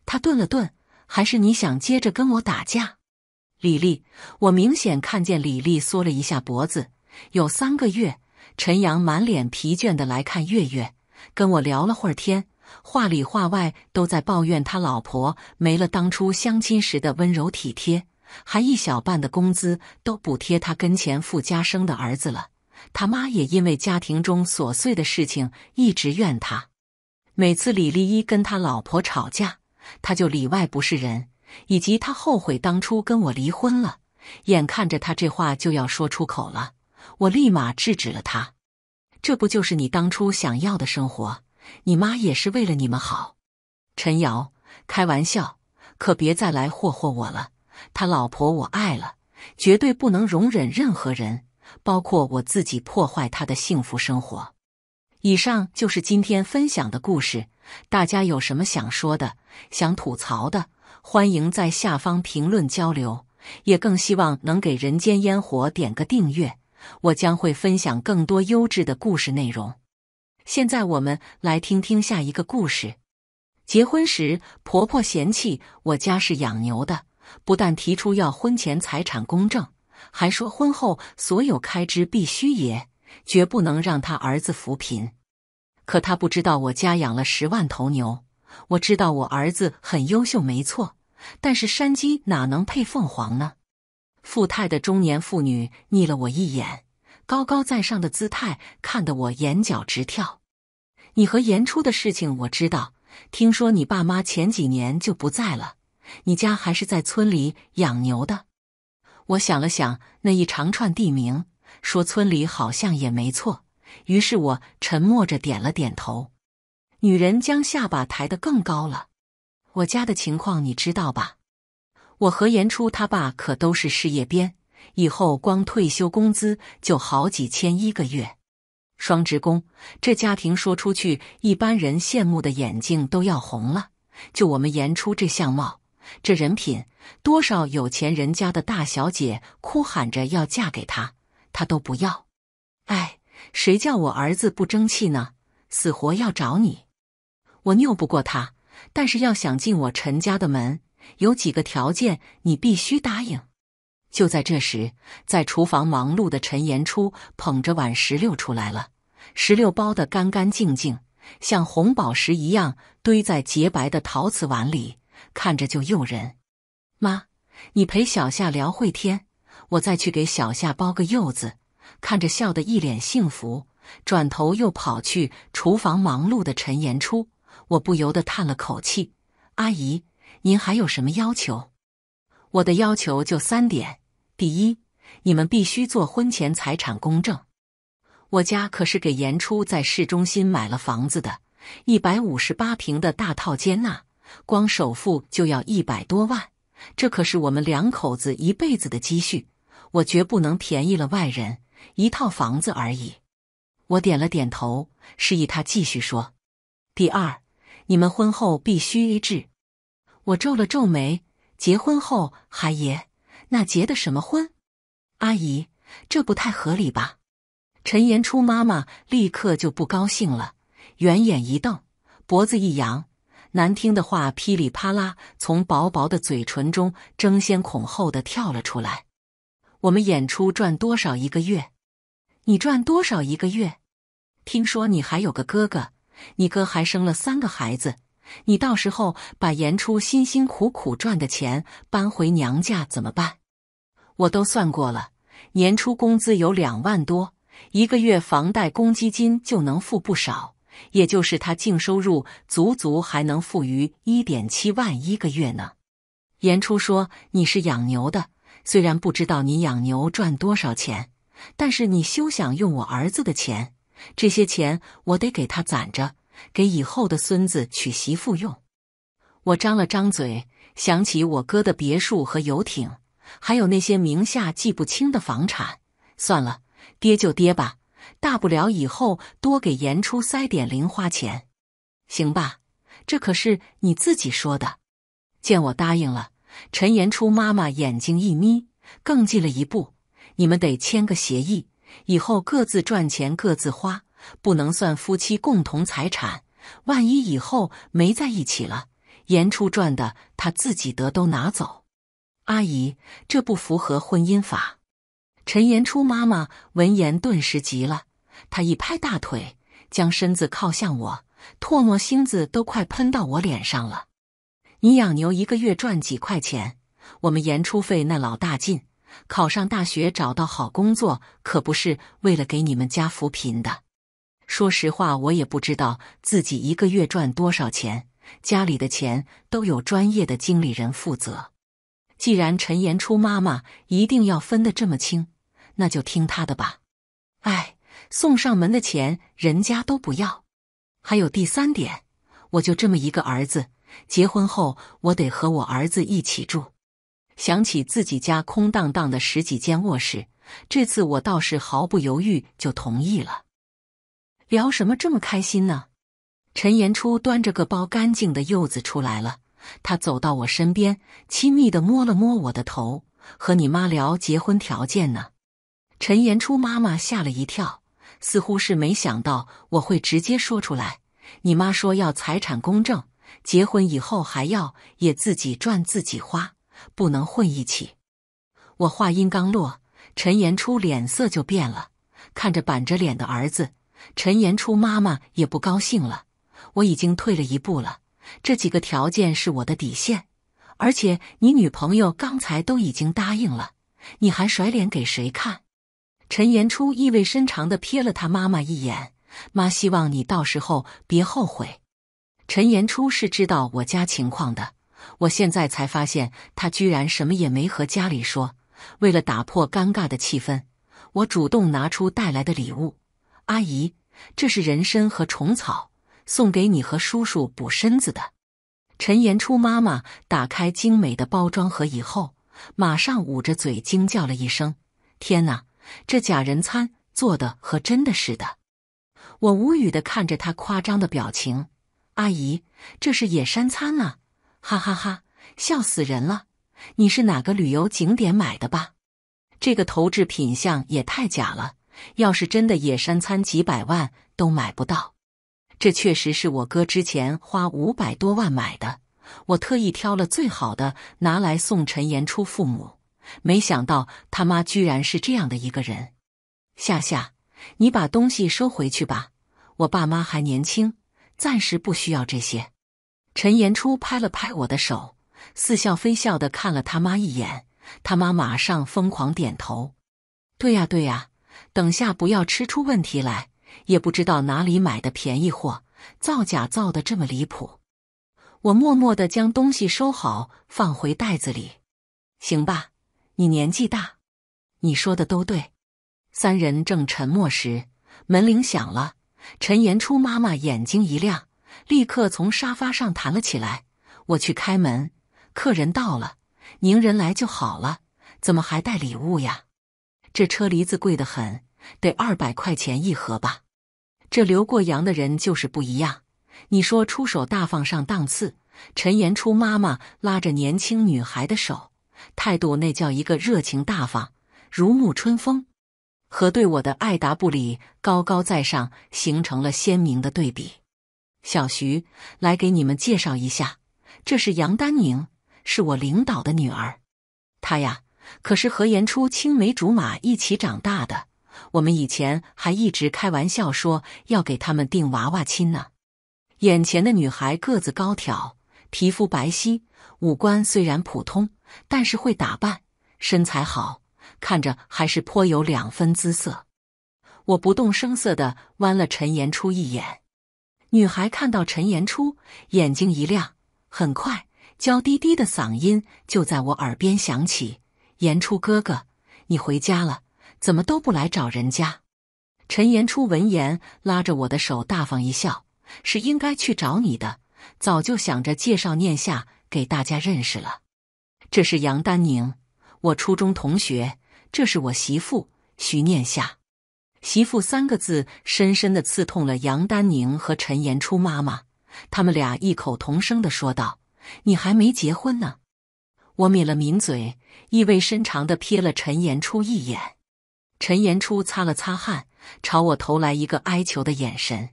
他顿了顿，还是你想接着跟我打架？李丽，我明显看见李丽缩了一下脖子。有三个月，陈阳满脸疲倦的来看月月，跟我聊了会儿天。话里话外都在抱怨他老婆没了当初相亲时的温柔体贴，还一小半的工资都补贴他跟前富家生的儿子了。他妈也因为家庭中琐碎的事情一直怨他。每次李立一跟他老婆吵架，他就里外不是人，以及他后悔当初跟我离婚了。眼看着他这话就要说出口了，我立马制止了他。这不就是你当初想要的生活？你妈也是为了你们好，陈瑶，开玩笑，可别再来霍霍我了。他老婆我爱了，绝对不能容忍任何人，包括我自己破坏他的幸福生活。以上就是今天分享的故事，大家有什么想说的、想吐槽的，欢迎在下方评论交流。也更希望能给《人间烟火》点个订阅，我将会分享更多优质的故事内容。现在我们来听听下一个故事。结婚时，婆婆嫌弃我家是养牛的，不但提出要婚前财产公证，还说婚后所有开支必须也绝不能让他儿子扶贫。可她不知道我家养了十万头牛。我知道我儿子很优秀，没错，但是山鸡哪能配凤凰呢？富态的中年妇女睨了我一眼。高高在上的姿态看得我眼角直跳。你和颜初的事情我知道，听说你爸妈前几年就不在了，你家还是在村里养牛的。我想了想那一长串地名，说村里好像也没错。于是我沉默着点了点头。女人将下巴抬得更高了。我家的情况你知道吧？我和颜初他爸可都是事业编。以后光退休工资就好几千一个月，双职工，这家庭说出去，一般人羡慕的眼睛都要红了。就我们言初这相貌，这人品，多少有钱人家的大小姐哭喊着要嫁给他，他都不要。哎，谁叫我儿子不争气呢？死活要找你，我拗不过他。但是要想进我陈家的门，有几个条件你必须答应。就在这时，在厨房忙碌的陈延初捧着碗石榴出来了，石榴剥得干干净净，像红宝石一样堆在洁白的陶瓷碗里，看着就诱人。妈，你陪小夏聊会天，我再去给小夏剥个柚子。看着笑得一脸幸福，转头又跑去厨房忙碌的陈延初，我不由得叹了口气：“阿姨，您还有什么要求？我的要求就三点。”第一，你们必须做婚前财产公证。我家可是给严初在市中心买了房子的，一百五十八平的大套间呐，光首付就要一百多万，这可是我们两口子一辈子的积蓄，我绝不能便宜了外人。一套房子而已。我点了点头，示意他继续说。第二，你们婚后必须一致。我皱了皱眉，结婚后还也？那结的什么婚，阿姨，这不太合理吧？陈延初妈妈立刻就不高兴了，圆眼一瞪，脖子一扬，难听的话噼里啪啦从薄薄的嘴唇中争先恐后的跳了出来。我们演出赚多少一个月？你赚多少一个月？听说你还有个哥哥，你哥还生了三个孩子，你到时候把颜初辛辛苦苦赚的钱搬回娘家怎么办？我都算过了，年初工资有两万多，一个月房贷公积金就能付不少，也就是他净收入足足还能付于一点七万一个月呢。言初说：“你是养牛的，虽然不知道你养牛赚多少钱，但是你休想用我儿子的钱，这些钱我得给他攒着，给以后的孙子娶媳妇用。”我张了张嘴，想起我哥的别墅和游艇。还有那些名下记不清的房产，算了，跌就跌吧，大不了以后多给颜初塞点零花钱，行吧？这可是你自己说的。见我答应了，陈延初妈妈眼睛一眯，更进了一步。你们得签个协议，以后各自赚钱各自花，不能算夫妻共同财产。万一以后没在一起了，颜初赚的他自己得都拿走。阿姨，这不符合婚姻法。陈延初妈妈闻言顿时急了，她一拍大腿，将身子靠向我，唾沫星子都快喷到我脸上了。你养牛一个月赚几块钱？我们演出费那老大劲考上大学，找到好工作，可不是为了给你们家扶贫的。说实话，我也不知道自己一个月赚多少钱，家里的钱都有专业的经理人负责。既然陈延初妈妈一定要分得这么清，那就听他的吧。哎，送上门的钱人家都不要。还有第三点，我就这么一个儿子，结婚后我得和我儿子一起住。想起自己家空荡荡的十几间卧室，这次我倒是毫不犹豫就同意了。聊什么这么开心呢？陈延初端着个包干净的柚子出来了。他走到我身边，亲密地摸了摸我的头，和你妈聊结婚条件呢。陈延初妈妈吓了一跳，似乎是没想到我会直接说出来。你妈说要财产公证，结婚以后还要也自己赚自己花，不能混一起。我话音刚落，陈延初脸色就变了，看着板着脸的儿子，陈延初妈妈也不高兴了。我已经退了一步了。这几个条件是我的底线，而且你女朋友刚才都已经答应了，你还甩脸给谁看？陈延初意味深长地瞥了他妈妈一眼：“妈，希望你到时候别后悔。”陈延初是知道我家情况的，我现在才发现他居然什么也没和家里说。为了打破尴尬的气氛，我主动拿出带来的礼物：“阿姨，这是人参和虫草。”送给你和叔叔补身子的，陈延初妈妈打开精美的包装盒以后，马上捂着嘴惊叫了一声：“天哪，这假人餐做的和真的似的！”我无语的看着他夸张的表情。阿姨，这是野山参啊！哈哈哈，笑死人了！你是哪个旅游景点买的吧？这个投制品相也太假了，要是真的野山参，几百万都买不到。这确实是我哥之前花五百多万买的，我特意挑了最好的拿来送陈延初父母。没想到他妈居然是这样的一个人。夏夏，你把东西收回去吧，我爸妈还年轻，暂时不需要这些。陈延初拍了拍我的手，似笑非笑的看了他妈一眼，他妈马上疯狂点头：“对呀对呀，等下不要吃出问题来。”也不知道哪里买的便宜货，造假造的这么离谱。我默默的将东西收好，放回袋子里。行吧，你年纪大，你说的都对。三人正沉默时，门铃响了。陈延初妈妈眼睛一亮，立刻从沙发上弹了起来。我去开门，客人到了，宁人来就好了，怎么还带礼物呀？这车厘子贵得很，得二百块钱一盒吧？这留过洋的人就是不一样。你说出手大方上档次，陈延初妈妈拉着年轻女孩的手，态度那叫一个热情大方，如沐春风，和对我的爱答不理、高高在上形成了鲜明的对比。小徐，来给你们介绍一下，这是杨丹宁，是我领导的女儿，她呀可是和颜初青梅竹马一起长大的。我们以前还一直开玩笑说要给他们订娃娃亲呢。眼前的女孩个子高挑，皮肤白皙，五官虽然普通，但是会打扮，身材好，看着还是颇有两分姿色。我不动声色地剜了陈延初一眼。女孩看到陈延初，眼睛一亮，很快娇滴滴的嗓音就在我耳边响起：“延初哥哥，你回家了。”怎么都不来找人家？陈延初闻言，拉着我的手，大方一笑：“是应该去找你的，早就想着介绍念夏给大家认识了。这是杨丹宁，我初中同学，这是我媳妇徐念夏。”“媳妇”三个字深深的刺痛了杨丹宁和陈延初妈妈，他们俩异口同声的说道：“你还没结婚呢？”我抿了抿嘴，意味深长的瞥了陈延初一眼。陈延初擦了擦汗，朝我投来一个哀求的眼神。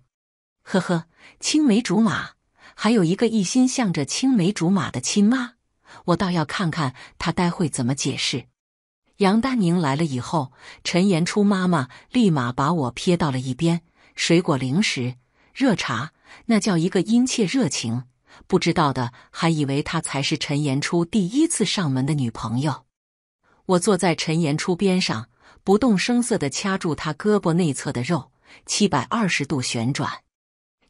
呵呵，青梅竹马，还有一个一心向着青梅竹马的亲妈，我倒要看看他待会怎么解释。杨丹宁来了以后，陈延初妈妈立马把我撇到了一边，水果、零食、热茶，那叫一个殷切热情，不知道的还以为她才是陈延初第一次上门的女朋友。我坐在陈延初边上。不动声色地掐住他胳膊内侧的肉，七百二十度旋转。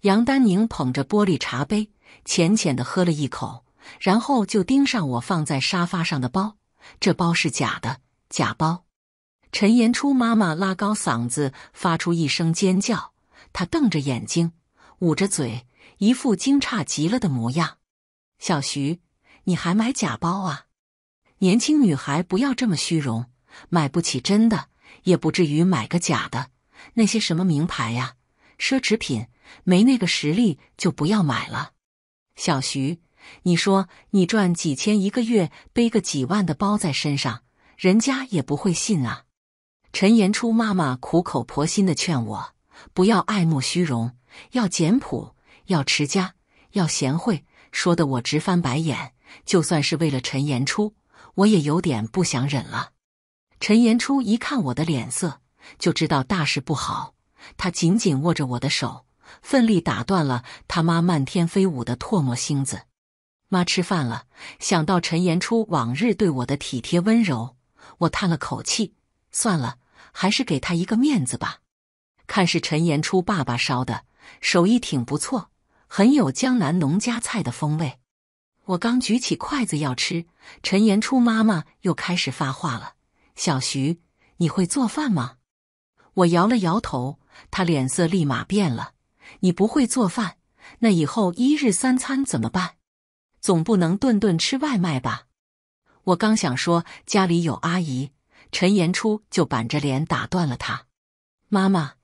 杨丹宁捧着玻璃茶杯，浅浅的喝了一口，然后就盯上我放在沙发上的包。这包是假的，假包！陈延初妈妈拉高嗓子发出一声尖叫，她瞪着眼睛，捂着嘴，一副惊诧极了的模样。小徐，你还买假包啊？年轻女孩不要这么虚荣。买不起真的，也不至于买个假的。那些什么名牌呀、奢侈品，没那个实力就不要买了。小徐，你说你赚几千一个月，背个几万的包在身上，人家也不会信啊。陈延初妈妈苦口婆心的劝我，不要爱慕虚荣，要简朴，要持家，要贤惠，说的我直翻白眼。就算是为了陈延初，我也有点不想忍了。陈延初一看我的脸色，就知道大事不好。他紧紧握着我的手，奋力打断了他妈漫天飞舞的唾沫星子。“妈，吃饭了。”想到陈延初往日对我的体贴温柔，我叹了口气，算了，还是给他一个面子吧。看是陈延初爸爸烧的，手艺挺不错，很有江南农家菜的风味。我刚举起筷子要吃，陈延初妈妈又开始发话了。小徐，你会做饭吗？我摇了摇头，他脸色立马变了。你不会做饭，那以后一日三餐怎么办？总不能顿顿吃外卖吧？我刚想说家里有阿姨，陈延初就板着脸打断了他。妈妈，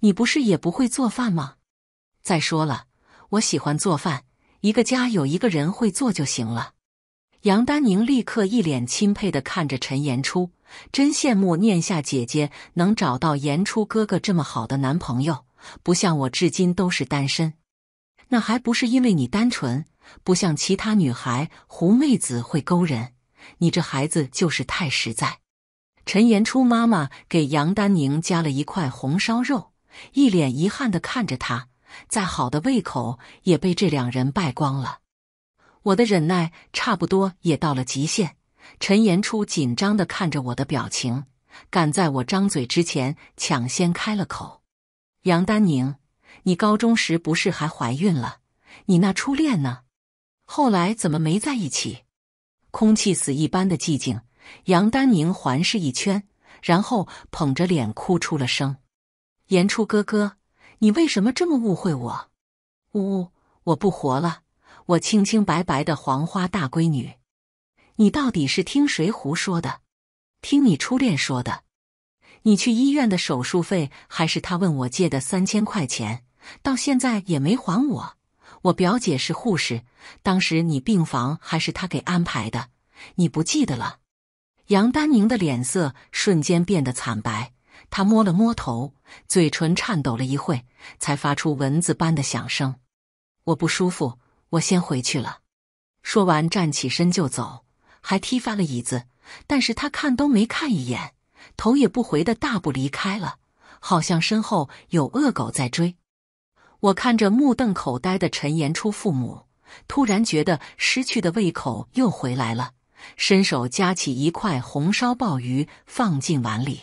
你不是也不会做饭吗？再说了，我喜欢做饭，一个家有一个人会做就行了。杨丹宁立刻一脸钦佩地看着陈延初，真羡慕念夏姐姐能找到延初哥哥这么好的男朋友，不像我至今都是单身。那还不是因为你单纯，不像其他女孩狐媚子会勾人，你这孩子就是太实在。陈延初妈妈给杨丹宁夹了一块红烧肉，一脸遗憾地看着他，再好的胃口也被这两人败光了。我的忍耐差不多也到了极限。陈延初紧张的看着我的表情，赶在我张嘴之前抢先开了口：“杨丹宁，你高中时不是还怀孕了？你那初恋呢？后来怎么没在一起？”空气死一般的寂静。杨丹宁环视一圈，然后捧着脸哭出了声：“岩初哥哥，你为什么这么误会我？呜呜，我不活了。”我清清白白的黄花大闺女，你到底是听谁胡说的？听你初恋说的？你去医院的手术费还是他问我借的三千块钱，到现在也没还我。我表姐是护士，当时你病房还是他给安排的，你不记得了？杨丹宁的脸色瞬间变得惨白，他摸了摸头，嘴唇颤抖了一会，才发出蚊子般的响声：“我不舒服。”我先回去了。说完，站起身就走，还踢翻了椅子，但是他看都没看一眼，头也不回的大步离开了，好像身后有恶狗在追。我看着目瞪口呆的陈延初父母，突然觉得失去的胃口又回来了，伸手夹起一块红烧鲍鱼放进碗里。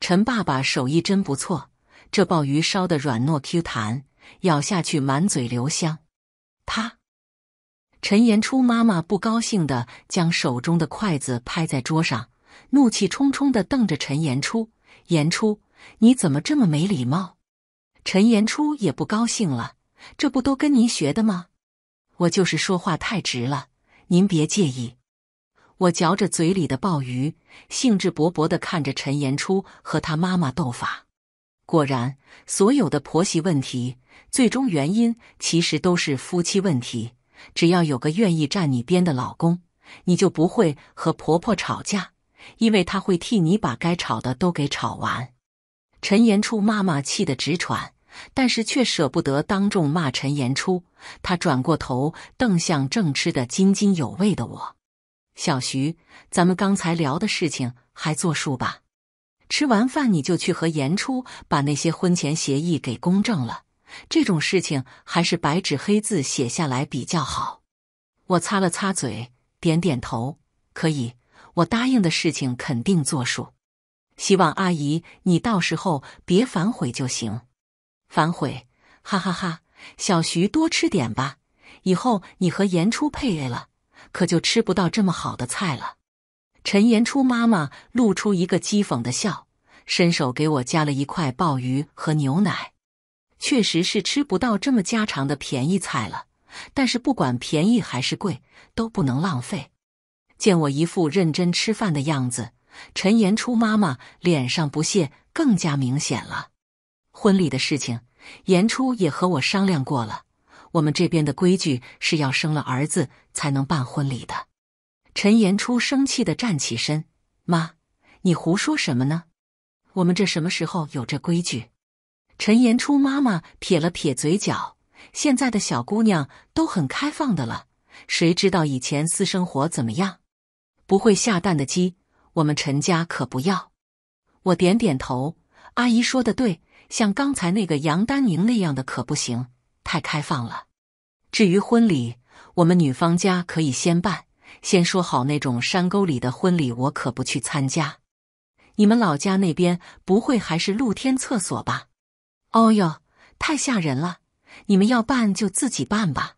陈爸爸手艺真不错，这鲍鱼烧的软糯 Q 弹，咬下去满嘴留香。他，陈延初妈妈不高兴的将手中的筷子拍在桌上，怒气冲冲的瞪着陈延初。延初，你怎么这么没礼貌？陈延初也不高兴了，这不都跟您学的吗？我就是说话太直了，您别介意。我嚼着嘴里的鲍鱼，兴致勃勃的看着陈延初和他妈妈斗法。果然，所有的婆媳问题。最终原因其实都是夫妻问题。只要有个愿意站你边的老公，你就不会和婆婆吵架，因为他会替你把该吵的都给吵完。陈延初妈妈气得直喘，但是却舍不得当众骂陈延初。她转过头瞪向正吃得津津有味的我：“小徐，咱们刚才聊的事情还作数吧？吃完饭你就去和言初把那些婚前协议给公证了。”这种事情还是白纸黑字写下来比较好。我擦了擦嘴，点点头，可以。我答应的事情肯定作数，希望阿姨你到时候别反悔就行。反悔，哈哈哈！小徐多吃点吧，以后你和颜初配了，可就吃不到这么好的菜了。陈延初妈妈露出一个讥讽的笑，伸手给我夹了一块鲍鱼和牛奶。确实是吃不到这么家常的便宜菜了，但是不管便宜还是贵，都不能浪费。见我一副认真吃饭的样子，陈延初妈妈脸上不屑更加明显了。婚礼的事情，延初也和我商量过了。我们这边的规矩是要生了儿子才能办婚礼的。陈延初生气的站起身：“妈，你胡说什么呢？我们这什么时候有这规矩？”陈延初妈妈撇了撇嘴角，现在的小姑娘都很开放的了，谁知道以前私生活怎么样？不会下蛋的鸡，我们陈家可不要。我点点头，阿姨说的对，像刚才那个杨丹宁那样的可不行，太开放了。至于婚礼，我们女方家可以先办，先说好那种山沟里的婚礼，我可不去参加。你们老家那边不会还是露天厕所吧？哦哟，太吓人了！你们要办就自己办吧，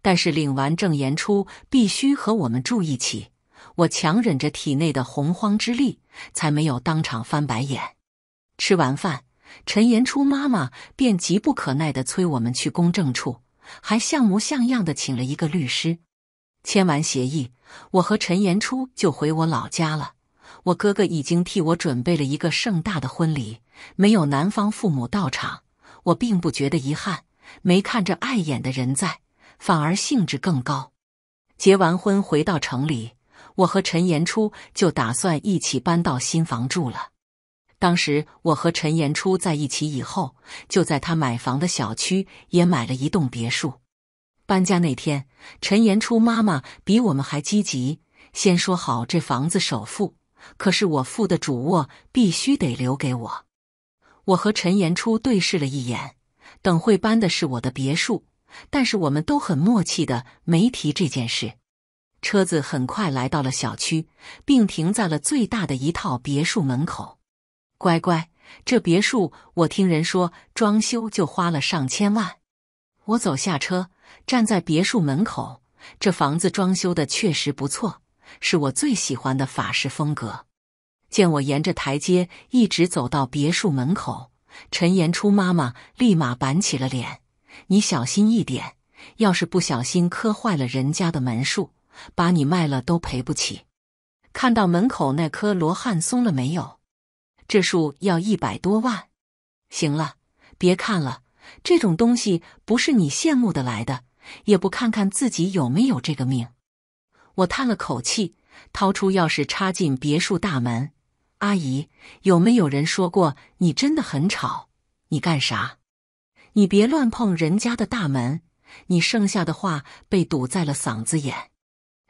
但是领完证，言出，必须和我们住一起。我强忍着体内的洪荒之力，才没有当场翻白眼。吃完饭，陈言初妈妈便急不可耐地催我们去公证处，还像模像样地请了一个律师。签完协议，我和陈言初就回我老家了。我哥哥已经替我准备了一个盛大的婚礼。没有男方父母到场，我并不觉得遗憾。没看着碍眼的人在，反而兴致更高。结完婚回到城里，我和陈延初就打算一起搬到新房住了。当时我和陈延初在一起以后，就在他买房的小区也买了一栋别墅。搬家那天，陈延初妈妈比我们还积极，先说好这房子首付，可是我付的主卧必须得留给我。我和陈延初对视了一眼，等会搬的是我的别墅，但是我们都很默契的没提这件事。车子很快来到了小区，并停在了最大的一套别墅门口。乖乖，这别墅我听人说装修就花了上千万。我走下车，站在别墅门口，这房子装修的确实不错，是我最喜欢的法式风格。见我沿着台阶一直走到别墅门口，陈延初妈妈立马板起了脸：“你小心一点，要是不小心磕坏了人家的门树，把你卖了都赔不起。”看到门口那棵罗汉松了没有？这树要一百多万。行了，别看了，这种东西不是你羡慕的来的，也不看看自己有没有这个命。我叹了口气，掏出钥匙插进别墅大门。阿姨，有没有人说过你真的很吵？你干啥？你别乱碰人家的大门！你剩下的话被堵在了嗓子眼。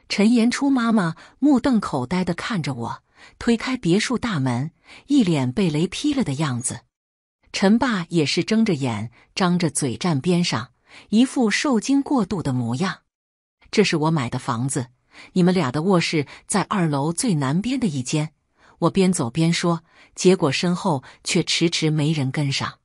陈延初妈妈目瞪口呆的看着我，推开别墅大门，一脸被雷劈了的样子。陈爸也是睁着眼、张着嘴站边上，一副受惊过度的模样。这是我买的房子，你们俩的卧室在二楼最南边的一间。我边走边说，结果身后却迟迟没人跟上。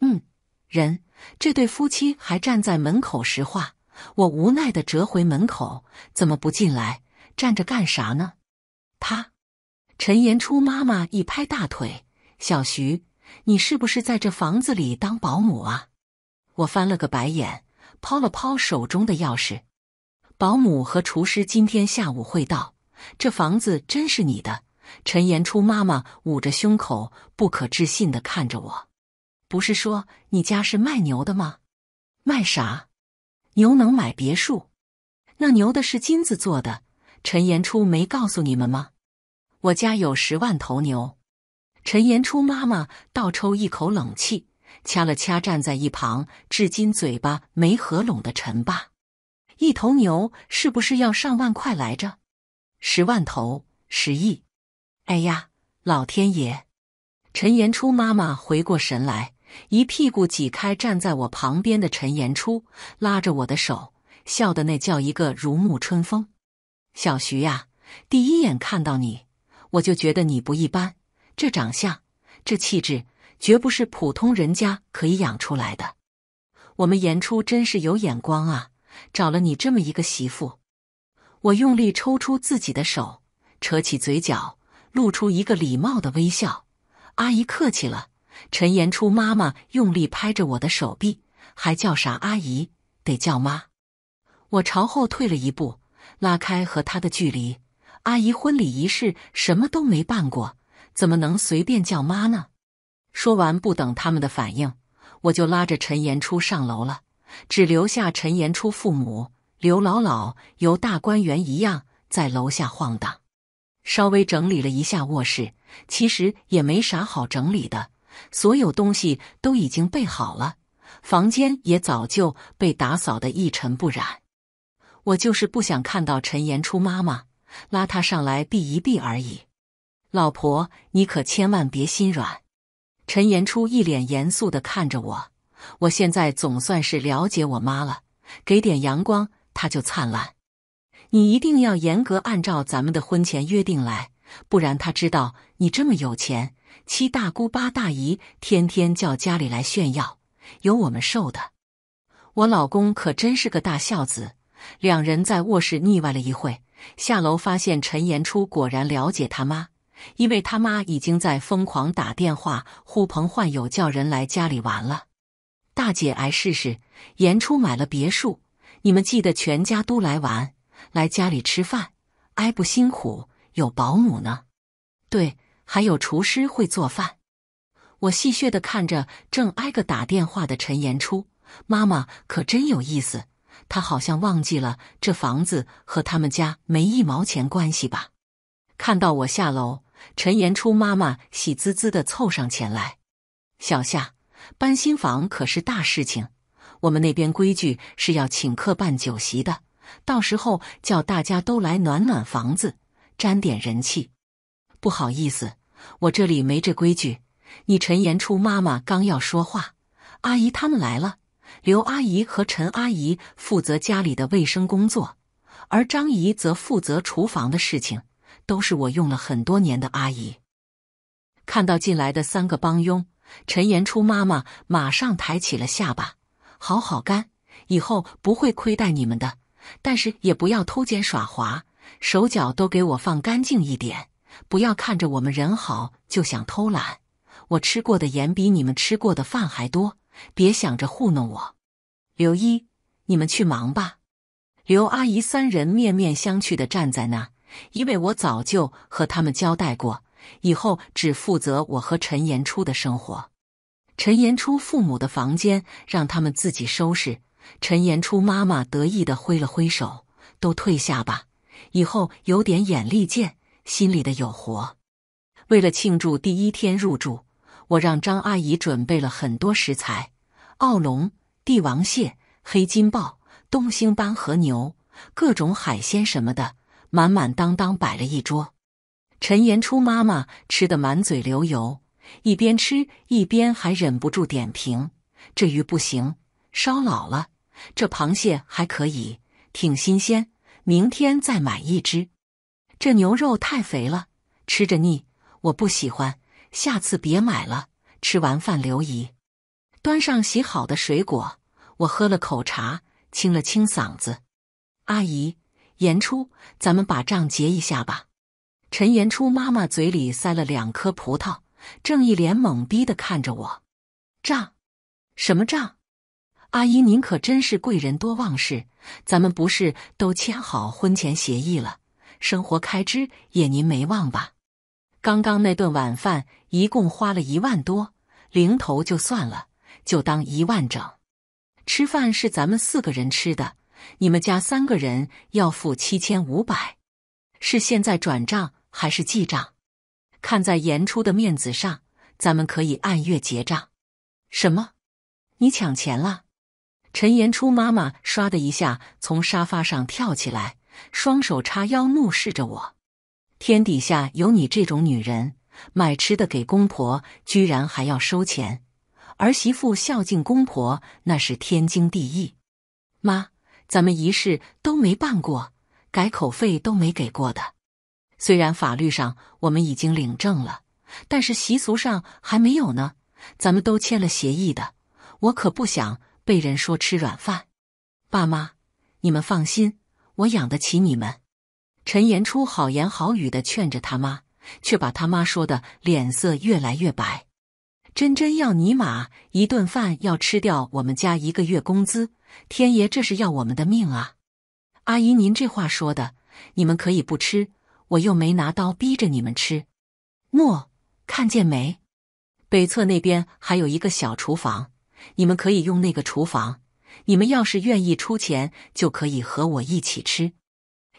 嗯，人这对夫妻还站在门口石化。我无奈的折回门口，怎么不进来？站着干啥呢？他，陈延初妈妈一拍大腿：“小徐，你是不是在这房子里当保姆啊？”我翻了个白眼，抛了抛手中的钥匙。保姆和厨师今天下午会到，这房子真是你的。陈延初妈妈捂着胸口，不可置信地看着我：“不是说你家是卖牛的吗？卖啥？牛能买别墅？那牛的是金子做的？”陈延初没告诉你们吗？我家有十万头牛！陈延初妈妈倒抽一口冷气，掐了掐站在一旁至今嘴巴没合拢的陈爸：“一头牛是不是要上万块来着？十万头，十亿！”哎呀，老天爷！陈延初妈妈回过神来，一屁股挤开站在我旁边的陈延初，拉着我的手，笑得那叫一个如沐春风。小徐呀，第一眼看到你，我就觉得你不一般，这长相，这气质，绝不是普通人家可以养出来的。我们延初真是有眼光啊，找了你这么一个媳妇。我用力抽出自己的手，扯起嘴角。露出一个礼貌的微笑，阿姨客气了。陈延初妈妈用力拍着我的手臂，还叫啥阿姨？得叫妈。我朝后退了一步，拉开和他的距离。阿姨婚礼仪式什么都没办过，怎么能随便叫妈呢？说完，不等他们的反应，我就拉着陈延初上楼了，只留下陈延初父母刘姥姥，由大观园一样在楼下晃荡。稍微整理了一下卧室，其实也没啥好整理的，所有东西都已经备好了，房间也早就被打扫的一尘不染。我就是不想看到陈延初妈妈拉他上来避一避而已。老婆，你可千万别心软。陈延初一脸严肃的看着我，我现在总算是了解我妈了，给点阳光她就灿烂。你一定要严格按照咱们的婚前约定来，不然他知道你这么有钱，七大姑八大姨天天叫家里来炫耀，有我们受的。我老公可真是个大孝子，两人在卧室腻歪了一会，下楼发现陈延初果然了解他妈，因为他妈已经在疯狂打电话呼朋唤友叫人来家里玩了。大姐，来试试。延初买了别墅，你们记得全家都来玩。来家里吃饭，挨不辛苦，有保姆呢。对，还有厨师会做饭。我戏谑的看着正挨个打电话的陈延初，妈妈可真有意思。她好像忘记了这房子和他们家没一毛钱关系吧？看到我下楼，陈延初妈妈喜滋滋的凑上前来：“小夏，搬新房可是大事情，我们那边规矩是要请客办酒席的。”到时候叫大家都来暖暖房子，沾点人气。不好意思，我这里没这规矩。你陈延初妈妈刚要说话，阿姨他们来了。刘阿姨和陈阿姨负责家里的卫生工作，而张姨则负责厨房的事情。都是我用了很多年的阿姨。看到进来的三个帮佣，陈延初妈妈马上抬起了下巴：“好好干，以后不会亏待你们的。”但是也不要偷奸耍滑，手脚都给我放干净一点，不要看着我们人好就想偷懒。我吃过的盐比你们吃过的饭还多，别想着糊弄我。刘一，你们去忙吧。刘阿姨三人面面相觑地站在那，因为我早就和他们交代过，以后只负责我和陈延初的生活，陈延初父母的房间让他们自己收拾。陈延初妈妈得意地挥了挥手：“都退下吧，以后有点眼力见，心里的有活。”为了庆祝第一天入住，我让张阿姨准备了很多食材：奥龙、帝王蟹、黑金鲍、东星斑和牛，各种海鲜什么的，满满当当摆了一桌。陈延初妈妈吃得满嘴流油，一边吃一边还忍不住点评：“这鱼不行，烧老了。”这螃蟹还可以，挺新鲜。明天再买一只。这牛肉太肥了，吃着腻，我不喜欢。下次别买了。吃完饭，刘姨端上洗好的水果，我喝了口茶，清了清嗓子。阿姨，言初，咱们把账结一下吧。陈言初妈妈嘴里塞了两颗葡萄，正一脸懵逼的看着我。账？什么账？阿姨，您可真是贵人多忘事。咱们不是都签好婚前协议了，生活开支也您没忘吧？刚刚那顿晚饭一共花了一万多，零头就算了，就当一万整。吃饭是咱们四个人吃的，你们家三个人要付七千五百。是现在转账还是记账？看在言初的面子上，咱们可以按月结账。什么？你抢钱了？陈延初妈妈唰的一下从沙发上跳起来，双手叉腰怒视着我：“天底下有你这种女人，买吃的给公婆，居然还要收钱？儿媳妇孝敬公婆那是天经地义。妈，咱们仪式都没办过，改口费都没给过的。虽然法律上我们已经领证了，但是习俗上还没有呢。咱们都签了协议的，我可不想。”被人说吃软饭，爸妈，你们放心，我养得起你们。陈延初好言好语的劝着他妈，却把他妈说的脸色越来越白。真真要尼玛一顿饭要吃掉我们家一个月工资，天爷这是要我们的命啊！阿姨，您这话说的，你们可以不吃，我又没拿刀逼着你们吃。喏，看见没？北侧那边还有一个小厨房。你们可以用那个厨房，你们要是愿意出钱，就可以和我一起吃；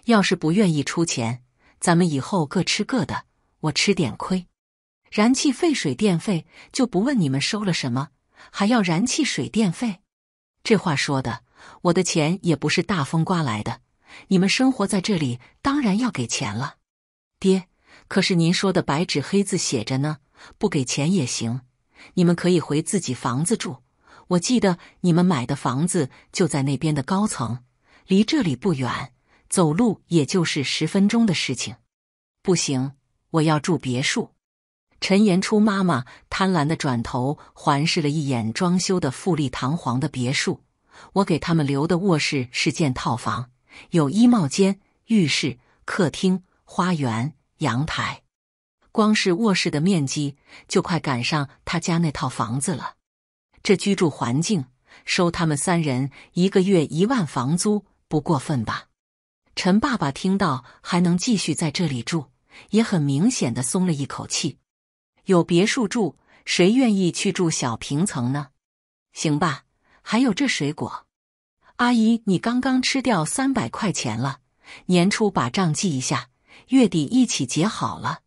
要是不愿意出钱，咱们以后各吃各的，我吃点亏。燃气费、水电费就不问你们收了什么，还要燃气水电费？这话说的，我的钱也不是大风刮来的，你们生活在这里当然要给钱了。爹，可是您说的白纸黑字写着呢，不给钱也行，你们可以回自己房子住。我记得你们买的房子就在那边的高层，离这里不远，走路也就是十分钟的事情。不行，我要住别墅。陈延初妈妈贪婪地转头环视了一眼装修的富丽堂皇的别墅。我给他们留的卧室是间套房，有衣帽间、浴室、客厅、花园、阳台。光是卧室的面积就快赶上他家那套房子了。这居住环境，收他们三人一个月一万房租不过分吧？陈爸爸听到还能继续在这里住，也很明显的松了一口气。有别墅住，谁愿意去住小平层呢？行吧。还有这水果，阿姨，你刚刚吃掉三百块钱了，年初把账记一下，月底一起结好了。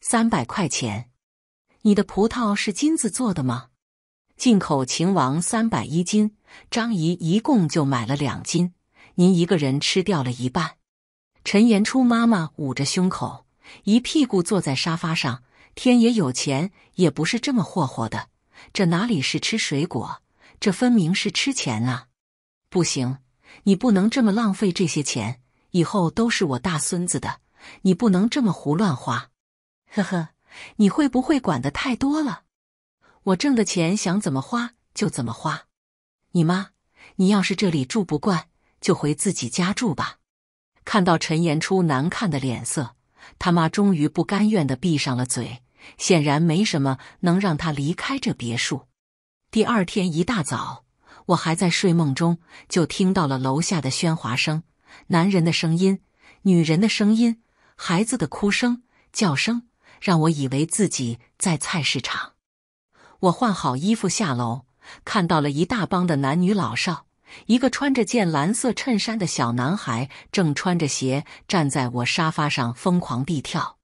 三百块钱，你的葡萄是金子做的吗？进口秦王三百一斤，张仪一共就买了两斤，您一个人吃掉了一半。陈延初妈妈捂着胸口，一屁股坐在沙发上。天爷有钱也不是这么霍霍的，这哪里是吃水果，这分明是吃钱啊！不行，你不能这么浪费这些钱，以后都是我大孙子的，你不能这么胡乱花。呵呵，你会不会管的太多了？我挣的钱想怎么花就怎么花。你妈，你要是这里住不惯，就回自己家住吧。看到陈延初难看的脸色，他妈终于不甘愿的闭上了嘴。显然，没什么能让他离开这别墅。第二天一大早，我还在睡梦中，就听到了楼下的喧哗声：男人的声音，女人的声音，孩子的哭声、叫声，让我以为自己在菜市场。我换好衣服下楼，看到了一大帮的男女老少。一个穿着件蓝色衬衫的小男孩正穿着鞋站在我沙发上疯狂地跳，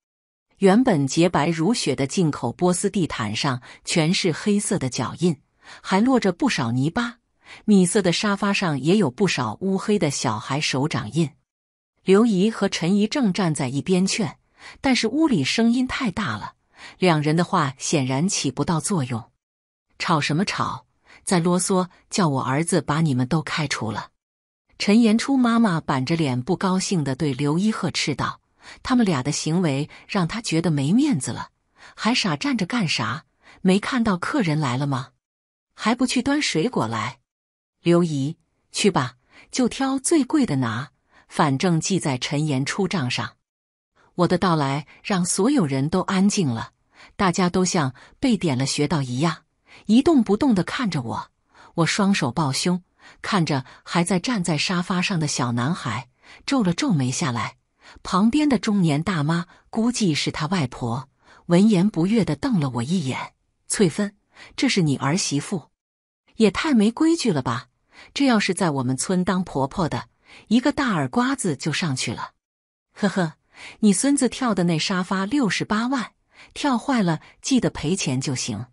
原本洁白如雪的进口波斯地毯上全是黑色的脚印，还落着不少泥巴。米色的沙发上也有不少乌黑的小孩手掌印。刘姨和陈姨正站在一边劝，但是屋里声音太大了。两人的话显然起不到作用，吵什么吵？再啰嗦，叫我儿子把你们都开除了！陈延初妈妈板着脸，不高兴地对刘一鹤斥道：“他们俩的行为让他觉得没面子了，还傻站着干啥？没看到客人来了吗？还不去端水果来？刘姨，去吧，就挑最贵的拿，反正记在陈延初账上。”我的到来让所有人都安静了。大家都像被点了穴道一样，一动不动的看着我。我双手抱胸，看着还在站在沙发上的小男孩，皱了皱眉。下来，旁边的中年大妈估计是他外婆，闻言不悦的瞪了我一眼：“翠芬，这是你儿媳妇，也太没规矩了吧！这要是在我们村当婆婆的，一个大耳瓜子就上去了。”呵呵，你孙子跳的那沙发六十八万。跳坏了，记得赔钱就行。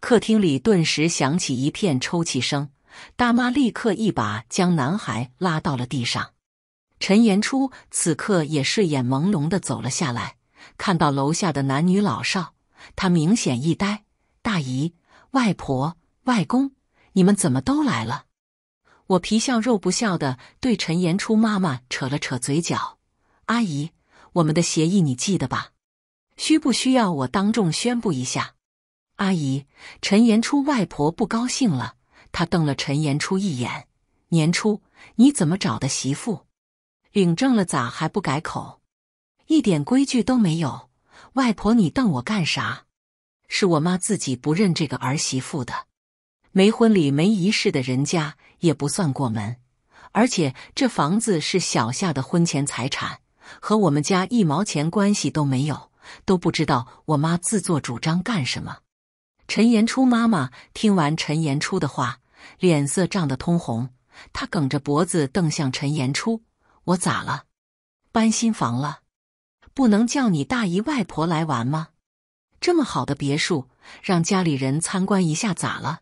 客厅里顿时响起一片抽泣声，大妈立刻一把将男孩拉到了地上。陈延初此刻也睡眼朦胧的走了下来，看到楼下的男女老少，他明显一呆：“大姨、外婆、外公，你们怎么都来了？”我皮笑肉不笑的对陈延初妈妈扯了扯嘴角：“阿姨，我们的协议你记得吧？”需不需要我当众宣布一下？阿姨，陈延初外婆不高兴了，她瞪了陈延初一眼。年初你怎么找的媳妇？领证了咋还不改口？一点规矩都没有！外婆你瞪我干啥？是我妈自己不认这个儿媳妇的，没婚礼没仪式的人家也不算过门，而且这房子是小夏的婚前财产，和我们家一毛钱关系都没有。都不知道我妈自作主张干什么。陈延初妈妈听完陈延初的话，脸色涨得通红，她梗着脖子瞪向陈延初：“我咋了？搬新房了，不能叫你大姨外婆来玩吗？这么好的别墅，让家里人参观一下咋了？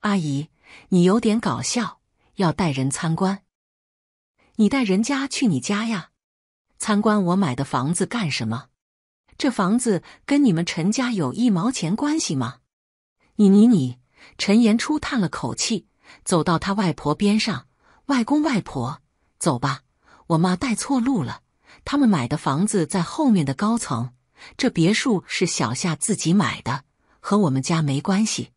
阿姨，你有点搞笑，要带人参观，你带人家去你家呀？参观我买的房子干什么？”这房子跟你们陈家有一毛钱关系吗？你你你！陈延初叹了口气，走到他外婆边上。外公外婆，走吧，我妈带错路了。他们买的房子在后面的高层，这别墅是小夏自己买的，和我们家没关系。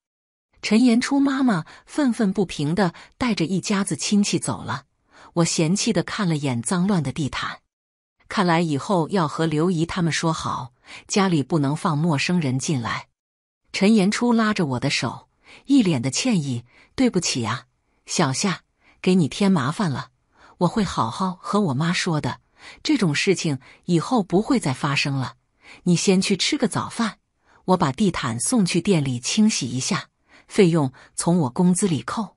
陈延初妈妈愤愤不平的带着一家子亲戚走了。我嫌弃的看了眼脏乱的地毯。看来以后要和刘姨他们说好，家里不能放陌生人进来。陈延初拉着我的手，一脸的歉意：“对不起啊，小夏，给你添麻烦了。我会好好和我妈说的，这种事情以后不会再发生了。你先去吃个早饭，我把地毯送去店里清洗一下，费用从我工资里扣。”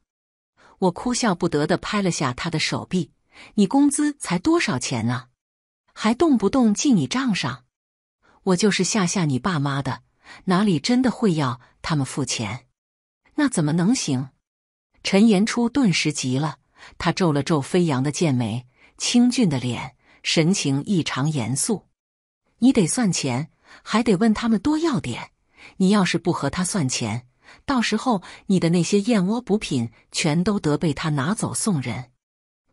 我哭笑不得的拍了下他的手臂：“你工资才多少钱啊？”还动不动记你账上，我就是吓吓你爸妈的，哪里真的会要他们付钱？那怎么能行？陈延初顿时急了，他皱了皱飞扬的剑眉，清俊的脸神情异常严肃。你得算钱，还得问他们多要点。你要是不和他算钱，到时候你的那些燕窝补品全都得被他拿走送人，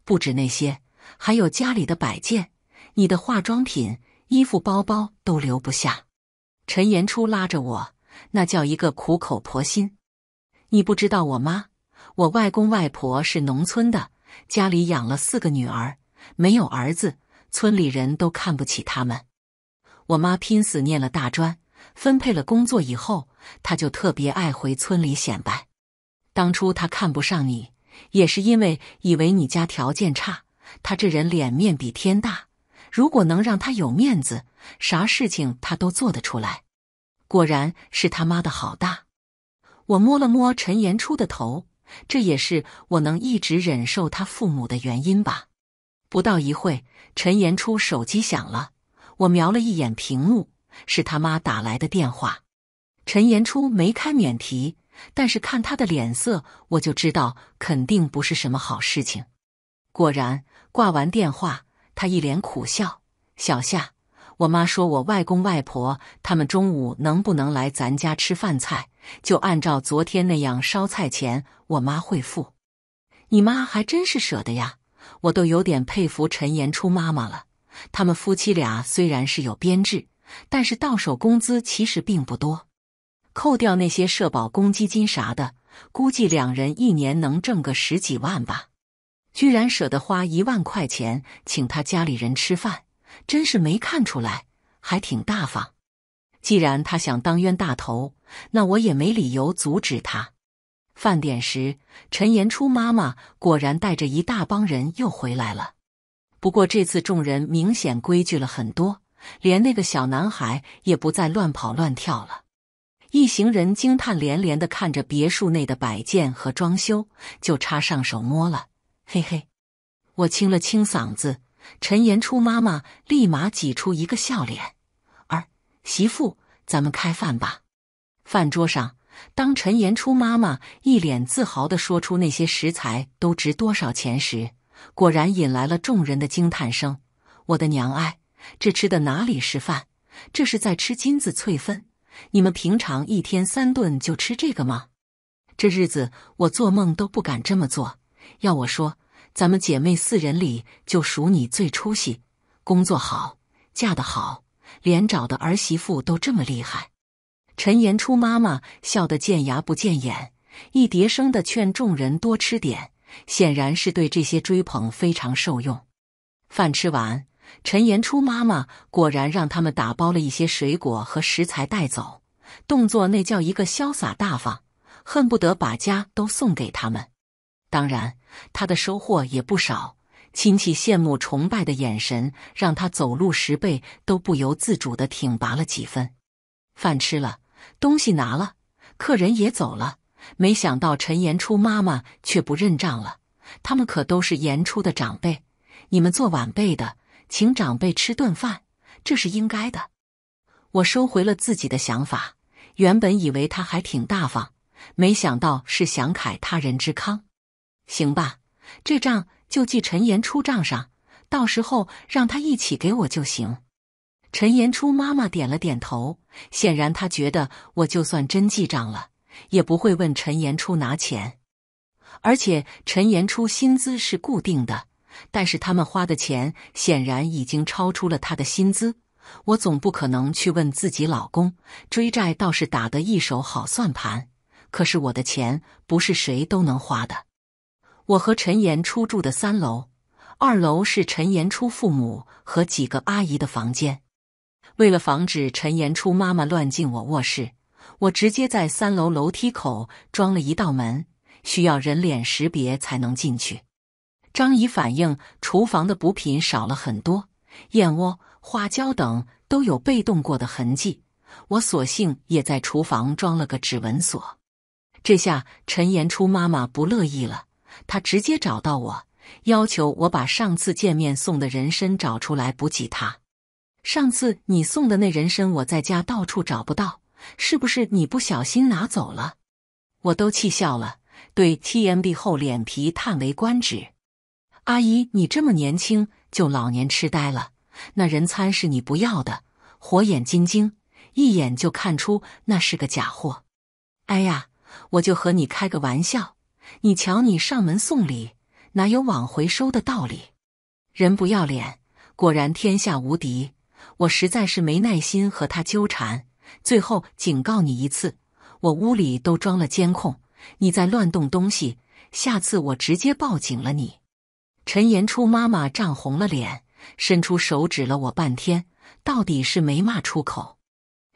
不止那些，还有家里的摆件。你的化妆品、衣服、包包都留不下。陈延初拉着我，那叫一个苦口婆心。你不知道我妈，我外公外婆是农村的，家里养了四个女儿，没有儿子，村里人都看不起他们。我妈拼死念了大专，分配了工作以后，她就特别爱回村里显摆。当初她看不上你，也是因为以为你家条件差。她这人脸面比天大。如果能让他有面子，啥事情他都做得出来。果然是他妈的好大！我摸了摸陈延初的头，这也是我能一直忍受他父母的原因吧。不到一会陈延初手机响了，我瞄了一眼屏幕，是他妈打来的电话。陈延初没开免提，但是看他的脸色，我就知道肯定不是什么好事情。果然，挂完电话。他一脸苦笑：“小夏，我妈说，我外公外婆他们中午能不能来咱家吃饭菜，就按照昨天那样烧菜钱，我妈会付。你妈还真是舍得呀，我都有点佩服陈延初妈妈了。他们夫妻俩虽然是有编制，但是到手工资其实并不多，扣掉那些社保、公积金啥的，估计两人一年能挣个十几万吧。”居然舍得花一万块钱请他家里人吃饭，真是没看出来，还挺大方。既然他想当冤大头，那我也没理由阻止他。饭点时，陈延初妈妈果然带着一大帮人又回来了。不过这次众人明显规矩了很多，连那个小男孩也不再乱跑乱跳了。一行人惊叹连连的看着别墅内的摆件和装修，就插上手摸了。嘿嘿，我清了清嗓子，陈延初妈妈立马挤出一个笑脸：“儿媳妇，咱们开饭吧。”饭桌上，当陈延初妈妈一脸自豪的说出那些食材都值多少钱时，果然引来了众人的惊叹声：“我的娘哎，这吃的哪里是饭？这是在吃金子翠分！你们平常一天三顿就吃这个吗？这日子我做梦都不敢这么做。要我说。”咱们姐妹四人里，就数你最出息，工作好，嫁得好，连找的儿媳妇都这么厉害。陈延初妈妈笑得见牙不见眼，一叠声的劝众人多吃点，显然是对这些追捧非常受用。饭吃完，陈延初妈妈果然让他们打包了一些水果和食材带走，动作那叫一个潇洒大方，恨不得把家都送给他们。当然。他的收获也不少，亲戚羡慕崇拜的眼神让他走路十倍都不由自主地挺拔了几分。饭吃了，东西拿了，客人也走了，没想到陈延初妈妈却不认账了。他们可都是延初的长辈，你们做晚辈的请长辈吃顿饭，这是应该的。我收回了自己的想法，原本以为他还挺大方，没想到是想凯他人之康。行吧，这账就记陈岩初账上，到时候让他一起给我就行。陈岩初妈妈点了点头，显然她觉得我就算真记账了，也不会问陈岩初拿钱。而且陈岩初薪资是固定的，但是他们花的钱显然已经超出了他的薪资。我总不可能去问自己老公追债，倒是打得一手好算盘。可是我的钱不是谁都能花的。我和陈岩初住的三楼，二楼是陈岩初父母和几个阿姨的房间。为了防止陈岩初妈妈乱进我卧室，我直接在三楼楼梯口装了一道门，需要人脸识别才能进去。张姨反映厨房的补品少了很多，燕窝、花椒等都有被动过的痕迹。我索性也在厨房装了个指纹锁。这下陈岩初妈妈不乐意了。他直接找到我，要求我把上次见面送的人参找出来补给他。上次你送的那人参我在家到处找不到，是不是你不小心拿走了？我都气笑了，对 TMB 厚脸皮叹为观止。阿姨，你这么年轻就老年痴呆了？那人参是你不要的？火眼金睛一眼就看出那是个假货。哎呀，我就和你开个玩笑。你瞧，你上门送礼，哪有往回收的道理？人不要脸，果然天下无敌。我实在是没耐心和他纠缠，最后警告你一次：我屋里都装了监控，你再乱动东西，下次我直接报警了。你，陈延初妈妈涨红了脸，伸出手指了我半天，到底是没骂出口，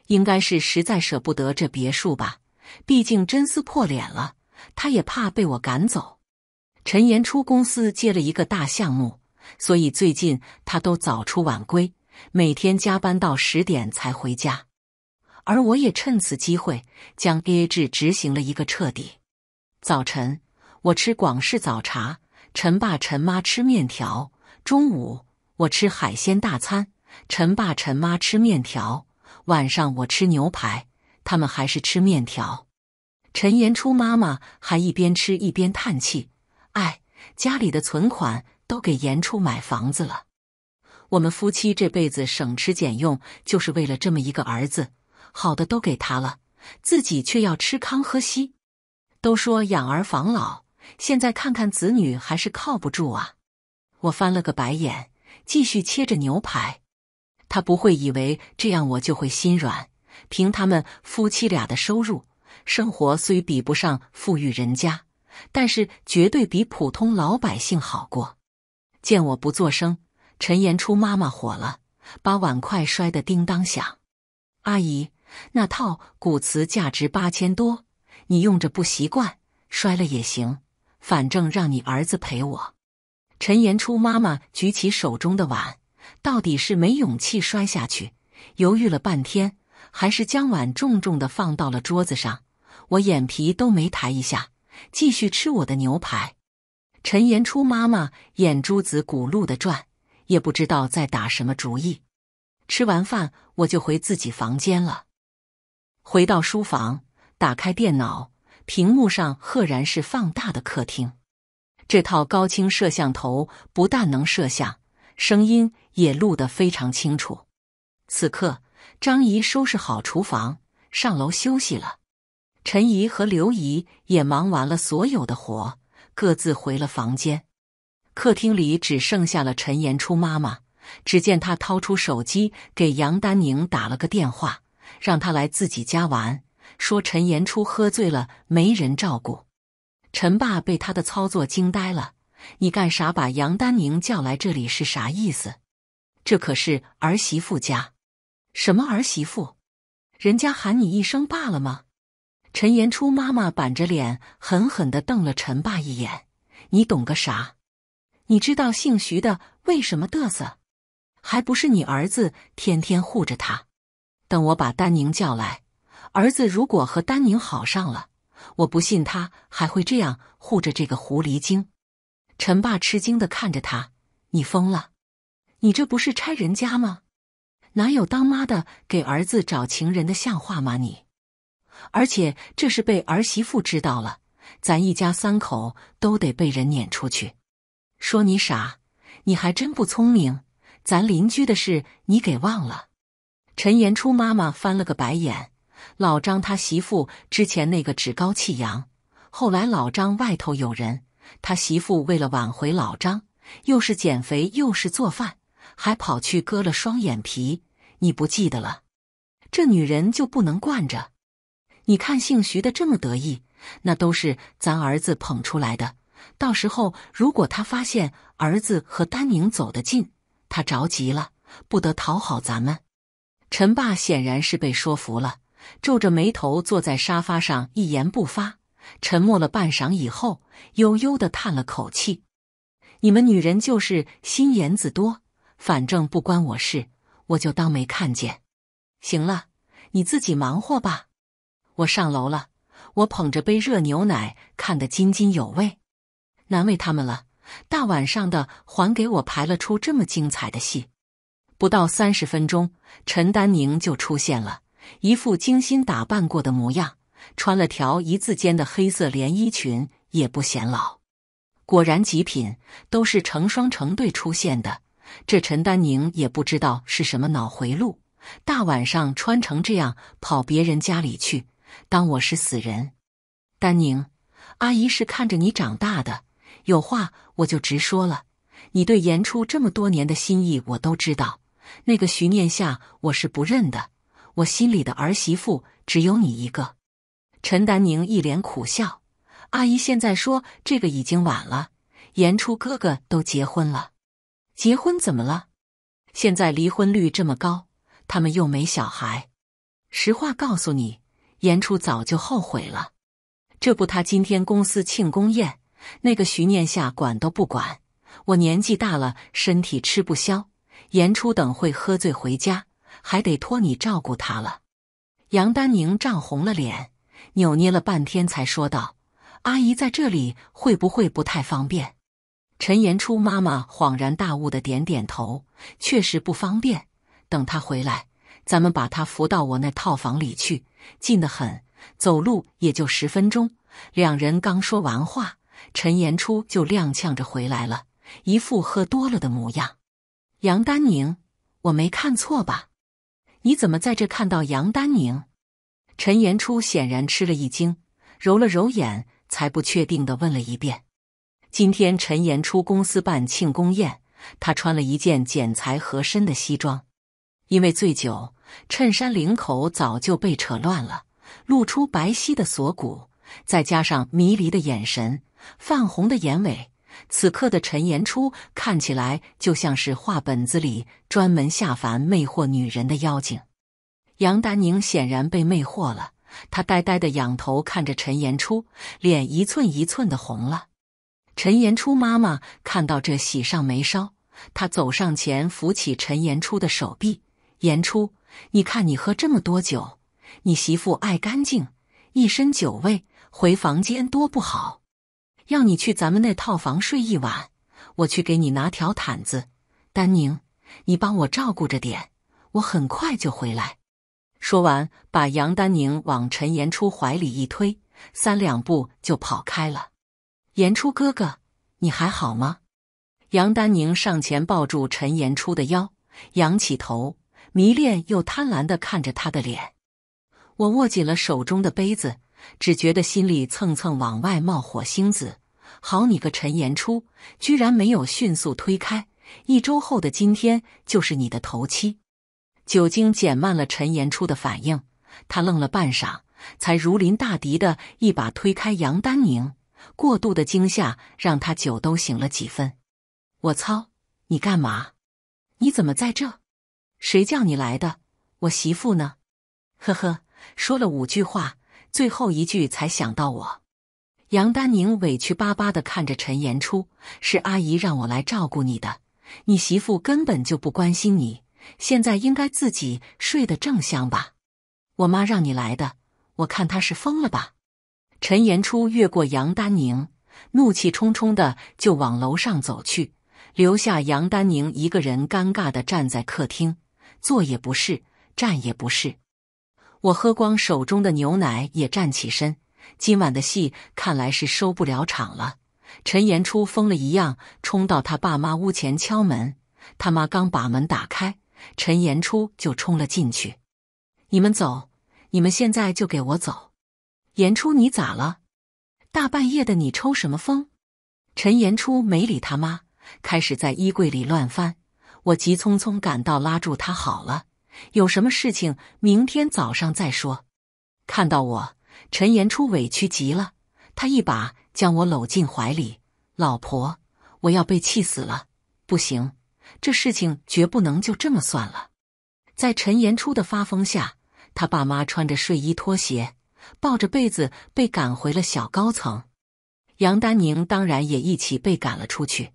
应该是实在舍不得这别墅吧？毕竟真撕破脸了。他也怕被我赶走。陈延初公司接了一个大项目，所以最近他都早出晚归，每天加班到十点才回家。而我也趁此机会将 A A 制执行了一个彻底。早晨我吃广式早茶，陈爸陈妈吃面条；中午我吃海鲜大餐，陈爸陈妈吃面条；晚上我吃牛排，他们还是吃面条。陈延初妈妈还一边吃一边叹气：“哎，家里的存款都给延初买房子了。我们夫妻这辈子省吃俭用，就是为了这么一个儿子，好的都给他了，自己却要吃糠喝稀。都说养儿防老，现在看看子女还是靠不住啊！”我翻了个白眼，继续切着牛排。他不会以为这样我就会心软，凭他们夫妻俩的收入。生活虽比不上富裕人家，但是绝对比普通老百姓好过。见我不作声，陈延初妈妈火了，把碗筷摔得叮当响。阿姨，那套古瓷价值八千多，你用着不习惯，摔了也行，反正让你儿子赔我。陈延初妈妈举起手中的碗，到底是没勇气摔下去，犹豫了半天，还是将碗重重的放到了桌子上。我眼皮都没抬一下，继续吃我的牛排。陈延初妈妈眼珠子骨碌的转，也不知道在打什么主意。吃完饭，我就回自己房间了。回到书房，打开电脑，屏幕上赫然是放大的客厅。这套高清摄像头不但能摄像，声音也录得非常清楚。此刻，张姨收拾好厨房，上楼休息了。陈姨和刘姨也忙完了所有的活，各自回了房间。客厅里只剩下了陈延初妈妈。只见她掏出手机，给杨丹宁打了个电话，让她来自己家玩，说陈延初喝醉了，没人照顾。陈爸被她的操作惊呆了：“你干啥？把杨丹宁叫来这里是啥意思？这可是儿媳妇家，什么儿媳妇？人家喊你一声爸了吗？”陈延初妈妈板着脸，狠狠的瞪了陈爸一眼：“你懂个啥？你知道姓徐的为什么嘚瑟？还不是你儿子天天护着他。等我把丹宁叫来，儿子如果和丹宁好上了，我不信他还会这样护着这个狐狸精。”陈爸吃惊的看着他：“你疯了？你这不是拆人家吗？哪有当妈的给儿子找情人的像话吗你？”而且这是被儿媳妇知道了，咱一家三口都得被人撵出去。说你傻，你还真不聪明。咱邻居的事你给忘了。陈延初妈妈翻了个白眼。老张他媳妇之前那个趾高气扬，后来老张外头有人，他媳妇为了挽回老张，又是减肥又是做饭，还跑去割了双眼皮。你不记得了？这女人就不能惯着？你看，姓徐的这么得意，那都是咱儿子捧出来的。到时候如果他发现儿子和丹宁走得近，他着急了，不得讨好咱们？陈爸显然是被说服了，皱着眉头坐在沙发上一言不发，沉默了半晌以后，悠悠的叹了口气：“你们女人就是心眼子多，反正不关我事，我就当没看见。行了，你自己忙活吧。”我上楼了，我捧着杯热牛奶看得津津有味，难为他们了，大晚上的还给我排了出这么精彩的戏。不到三十分钟，陈丹宁就出现了，一副精心打扮过的模样，穿了条一字肩的黑色连衣裙也不显老，果然极品都是成双成对出现的。这陈丹宁也不知道是什么脑回路，大晚上穿成这样跑别人家里去。当我是死人，丹宁阿姨是看着你长大的，有话我就直说了。你对言初这么多年的心意我都知道。那个徐念夏我是不认的，我心里的儿媳妇只有你一个。陈丹宁一脸苦笑，阿姨现在说这个已经晚了。言初哥哥都结婚了，结婚怎么了？现在离婚率这么高，他们又没小孩。实话告诉你。颜初早就后悔了，这不，他今天公司庆功宴，那个徐念夏管都不管。我年纪大了，身体吃不消。言初等会喝醉回家，还得托你照顾他了。杨丹宁涨红了脸，扭捏了半天才说道：“阿姨在这里会不会不太方便？”陈延初妈妈恍然大悟的点点头，确实不方便。等他回来。咱们把他扶到我那套房里去，近得很，走路也就十分钟。两人刚说完话，陈延初就踉跄着回来了，一副喝多了的模样。杨丹宁，我没看错吧？你怎么在这看到杨丹宁？陈延初显然吃了一惊，揉了揉眼，才不确定的问了一遍。今天陈延初公司办庆功宴，他穿了一件剪裁合身的西装，因为醉酒。衬衫领口早就被扯乱了，露出白皙的锁骨，再加上迷离的眼神、泛红的眼尾，此刻的陈延初看起来就像是画本子里专门下凡魅惑女人的妖精。杨丹宁显然被魅惑了，她呆呆地仰头看着陈延初，脸一寸一寸地红了。陈延初妈妈看到这喜上眉梢，她走上前扶起陈延初的手臂，延初。你看，你喝这么多酒，你媳妇爱干净，一身酒味，回房间多不好。要你去咱们那套房睡一晚，我去给你拿条毯子。丹宁，你帮我照顾着点，我很快就回来。说完，把杨丹宁往陈延初怀里一推，三两步就跑开了。延初哥哥，你还好吗？杨丹宁上前抱住陈延初的腰，仰起头。迷恋又贪婪的看着他的脸，我握紧了手中的杯子，只觉得心里蹭蹭往外冒火星子。好你个陈延初，居然没有迅速推开！一周后的今天就是你的头七。酒精减慢了陈延初的反应，他愣了半晌，才如临大敌的一把推开杨丹宁。过度的惊吓让他酒都醒了几分。我操，你干嘛？你怎么在这？谁叫你来的？我媳妇呢？呵呵，说了五句话，最后一句才想到我。杨丹宁委屈巴巴的看着陈延初，是阿姨让我来照顾你的，你媳妇根本就不关心你，现在应该自己睡得正香吧？我妈让你来的，我看她是疯了吧！陈延初越过杨丹宁，怒气冲冲的就往楼上走去，留下杨丹宁一个人尴尬的站在客厅。坐也不是，站也不是。我喝光手中的牛奶，也站起身。今晚的戏看来是收不了场了。陈延初疯了一样冲到他爸妈屋前敲门。他妈刚把门打开，陈延初就冲了进去。你们走，你们现在就给我走！岩初，你咋了？大半夜的，你抽什么风？陈延初没理他妈，开始在衣柜里乱翻。我急匆匆赶到，拉住他：“好了，有什么事情明天早上再说。”看到我，陈延初委屈极了，他一把将我搂进怀里：“老婆，我要被气死了！不行，这事情绝不能就这么算了。”在陈延初的发疯下，他爸妈穿着睡衣拖鞋，抱着被子被赶回了小高层。杨丹宁当然也一起被赶了出去。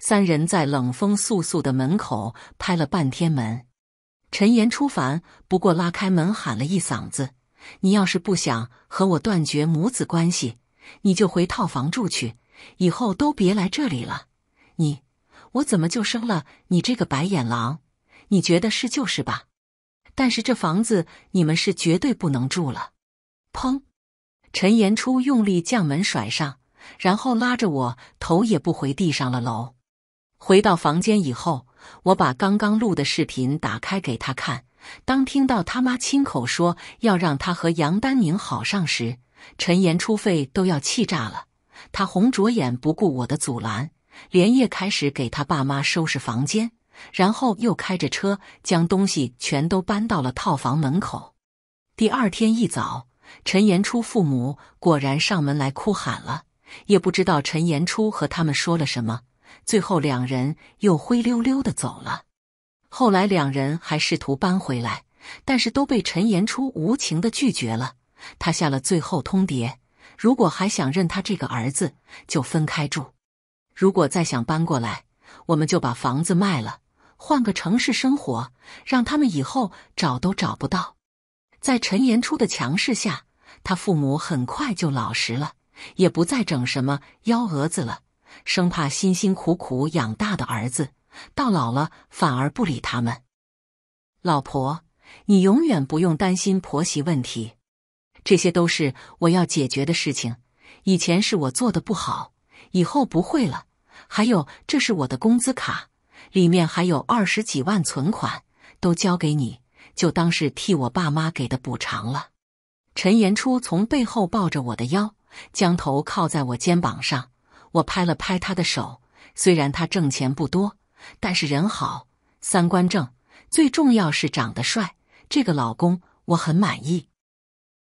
三人在冷风簌簌的门口拍了半天门，陈岩初烦不过拉开门喊了一嗓子：“你要是不想和我断绝母子关系，你就回套房住去，以后都别来这里了。你我怎么就生了你这个白眼狼？你觉得是就是吧？但是这房子你们是绝对不能住了。”砰！陈岩初用力将门甩上，然后拉着我头也不回地上了楼。回到房间以后，我把刚刚录的视频打开给他看。当听到他妈亲口说要让他和杨丹宁好上时，陈延初肺都要气炸了。他红着眼，不顾我的阻拦，连夜开始给他爸妈收拾房间，然后又开着车将东西全都搬到了套房门口。第二天一早，陈延初父母果然上门来哭喊了，也不知道陈延初和他们说了什么。最后，两人又灰溜溜的走了。后来，两人还试图搬回来，但是都被陈延初无情的拒绝了。他下了最后通牒：如果还想认他这个儿子，就分开住；如果再想搬过来，我们就把房子卖了，换个城市生活，让他们以后找都找不到。在陈延初的强势下，他父母很快就老实了，也不再整什么幺蛾子了。生怕辛辛苦苦养大的儿子到老了反而不理他们。老婆，你永远不用担心婆媳问题，这些都是我要解决的事情。以前是我做的不好，以后不会了。还有，这是我的工资卡，里面还有二十几万存款，都交给你，就当是替我爸妈给的补偿了。陈延初从背后抱着我的腰，将头靠在我肩膀上。我拍了拍他的手，虽然他挣钱不多，但是人好，三观正，最重要是长得帅。这个老公我很满意。